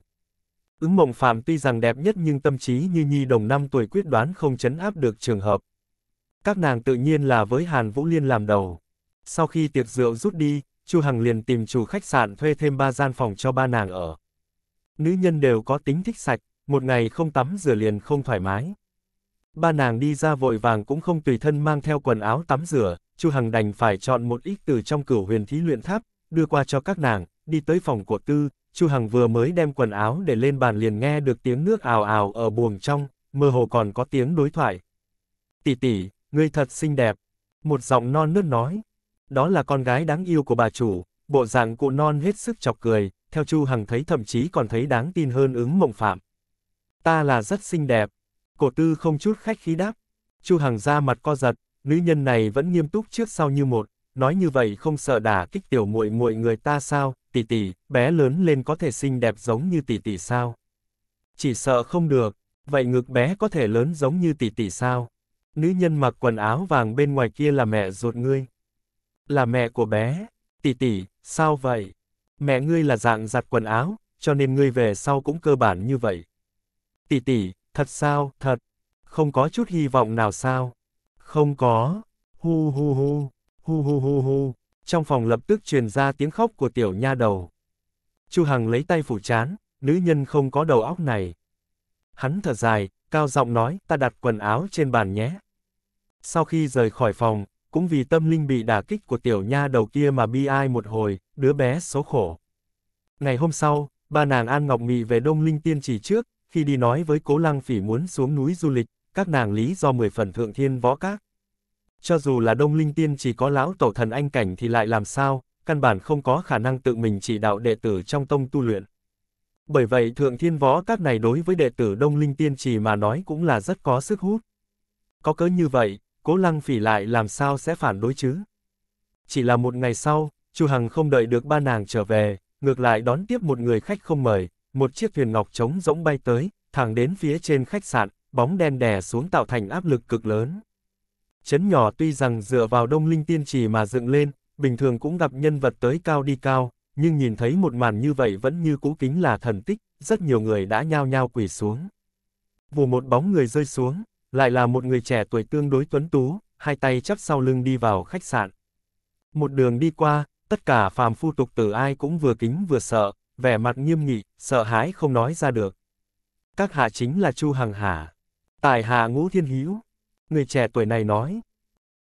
Ứng mộng phàm tuy rằng đẹp nhất nhưng tâm trí như nhi đồng năm tuổi quyết đoán không chấn áp được trường hợp. Các nàng tự nhiên là với Hàn Vũ Liên làm đầu. Sau khi tiệc rượu rút đi, Chu Hằng liền tìm chủ khách sạn thuê thêm ba gian phòng cho ba nàng ở. Nữ nhân đều có tính thích sạch, một ngày không tắm rửa liền không thoải mái. Ba nàng đi ra vội vàng cũng không tùy thân mang theo quần áo tắm rửa, Chu Hằng đành phải chọn một ít từ trong cửu huyền thí luyện tháp, đưa qua cho các nàng, đi tới phòng của Tư, Chu Hằng vừa mới đem quần áo để lên bàn liền nghe được tiếng nước ào ào ở buồng trong, mơ hồ còn có tiếng đối thoại. Tỷ tỷ, ngươi thật xinh đẹp. Một giọng non nớt nói. Đó là con gái đáng yêu của bà chủ, bộ dạng cụ non hết sức chọc cười, theo Chu Hằng thấy thậm chí còn thấy đáng tin hơn ứng mộng phạm. Ta là rất xinh đẹp. Cổ tư không chút khách khí đáp. Chu Hằng ra mặt co giật, nữ nhân này vẫn nghiêm túc trước sau như một, nói như vậy không sợ đả kích tiểu muội muội người ta sao, tỷ tỷ, bé lớn lên có thể xinh đẹp giống như tỷ tỷ sao? Chỉ sợ không được, vậy ngực bé có thể lớn giống như tỷ tỷ sao? Nữ nhân mặc quần áo vàng bên ngoài kia là mẹ ruột ngươi. Là mẹ của bé, tỷ tỷ, sao vậy? Mẹ ngươi là dạng giặt quần áo, cho nên ngươi về sau cũng cơ bản như vậy. Tỷ tỷ, thật sao, thật, không có chút hy vọng nào sao? Không có, hu hu hu, hu hu hu hu trong phòng lập tức truyền ra tiếng khóc của tiểu nha đầu. Chu Hằng lấy tay phủ chán, nữ nhân không có đầu óc này. Hắn thở dài, cao giọng nói, ta đặt quần áo trên bàn nhé. Sau khi rời khỏi phòng, cũng vì tâm linh bị đả kích của tiểu nha đầu kia mà bi ai một hồi, đứa bé số khổ. Ngày hôm sau, ba nàng An Ngọc Mị về Đông Linh Tiên chỉ trước, khi đi nói với Cố Lăng Phỉ muốn xuống núi du lịch, các nàng lý do mười phần thượng thiên võ các. Cho dù là đông linh tiên chỉ có lão tổ thần anh cảnh thì lại làm sao, căn bản không có khả năng tự mình chỉ đạo đệ tử trong tông tu luyện. Bởi vậy thượng thiên võ các này đối với đệ tử đông linh tiên trì mà nói cũng là rất có sức hút. Có cớ như vậy, cố lăng phỉ lại làm sao sẽ phản đối chứ? Chỉ là một ngày sau, Chu Hằng không đợi được ba nàng trở về, ngược lại đón tiếp một người khách không mời, một chiếc thuyền ngọc trống rỗng bay tới, thẳng đến phía trên khách sạn, bóng đen đè xuống tạo thành áp lực cực lớn. Chấn nhỏ tuy rằng dựa vào đông linh tiên trì mà dựng lên, bình thường cũng gặp nhân vật tới cao đi cao, nhưng nhìn thấy một màn như vậy vẫn như cũ kính là thần tích, rất nhiều người đã nhao nhao quỳ xuống. Vù một bóng người rơi xuống, lại là một người trẻ tuổi tương đối tuấn tú, hai tay chắp sau lưng đi vào khách sạn. Một đường đi qua, tất cả phàm phu tục tử ai cũng vừa kính vừa sợ, vẻ mặt nghiêm nghị, sợ hãi không nói ra được. Các hạ chính là Chu Hằng Hà, Tài Hạ Ngũ Thiên Hữu, người trẻ tuổi này nói.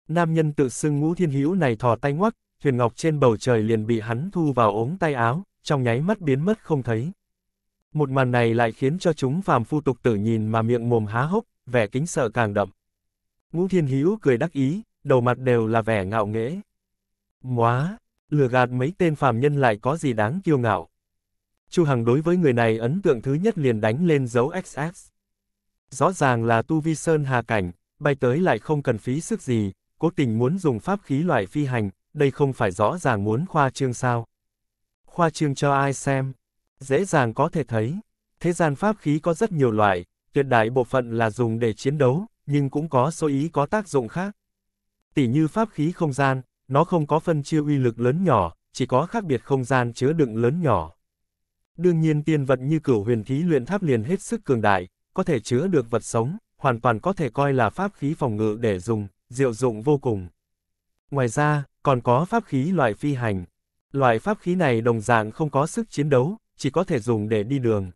Nam nhân tự xưng ngũ thiên hữu này thò tay ngoắc, thuyền ngọc trên bầu trời liền bị hắn thu vào ống tay áo, trong nháy mắt biến mất không thấy. Một màn này lại khiến cho chúng phàm phu tục tử nhìn mà miệng mồm há hốc, vẻ kính sợ càng đậm. Ngũ thiên hữu cười đắc ý, đầu mặt đều là vẻ ngạo nghễ. Móa, lừa gạt mấy tên phàm nhân lại có gì đáng kiêu ngạo. Chu Hằng đối với người này ấn tượng thứ nhất liền đánh lên dấu XX. Rõ ràng là tu vi sơn hà cảnh, bay tới lại không cần phí sức gì, cố tình muốn dùng pháp khí loại phi hành, đây không phải rõ ràng muốn khoa trương sao. Khoa trương cho ai xem, dễ dàng có thể thấy, thế gian pháp khí có rất nhiều loại, tuyệt đại bộ phận là dùng để chiến đấu, nhưng cũng có số ý có tác dụng khác. Tỷ như pháp khí không gian, nó không có phân chia uy lực lớn nhỏ, chỉ có khác biệt không gian chứa đựng lớn nhỏ. Đương nhiên tiên vật như cửu huyền thí luyện tháp liền hết sức cường đại, có thể chứa được vật sống, hoàn toàn có thể coi là pháp khí phòng ngự để dùng, diệu dụng vô cùng. Ngoài ra, còn có pháp khí loại phi hành. Loại pháp khí này đồng dạng không có sức chiến đấu, chỉ có thể dùng để đi đường.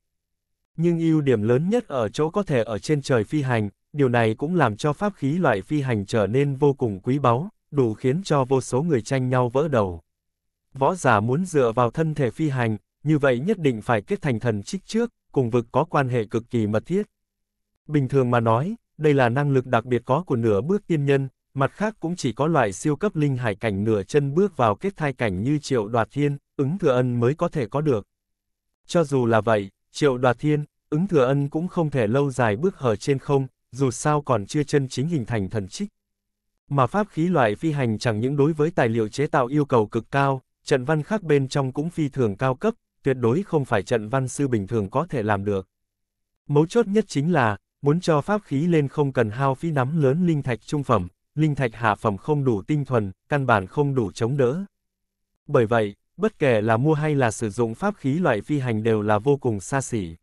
Nhưng ưu điểm lớn nhất ở chỗ có thể ở trên trời phi hành, điều này cũng làm cho pháp khí loại phi hành trở nên vô cùng quý báu, đủ khiến cho vô số người tranh nhau vỡ đầu. Võ giả muốn dựa vào thân thể phi hành, như vậy nhất định phải kết thành thần trích trước, cùng vực có quan hệ cực kỳ mật thiết. Bình thường mà nói, đây là năng lực đặc biệt có của nửa bước tiên nhân, mặt khác cũng chỉ có loại siêu cấp linh hải cảnh nửa chân bước vào kết thai cảnh như Triệu Đoạt Thiên, ứng thừa ân mới có thể có được. Cho dù là vậy, Triệu Đoạt Thiên, ứng thừa ân cũng không thể lâu dài bước hở trên không, dù sao còn chưa chân chính hình thành thần trích. Mà pháp khí loại phi hành chẳng những đối với tài liệu chế tạo yêu cầu cực cao, trận văn khác bên trong cũng phi thường cao cấp, tuyệt đối không phải trận văn sư bình thường có thể làm được. Mấu chốt nhất chính là, Muốn cho pháp khí lên không cần hao phí nắm lớn linh thạch trung phẩm, linh thạch hạ phẩm không đủ tinh thuần, căn bản không đủ chống đỡ. Bởi vậy, bất kể là mua hay là sử dụng pháp khí loại phi hành đều là vô cùng xa xỉ.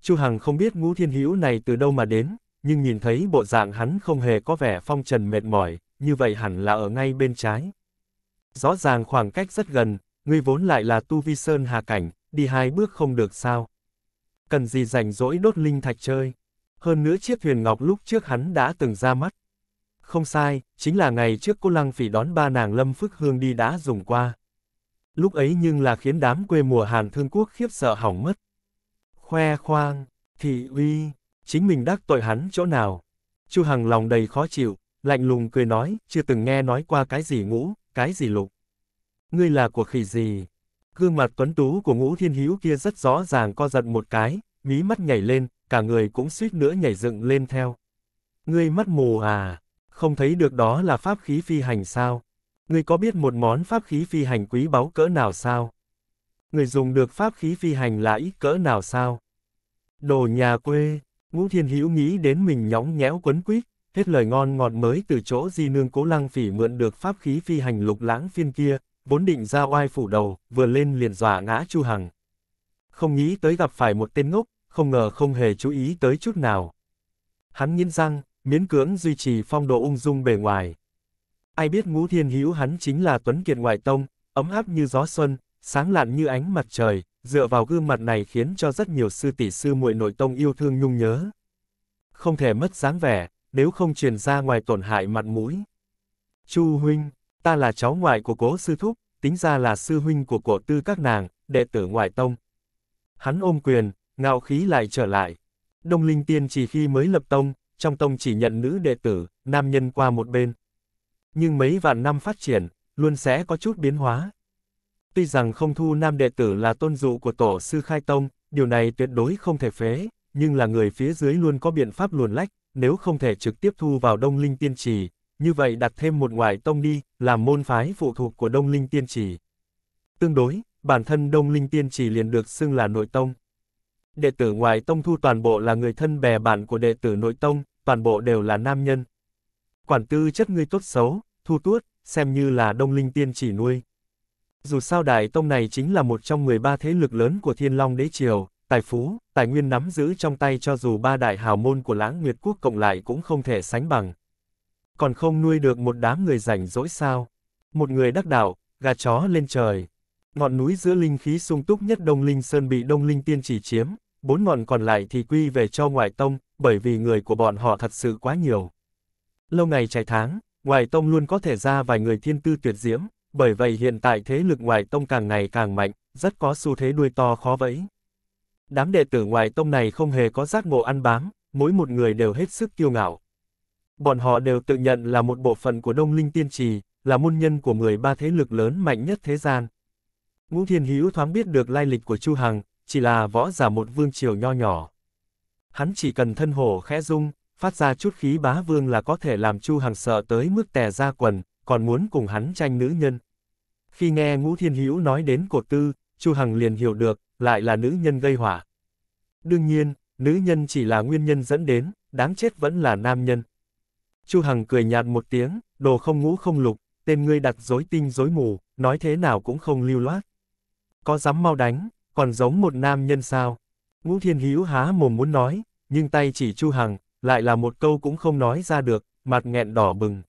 Chu Hằng không biết ngũ thiên hữu này từ đâu mà đến, nhưng nhìn thấy bộ dạng hắn không hề có vẻ phong trần mệt mỏi, như vậy hẳn là ở ngay bên trái. Rõ ràng khoảng cách rất gần, ngươi vốn lại là tu vi sơn hà cảnh, đi hai bước không được sao. Cần gì rảnh rỗi đốt linh thạch chơi hơn nữa chiếc thuyền ngọc lúc trước hắn đã từng ra mắt. Không sai, chính là ngày trước cô Lăng Phỉ đón ba nàng Lâm Phước Hương đi đã dùng qua. Lúc ấy nhưng là khiến đám quê mùa Hàn Thương Quốc khiếp sợ hỏng mất. Khoe khoang, thị uy, chính mình đắc tội hắn chỗ nào. Chu Hằng lòng đầy khó chịu, lạnh lùng cười nói, chưa từng nghe nói qua cái gì ngũ, cái gì lục. Ngươi là của khỉ gì? Gương mặt tuấn tú của ngũ thiên hữu kia rất rõ ràng co giật một cái, mí mắt nhảy lên, cả người cũng suýt nữa nhảy dựng lên theo. Ngươi mắt mù à, không thấy được đó là pháp khí phi hành sao? Ngươi có biết một món pháp khí phi hành quý báu cỡ nào sao? Người dùng được pháp khí phi hành là ít cỡ nào sao? Đồ nhà quê, ngũ thiên hữu nghĩ đến mình nhõng nhẽo quấn quýt, hết lời ngon ngọt mới từ chỗ di nương cố lăng phỉ mượn được pháp khí phi hành lục lãng phiên kia, vốn định ra oai phủ đầu, vừa lên liền dọa ngã Chu Hằng. Không nghĩ tới gặp phải một tên ngốc, không ngờ không hề chú ý tới chút nào. Hắn nghiến răng, miễn cưỡng duy trì phong độ ung dung bề ngoài. Ai biết ngũ thiên hữu hắn chính là tuấn kiệt ngoại tông, ấm áp như gió xuân, sáng lạn như ánh mặt trời, dựa vào gương mặt này khiến cho rất nhiều sư tỷ sư muội nội tông yêu thương nhung nhớ. Không thể mất dáng vẻ, nếu không truyền ra ngoài tổn hại mặt mũi. Chu huynh, ta là cháu ngoại của cố sư thúc, tính ra là sư huynh của cổ tư các nàng, đệ tử ngoại tông. Hắn ôm quyền, ngạo khí lại trở lại. Đông Linh Tiên chỉ khi mới lập tông, trong tông chỉ nhận nữ đệ tử, nam nhân qua một bên. Nhưng mấy vạn năm phát triển, luôn sẽ có chút biến hóa. Tuy rằng không thu nam đệ tử là tôn dụ của tổ sư khai tông, điều này tuyệt đối không thể phế, nhưng là người phía dưới luôn có biện pháp luồn lách, nếu không thể trực tiếp thu vào Đông Linh Tiên Trì, như vậy đặt thêm một ngoại tông đi, làm môn phái phụ thuộc của Đông Linh Tiên Trì. Tương đối, bản thân Đông Linh Tiên Trì liền được xưng là nội tông. Đệ tử ngoài tông thu toàn bộ là người thân bè bạn của đệ tử nội tông, toàn bộ đều là nam nhân. Quản tư chất ngươi tốt xấu, thu tuốt, xem như là đông linh tiên chỉ nuôi. Dù sao đại tông này chính là một trong 13 thế lực lớn của thiên long đế triều, tài phú, tài nguyên nắm giữ trong tay cho dù ba đại hào môn của lãng nguyệt quốc cộng lại cũng không thể sánh bằng. Còn không nuôi được một đám người rảnh rỗi sao? Một người đắc đạo, gà chó lên trời. Ngọn núi giữa linh khí sung túc nhất Đông Linh Sơn bị Đông Linh Tiên chỉ chiếm, bốn ngọn còn lại thì quy về cho ngoại tông, bởi vì người của bọn họ thật sự quá nhiều. Lâu ngày trải tháng, ngoại tông luôn có thể ra vài người thiên tư tuyệt diễm, bởi vậy hiện tại thế lực ngoại tông càng ngày càng mạnh, rất có xu thế đuôi to khó vẫy. Đám đệ tử ngoại tông này không hề có giác ngộ ăn bám, mỗi một người đều hết sức kiêu ngạo. Bọn họ đều tự nhận là một bộ phận của Đông Linh Tiên Trì, là môn nhân của 13 thế lực lớn mạnh nhất thế gian, Ngũ Thiên Hữu thoáng biết được lai lịch của Chu Hằng, chỉ là võ giả một vương triều nho nhỏ. Hắn chỉ cần thân hổ khẽ rung, phát ra chút khí bá vương là có thể làm Chu Hằng sợ tới mức tè ra quần, còn muốn cùng hắn tranh nữ nhân. Khi nghe Ngũ Thiên Hữu nói đến cột tư, Chu Hằng liền hiểu được, lại là nữ nhân gây hỏa. Đương nhiên, nữ nhân chỉ là nguyên nhân dẫn đến, đáng chết vẫn là nam nhân. Chu Hằng cười nhạt một tiếng, đồ không ngũ không lục, tên ngươi đặt dối tinh dối mù, nói thế nào cũng không lưu loát có dám mau đánh, còn giống một nam nhân sao. Ngũ Thiên Hữu há mồm muốn nói, nhưng tay chỉ Chu Hằng, lại là một câu cũng không nói ra được, mặt nghẹn đỏ bừng.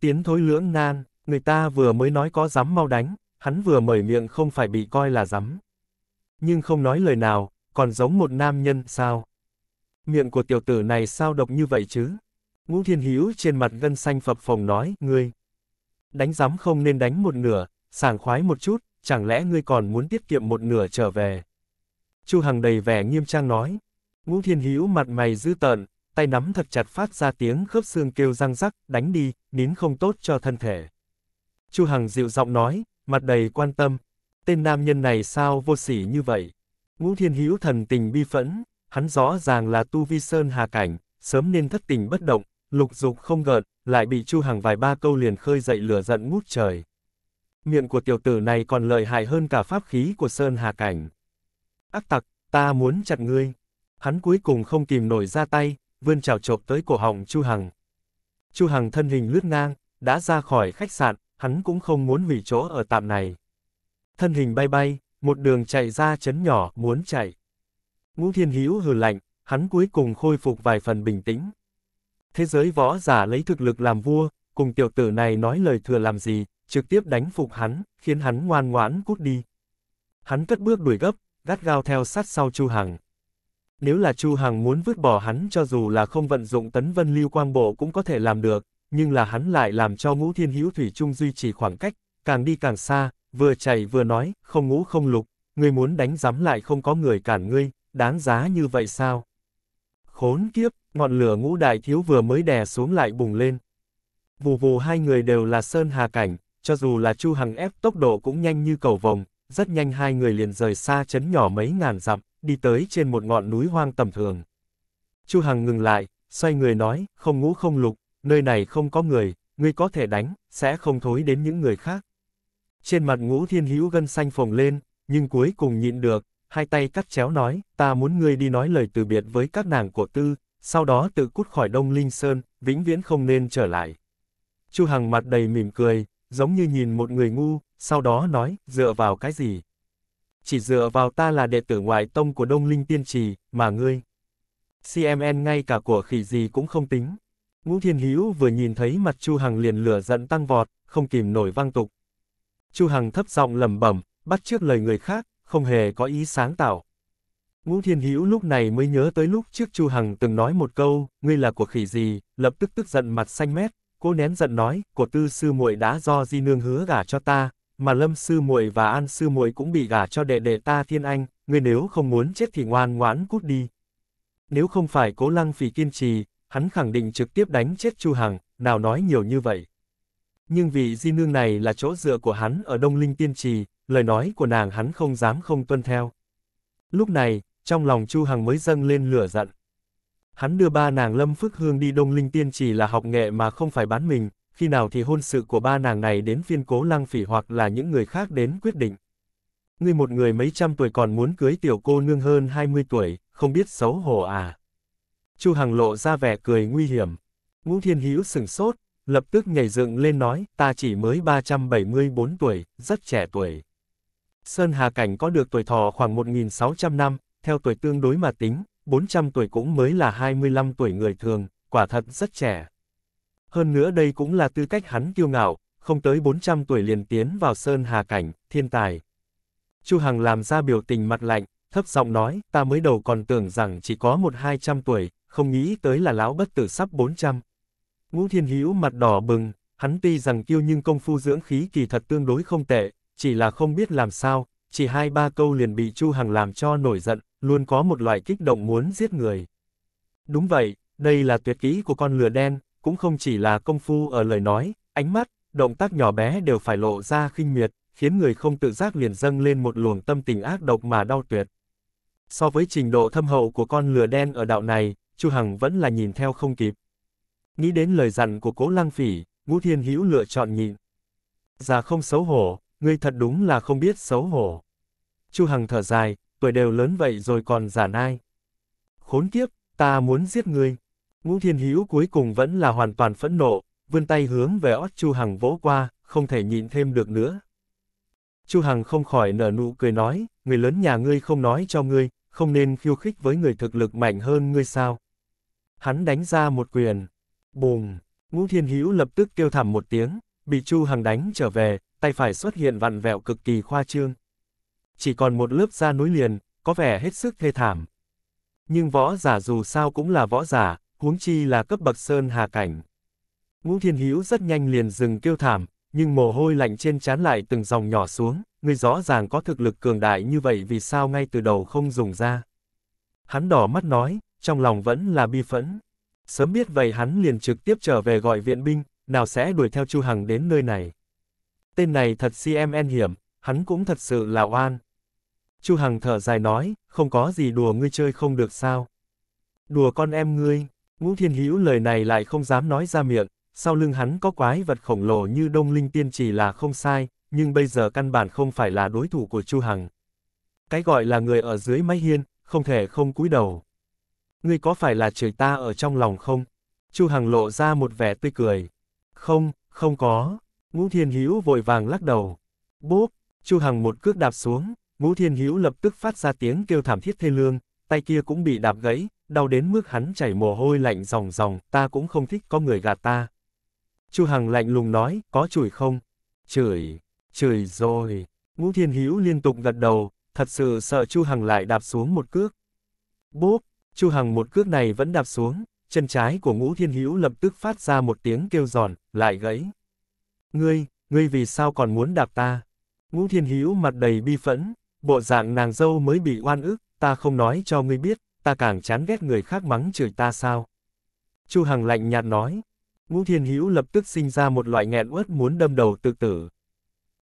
Tiến thối lưỡng nan, người ta vừa mới nói có dám mau đánh, hắn vừa mở miệng không phải bị coi là dám. Nhưng không nói lời nào, còn giống một nam nhân sao? Miệng của tiểu tử này sao độc như vậy chứ? Ngũ Thiên Hữu trên mặt gân xanh phập phồng nói, ngươi đánh dám không nên đánh một nửa, sảng khoái một chút, chẳng lẽ ngươi còn muốn tiết kiệm một nửa trở về? Chu Hằng đầy vẻ nghiêm trang nói. Ngũ Thiên Hữu mặt mày dư tợn, tay nắm thật chặt phát ra tiếng khớp xương kêu răng rắc, đánh đi, nín không tốt cho thân thể. Chu Hằng dịu giọng nói, mặt đầy quan tâm, tên nam nhân này sao vô sỉ như vậy? Ngũ Thiên Hữu thần tình bi phẫn, hắn rõ ràng là tu vi sơn hà cảnh, sớm nên thất tình bất động, lục dục không gợn, lại bị Chu Hằng vài ba câu liền khơi dậy lửa giận ngút trời miệng của tiểu tử này còn lợi hại hơn cả pháp khí của Sơn Hà Cảnh. Ác tặc, ta muốn chặt ngươi. Hắn cuối cùng không kìm nổi ra tay, vươn chảo chộp tới cổ họng Chu Hằng. Chu Hằng thân hình lướt ngang, đã ra khỏi khách sạn, hắn cũng không muốn hủy chỗ ở tạm này. Thân hình bay bay, một đường chạy ra chấn nhỏ, muốn chạy. Ngũ Thiên Hữu hừ lạnh, hắn cuối cùng khôi phục vài phần bình tĩnh. Thế giới võ giả lấy thực lực làm vua, cùng tiểu tử này nói lời thừa làm gì, trực tiếp đánh phục hắn, khiến hắn ngoan ngoãn cút đi. Hắn cất bước đuổi gấp, gắt gao theo sát sau Chu Hằng. Nếu là Chu Hằng muốn vứt bỏ hắn cho dù là không vận dụng tấn vân lưu quang bộ cũng có thể làm được, nhưng là hắn lại làm cho ngũ thiên hữu thủy trung duy trì khoảng cách, càng đi càng xa, vừa chạy vừa nói, không ngũ không lục, người muốn đánh giám lại không có người cản ngươi, đáng giá như vậy sao? Khốn kiếp, ngọn lửa ngũ đại thiếu vừa mới đè xuống lại bùng lên, Vù vù hai người đều là Sơn Hà Cảnh, cho dù là Chu Hằng ép tốc độ cũng nhanh như cầu vồng, rất nhanh hai người liền rời xa chấn nhỏ mấy ngàn dặm, đi tới trên một ngọn núi hoang tầm thường. Chu Hằng ngừng lại, xoay người nói, không ngũ không lục, nơi này không có người, ngươi có thể đánh, sẽ không thối đến những người khác. Trên mặt ngũ thiên hữu gân xanh phồng lên, nhưng cuối cùng nhịn được, hai tay cắt chéo nói, ta muốn ngươi đi nói lời từ biệt với các nàng của tư, sau đó tự cút khỏi Đông Linh Sơn, vĩnh viễn không nên trở lại. Chu Hằng mặt đầy mỉm cười, giống như nhìn một người ngu, sau đó nói, dựa vào cái gì? Chỉ dựa vào ta là đệ tử ngoại tông của Đông Linh Tiên Trì, mà ngươi. CMN ngay cả của khỉ gì cũng không tính. Ngũ Thiên Hữu vừa nhìn thấy mặt Chu Hằng liền lửa giận tăng vọt, không kìm nổi vang tục. Chu Hằng thấp giọng lẩm bẩm, bắt trước lời người khác, không hề có ý sáng tạo. Ngũ Thiên Hữu lúc này mới nhớ tới lúc trước Chu Hằng từng nói một câu, ngươi là của khỉ gì, lập tức tức giận mặt xanh mét, cô nén giận nói, của tư sư muội đã do di nương hứa gả cho ta, mà lâm sư muội và an sư muội cũng bị gả cho đệ đệ ta thiên anh, ngươi nếu không muốn chết thì ngoan ngoãn cút đi. Nếu không phải cố lăng phỉ kiên trì, hắn khẳng định trực tiếp đánh chết Chu Hằng, nào nói nhiều như vậy. Nhưng vị di nương này là chỗ dựa của hắn ở Đông Linh Tiên Trì, lời nói của nàng hắn không dám không tuân theo. Lúc này, trong lòng Chu Hằng mới dâng lên lửa giận hắn đưa ba nàng Lâm Phước Hương đi Đông Linh Tiên chỉ là học nghệ mà không phải bán mình, khi nào thì hôn sự của ba nàng này đến phiên cố lăng phỉ hoặc là những người khác đến quyết định. Ngươi một người mấy trăm tuổi còn muốn cưới tiểu cô nương hơn 20 tuổi, không biết xấu hổ à. Chu Hằng lộ ra vẻ cười nguy hiểm. Ngũ Thiên Hữu sừng sốt, lập tức nhảy dựng lên nói, ta chỉ mới 374 tuổi, rất trẻ tuổi. Sơn Hà Cảnh có được tuổi thọ khoảng 1.600 năm, theo tuổi tương đối mà tính, 400 tuổi cũng mới là 25 tuổi người thường, quả thật rất trẻ. Hơn nữa đây cũng là tư cách hắn kiêu ngạo, không tới 400 tuổi liền tiến vào sơn hà cảnh, thiên tài. Chu Hằng làm ra biểu tình mặt lạnh, thấp giọng nói, ta mới đầu còn tưởng rằng chỉ có một hai trăm tuổi, không nghĩ tới là lão bất tử sắp 400. Ngũ Thiên Hữu mặt đỏ bừng, hắn tuy rằng kiêu nhưng công phu dưỡng khí kỳ thật tương đối không tệ, chỉ là không biết làm sao, chỉ hai ba câu liền bị Chu Hằng làm cho nổi giận, luôn có một loại kích động muốn giết người. Đúng vậy, đây là tuyệt kỹ của con lừa đen, cũng không chỉ là công phu ở lời nói, ánh mắt, động tác nhỏ bé đều phải lộ ra khinh miệt, khiến người không tự giác liền dâng lên một luồng tâm tình ác độc mà đau tuyệt. So với trình độ thâm hậu của con lừa đen ở đạo này, Chu Hằng vẫn là nhìn theo không kịp. Nghĩ đến lời dặn của Cố Lăng Phỉ, Ngũ Thiên Hữu lựa chọn nhịn. Già không xấu hổ, ngươi thật đúng là không biết xấu hổ. Chu Hằng thở dài, tuổi đều lớn vậy rồi còn giả nai Khốn kiếp, ta muốn giết ngươi. Ngũ Thiên Hữu cuối cùng vẫn là hoàn toàn phẫn nộ, vươn tay hướng về ót Chu Hằng vỗ qua, không thể nhịn thêm được nữa. Chu Hằng không khỏi nở nụ cười nói, người lớn nhà ngươi không nói cho ngươi, không nên khiêu khích với người thực lực mạnh hơn ngươi sao. Hắn đánh ra một quyền. Bùm, Ngũ Thiên Hữu lập tức kêu thảm một tiếng, bị Chu Hằng đánh trở về, tay phải xuất hiện vặn vẹo cực kỳ khoa trương chỉ còn một lớp da núi liền, có vẻ hết sức thê thảm. Nhưng võ giả dù sao cũng là võ giả, huống chi là cấp bậc sơn hà cảnh. Ngũ Thiên Hữu rất nhanh liền dừng kêu thảm, nhưng mồ hôi lạnh trên trán lại từng dòng nhỏ xuống, người rõ ràng có thực lực cường đại như vậy vì sao ngay từ đầu không dùng ra. Hắn đỏ mắt nói, trong lòng vẫn là bi phẫn. Sớm biết vậy hắn liền trực tiếp trở về gọi viện binh, nào sẽ đuổi theo Chu Hằng đến nơi này. Tên này thật CMN hiểm, hắn cũng thật sự là oan. Chu Hằng thở dài nói, không có gì đùa ngươi chơi không được sao. Đùa con em ngươi, ngũ thiên hữu lời này lại không dám nói ra miệng, sau lưng hắn có quái vật khổng lồ như đông linh tiên trì là không sai, nhưng bây giờ căn bản không phải là đối thủ của Chu Hằng. Cái gọi là người ở dưới mái hiên, không thể không cúi đầu. Ngươi có phải là trời ta ở trong lòng không? Chu Hằng lộ ra một vẻ tươi cười. Không, không có. Ngũ Thiên Hữu vội vàng lắc đầu. Bốp, Chu Hằng một cước đạp xuống, Ngũ Thiên Hữu lập tức phát ra tiếng kêu thảm thiết thê lương, tay kia cũng bị đạp gãy, đau đến mức hắn chảy mồ hôi lạnh ròng ròng, ta cũng không thích có người gạt ta. Chu Hằng lạnh lùng nói, có chửi không? Chửi, chửi rồi. Ngũ Thiên Hữu liên tục gật đầu, thật sự sợ Chu Hằng lại đạp xuống một cước. Bốp, Chu Hằng một cước này vẫn đạp xuống, chân trái của Ngũ Thiên Hữu lập tức phát ra một tiếng kêu giòn, lại gãy. Ngươi, ngươi vì sao còn muốn đạp ta? Ngũ Thiên Hữu mặt đầy bi phẫn, Bộ dạng nàng dâu mới bị oan ức, ta không nói cho ngươi biết, ta càng chán ghét người khác mắng chửi ta sao. Chu Hằng lạnh nhạt nói. Ngũ Thiên Hữu lập tức sinh ra một loại nghẹn uất muốn đâm đầu tự tử.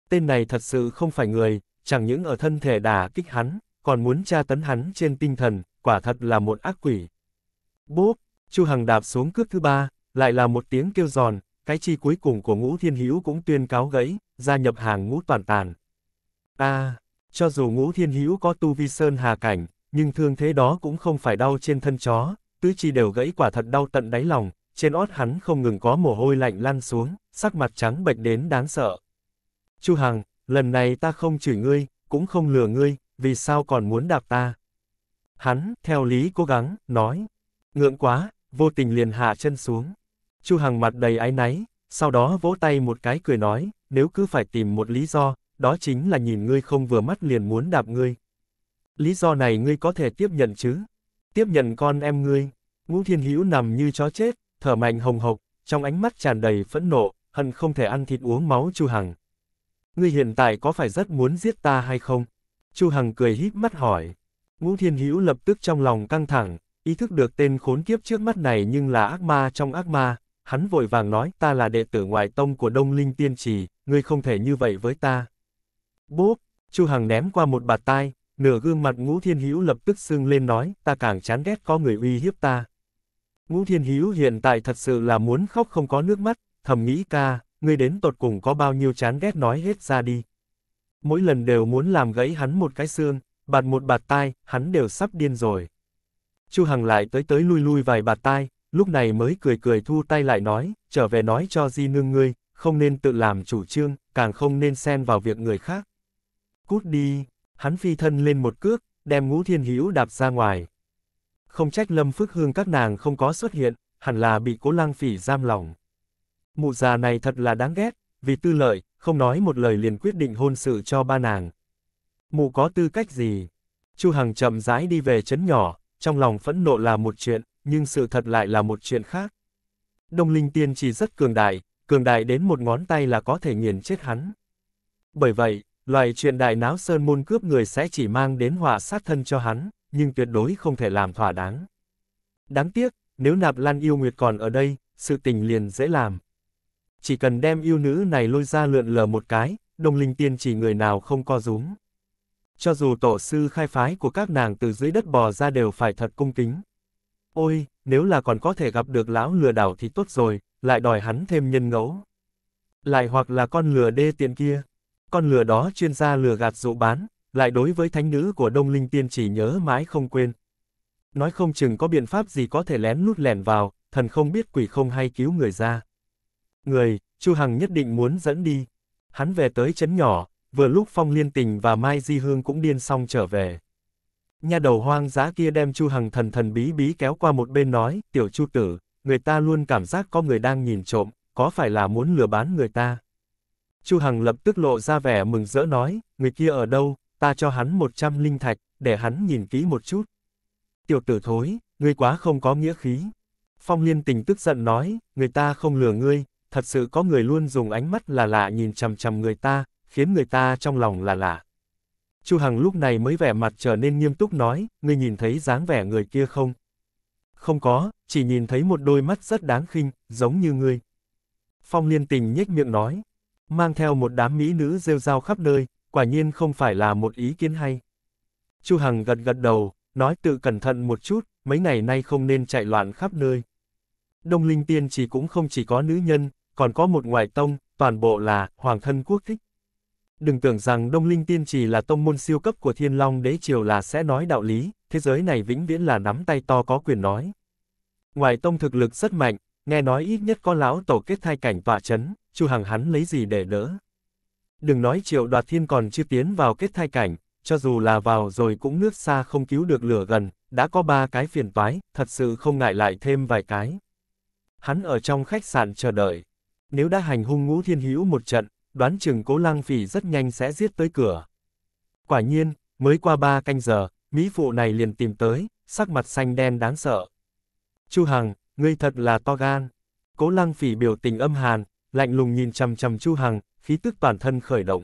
Tên này thật sự không phải người, chẳng những ở thân thể đả kích hắn, còn muốn tra tấn hắn trên tinh thần, quả thật là một ác quỷ. Bốp, Chu Hằng đạp xuống cước thứ ba, lại là một tiếng kêu giòn, cái chi cuối cùng của Ngũ Thiên Hữu cũng tuyên cáo gãy, gia nhập hàng ngũ toàn tàn. A, à, cho dù ngũ thiên hữu có tu vi sơn hà cảnh, nhưng thương thế đó cũng không phải đau trên thân chó, tứ chi đều gãy quả thật đau tận đáy lòng, trên ót hắn không ngừng có mồ hôi lạnh lan xuống, sắc mặt trắng bệch đến đáng sợ. Chu Hằng, lần này ta không chửi ngươi, cũng không lừa ngươi, vì sao còn muốn đạp ta? Hắn, theo lý cố gắng, nói. Ngượng quá, vô tình liền hạ chân xuống. Chu Hằng mặt đầy áy náy, sau đó vỗ tay một cái cười nói, nếu cứ phải tìm một lý do, đó chính là nhìn ngươi không vừa mắt liền muốn đạp ngươi. Lý do này ngươi có thể tiếp nhận chứ? Tiếp nhận con em ngươi. Ngũ Thiên Hữu nằm như chó chết, thở mạnh hồng hộc, trong ánh mắt tràn đầy phẫn nộ, hận không thể ăn thịt uống máu Chu Hằng. Ngươi hiện tại có phải rất muốn giết ta hay không? Chu Hằng cười híp mắt hỏi. Ngũ Thiên Hữu lập tức trong lòng căng thẳng, ý thức được tên khốn kiếp trước mắt này nhưng là ác ma trong ác ma, hắn vội vàng nói ta là đệ tử ngoại tông của Đông Linh Tiên Trì, ngươi không thể như vậy với ta. Bốp, Chu Hằng ném qua một bạt tai, nửa gương mặt Ngũ Thiên Hữu lập tức sưng lên nói, ta càng chán ghét có người uy hiếp ta. Ngũ Thiên Hữu hiện tại thật sự là muốn khóc không có nước mắt, thầm nghĩ ca, ngươi đến tột cùng có bao nhiêu chán ghét nói hết ra đi. Mỗi lần đều muốn làm gãy hắn một cái xương, bạt một bạt tai, hắn đều sắp điên rồi. Chu Hằng lại tới tới lui lui vài bạt tai, lúc này mới cười cười thu tay lại nói, trở về nói cho di nương ngươi, không nên tự làm chủ trương, càng không nên xen vào việc người khác cút đi, hắn phi thân lên một cước, đem ngũ thiên hữu đạp ra ngoài. Không trách lâm phước hương các nàng không có xuất hiện, hẳn là bị cố lang phỉ giam lòng. Mụ già này thật là đáng ghét, vì tư lợi, không nói một lời liền quyết định hôn sự cho ba nàng. Mụ có tư cách gì? Chu Hằng chậm rãi đi về chấn nhỏ, trong lòng phẫn nộ là một chuyện, nhưng sự thật lại là một chuyện khác. Đông Linh Tiên chỉ rất cường đại, cường đại đến một ngón tay là có thể nghiền chết hắn. Bởi vậy, Loại chuyện đại náo sơn môn cướp người sẽ chỉ mang đến họa sát thân cho hắn, nhưng tuyệt đối không thể làm thỏa đáng. Đáng tiếc, nếu nạp lan yêu nguyệt còn ở đây, sự tình liền dễ làm. Chỉ cần đem yêu nữ này lôi ra lượn lờ một cái, đồng linh tiên chỉ người nào không co rúm. Cho dù tổ sư khai phái của các nàng từ dưới đất bò ra đều phải thật cung kính. Ôi, nếu là còn có thể gặp được lão lừa đảo thì tốt rồi, lại đòi hắn thêm nhân ngẫu. Lại hoặc là con lừa đê tiện kia con lừa đó chuyên gia lừa gạt dụ bán, lại đối với thánh nữ của Đông Linh Tiên chỉ nhớ mãi không quên. Nói không chừng có biện pháp gì có thể lén lút lẻn vào, thần không biết quỷ không hay cứu người ra. Người, Chu Hằng nhất định muốn dẫn đi. Hắn về tới chấn nhỏ, vừa lúc Phong Liên Tình và Mai Di Hương cũng điên xong trở về. Nhà đầu hoang dã kia đem Chu Hằng thần thần bí bí kéo qua một bên nói, tiểu Chu Tử, người ta luôn cảm giác có người đang nhìn trộm, có phải là muốn lừa bán người ta? Chu Hằng lập tức lộ ra vẻ mừng rỡ nói, người kia ở đâu, ta cho hắn 100 linh thạch, để hắn nhìn kỹ một chút. Tiểu tử thối, ngươi quá không có nghĩa khí. Phong liên tình tức giận nói, người ta không lừa ngươi, thật sự có người luôn dùng ánh mắt là lạ nhìn chằm chằm người ta, khiến người ta trong lòng là lạ. Chu Hằng lúc này mới vẻ mặt trở nên nghiêm túc nói, ngươi nhìn thấy dáng vẻ người kia không? Không có, chỉ nhìn thấy một đôi mắt rất đáng khinh, giống như ngươi. Phong liên tình nhếch miệng nói, mang theo một đám mỹ nữ rêu rao khắp nơi, quả nhiên không phải là một ý kiến hay. Chu Hằng gật gật đầu, nói tự cẩn thận một chút, mấy ngày nay không nên chạy loạn khắp nơi. Đông Linh Tiên chỉ cũng không chỉ có nữ nhân, còn có một ngoại tông, toàn bộ là hoàng thân quốc thích. Đừng tưởng rằng Đông Linh Tiên Trì là tông môn siêu cấp của Thiên Long Đế Triều là sẽ nói đạo lý, thế giới này vĩnh viễn là nắm tay to có quyền nói. ngoại tông thực lực rất mạnh, nghe nói ít nhất có lão tổ kết thai cảnh tọa chấn. Chu Hằng hắn lấy gì để đỡ. Đừng nói triệu đoạt thiên còn chưa tiến vào kết thai cảnh, cho dù là vào rồi cũng nước xa không cứu được lửa gần, đã có ba cái phiền toái, thật sự không ngại lại thêm vài cái. Hắn ở trong khách sạn chờ đợi. Nếu đã hành hung ngũ thiên hữu một trận, đoán chừng cố lang phỉ rất nhanh sẽ giết tới cửa. Quả nhiên, mới qua ba canh giờ, Mỹ phụ này liền tìm tới, sắc mặt xanh đen đáng sợ. Chu Hằng, ngươi thật là to gan. Cố Lang phỉ biểu tình âm hàn, lạnh lùng nhìn chằm chằm Chu Hằng, khí tức bản thân khởi động.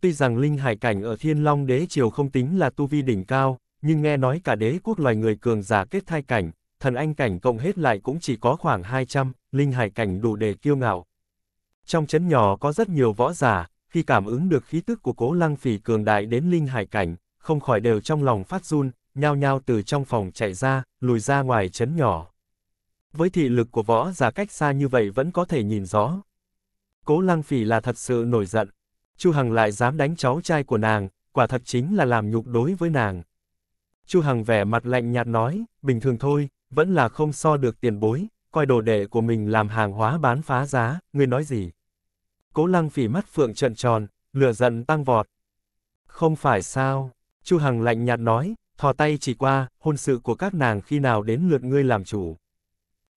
Tuy rằng linh hải cảnh ở Thiên Long Đế Triều không tính là tu vi đỉnh cao, nhưng nghe nói cả đế quốc loài người cường giả kết thai cảnh, thần anh cảnh cộng hết lại cũng chỉ có khoảng 200, linh hải cảnh đủ để kiêu ngạo. Trong chấn nhỏ có rất nhiều võ giả, khi cảm ứng được khí tức của cố lăng phỉ cường đại đến linh hải cảnh, không khỏi đều trong lòng phát run, nhao nhao từ trong phòng chạy ra, lùi ra ngoài chấn nhỏ với thị lực của võ giả cách xa như vậy vẫn có thể nhìn rõ. Cố Lăng Phỉ là thật sự nổi giận. Chu Hằng lại dám đánh cháu trai của nàng, quả thật chính là làm nhục đối với nàng. Chu Hằng vẻ mặt lạnh nhạt nói, bình thường thôi, vẫn là không so được tiền bối, coi đồ đệ của mình làm hàng hóa bán phá giá, ngươi nói gì? Cố Lăng Phỉ mắt phượng trợn tròn, lửa giận tăng vọt. Không phải sao? Chu Hằng lạnh nhạt nói, thò tay chỉ qua, hôn sự của các nàng khi nào đến lượt ngươi làm chủ.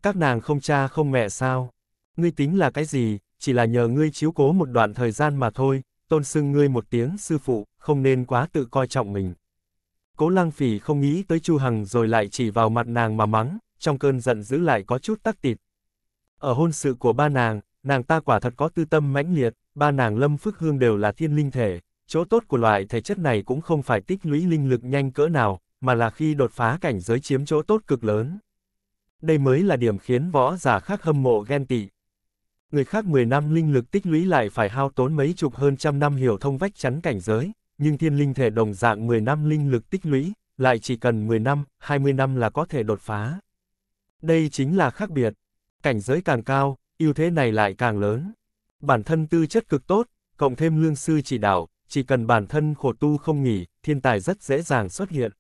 Các nàng không cha không mẹ sao? Ngươi tính là cái gì, chỉ là nhờ ngươi chiếu cố một đoạn thời gian mà thôi, tôn xưng ngươi một tiếng sư phụ, không nên quá tự coi trọng mình. Cố lăng phỉ không nghĩ tới Chu Hằng rồi lại chỉ vào mặt nàng mà mắng, trong cơn giận giữ lại có chút tắc tịt. Ở hôn sự của ba nàng, nàng ta quả thật có tư tâm mãnh liệt, ba nàng lâm phước hương đều là thiên linh thể, chỗ tốt của loại thể chất này cũng không phải tích lũy linh lực nhanh cỡ nào, mà là khi đột phá cảnh giới chiếm chỗ tốt cực lớn. Đây mới là điểm khiến võ giả khác hâm mộ ghen tị. Người khác 10 năm linh lực tích lũy lại phải hao tốn mấy chục hơn trăm năm hiểu thông vách chắn cảnh giới, nhưng thiên linh thể đồng dạng 10 năm linh lực tích lũy, lại chỉ cần 10 năm, 20 năm là có thể đột phá. Đây chính là khác biệt. Cảnh giới càng cao, ưu thế này lại càng lớn. Bản thân tư chất cực tốt, cộng thêm lương sư chỉ đạo, chỉ cần bản thân khổ tu không nghỉ, thiên tài rất dễ dàng xuất hiện.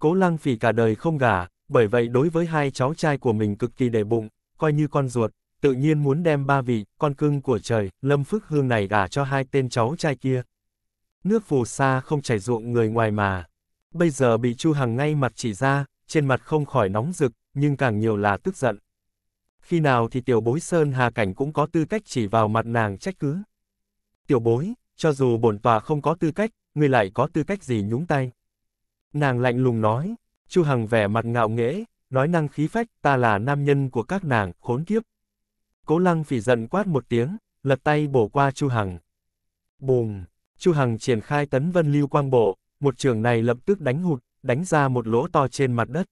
Cố lăng phỉ cả đời không gả, bởi vậy đối với hai cháu trai của mình cực kỳ để bụng, coi như con ruột, tự nhiên muốn đem ba vị, con cưng của trời, Lâm Phước Hương này gả cho hai tên cháu trai kia. Nước phù sa không chảy ruộng người ngoài mà. Bây giờ bị Chu Hằng ngay mặt chỉ ra, trên mặt không khỏi nóng rực, nhưng càng nhiều là tức giận. Khi nào thì tiểu bối Sơn Hà Cảnh cũng có tư cách chỉ vào mặt nàng trách cứ. Tiểu bối, cho dù bổn tòa không có tư cách, người lại có tư cách gì nhúng tay. Nàng lạnh lùng nói, Chu Hằng vẻ mặt ngạo nghễ, nói năng khí phách, ta là nam nhân của các nàng, khốn kiếp. Cố Lăng phỉ giận quát một tiếng, lật tay bổ qua Chu Hằng. Bùm, Chu Hằng triển khai tấn vân lưu quang bộ, một trường này lập tức đánh hụt, đánh ra một lỗ to trên mặt đất.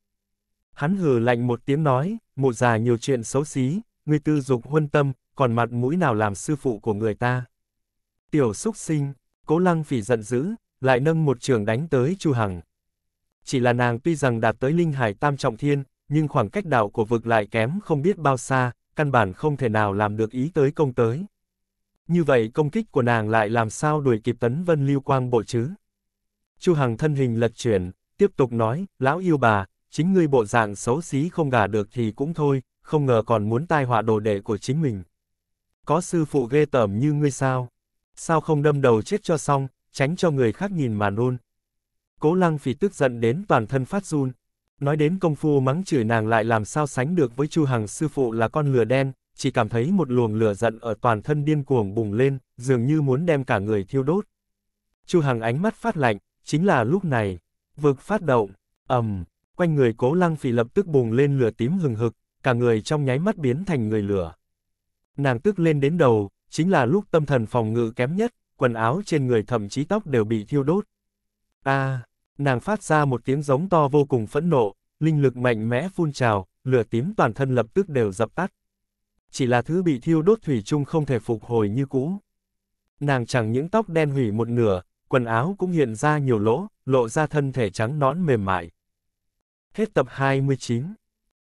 Hắn hừ lạnh một tiếng nói, mụ già nhiều chuyện xấu xí, ngươi tư dục huân tâm, còn mặt mũi nào làm sư phụ của người ta. Tiểu xúc sinh, cố lăng phỉ giận dữ, lại nâng một trường đánh tới Chu Hằng chỉ là nàng tuy rằng đạt tới linh hải tam trọng thiên, nhưng khoảng cách đạo của vực lại kém không biết bao xa, căn bản không thể nào làm được ý tới công tới. Như vậy công kích của nàng lại làm sao đuổi kịp tấn vân lưu quang bộ chứ? Chu Hằng thân hình lật chuyển, tiếp tục nói, lão yêu bà, chính ngươi bộ dạng xấu xí không gả được thì cũng thôi, không ngờ còn muốn tai họa đồ đệ của chính mình. Có sư phụ ghê tởm như ngươi sao? Sao không đâm đầu chết cho xong, tránh cho người khác nhìn mà nôn. Cố lăng phỉ tức giận đến toàn thân phát run. Nói đến công phu mắng chửi nàng lại làm sao sánh được với Chu Hằng sư phụ là con lửa đen, chỉ cảm thấy một luồng lửa giận ở toàn thân điên cuồng bùng lên, dường như muốn đem cả người thiêu đốt. Chu Hằng ánh mắt phát lạnh, chính là lúc này, vực phát động, ầm, quanh người Cố Lăng Phỉ lập tức bùng lên lửa tím hừng hực, cả người trong nháy mắt biến thành người lửa. Nàng tức lên đến đầu, chính là lúc tâm thần phòng ngự kém nhất, quần áo trên người thậm chí tóc đều bị thiêu đốt. A, à, Nàng phát ra một tiếng giống to vô cùng phẫn nộ, linh lực mạnh mẽ phun trào, lửa tím toàn thân lập tức đều dập tắt. Chỉ là thứ bị thiêu đốt thủy chung không thể phục hồi như cũ. Nàng chẳng những tóc đen hủy một nửa, quần áo cũng hiện ra nhiều lỗ, lộ ra thân thể trắng nõn mềm mại. Hết tập 29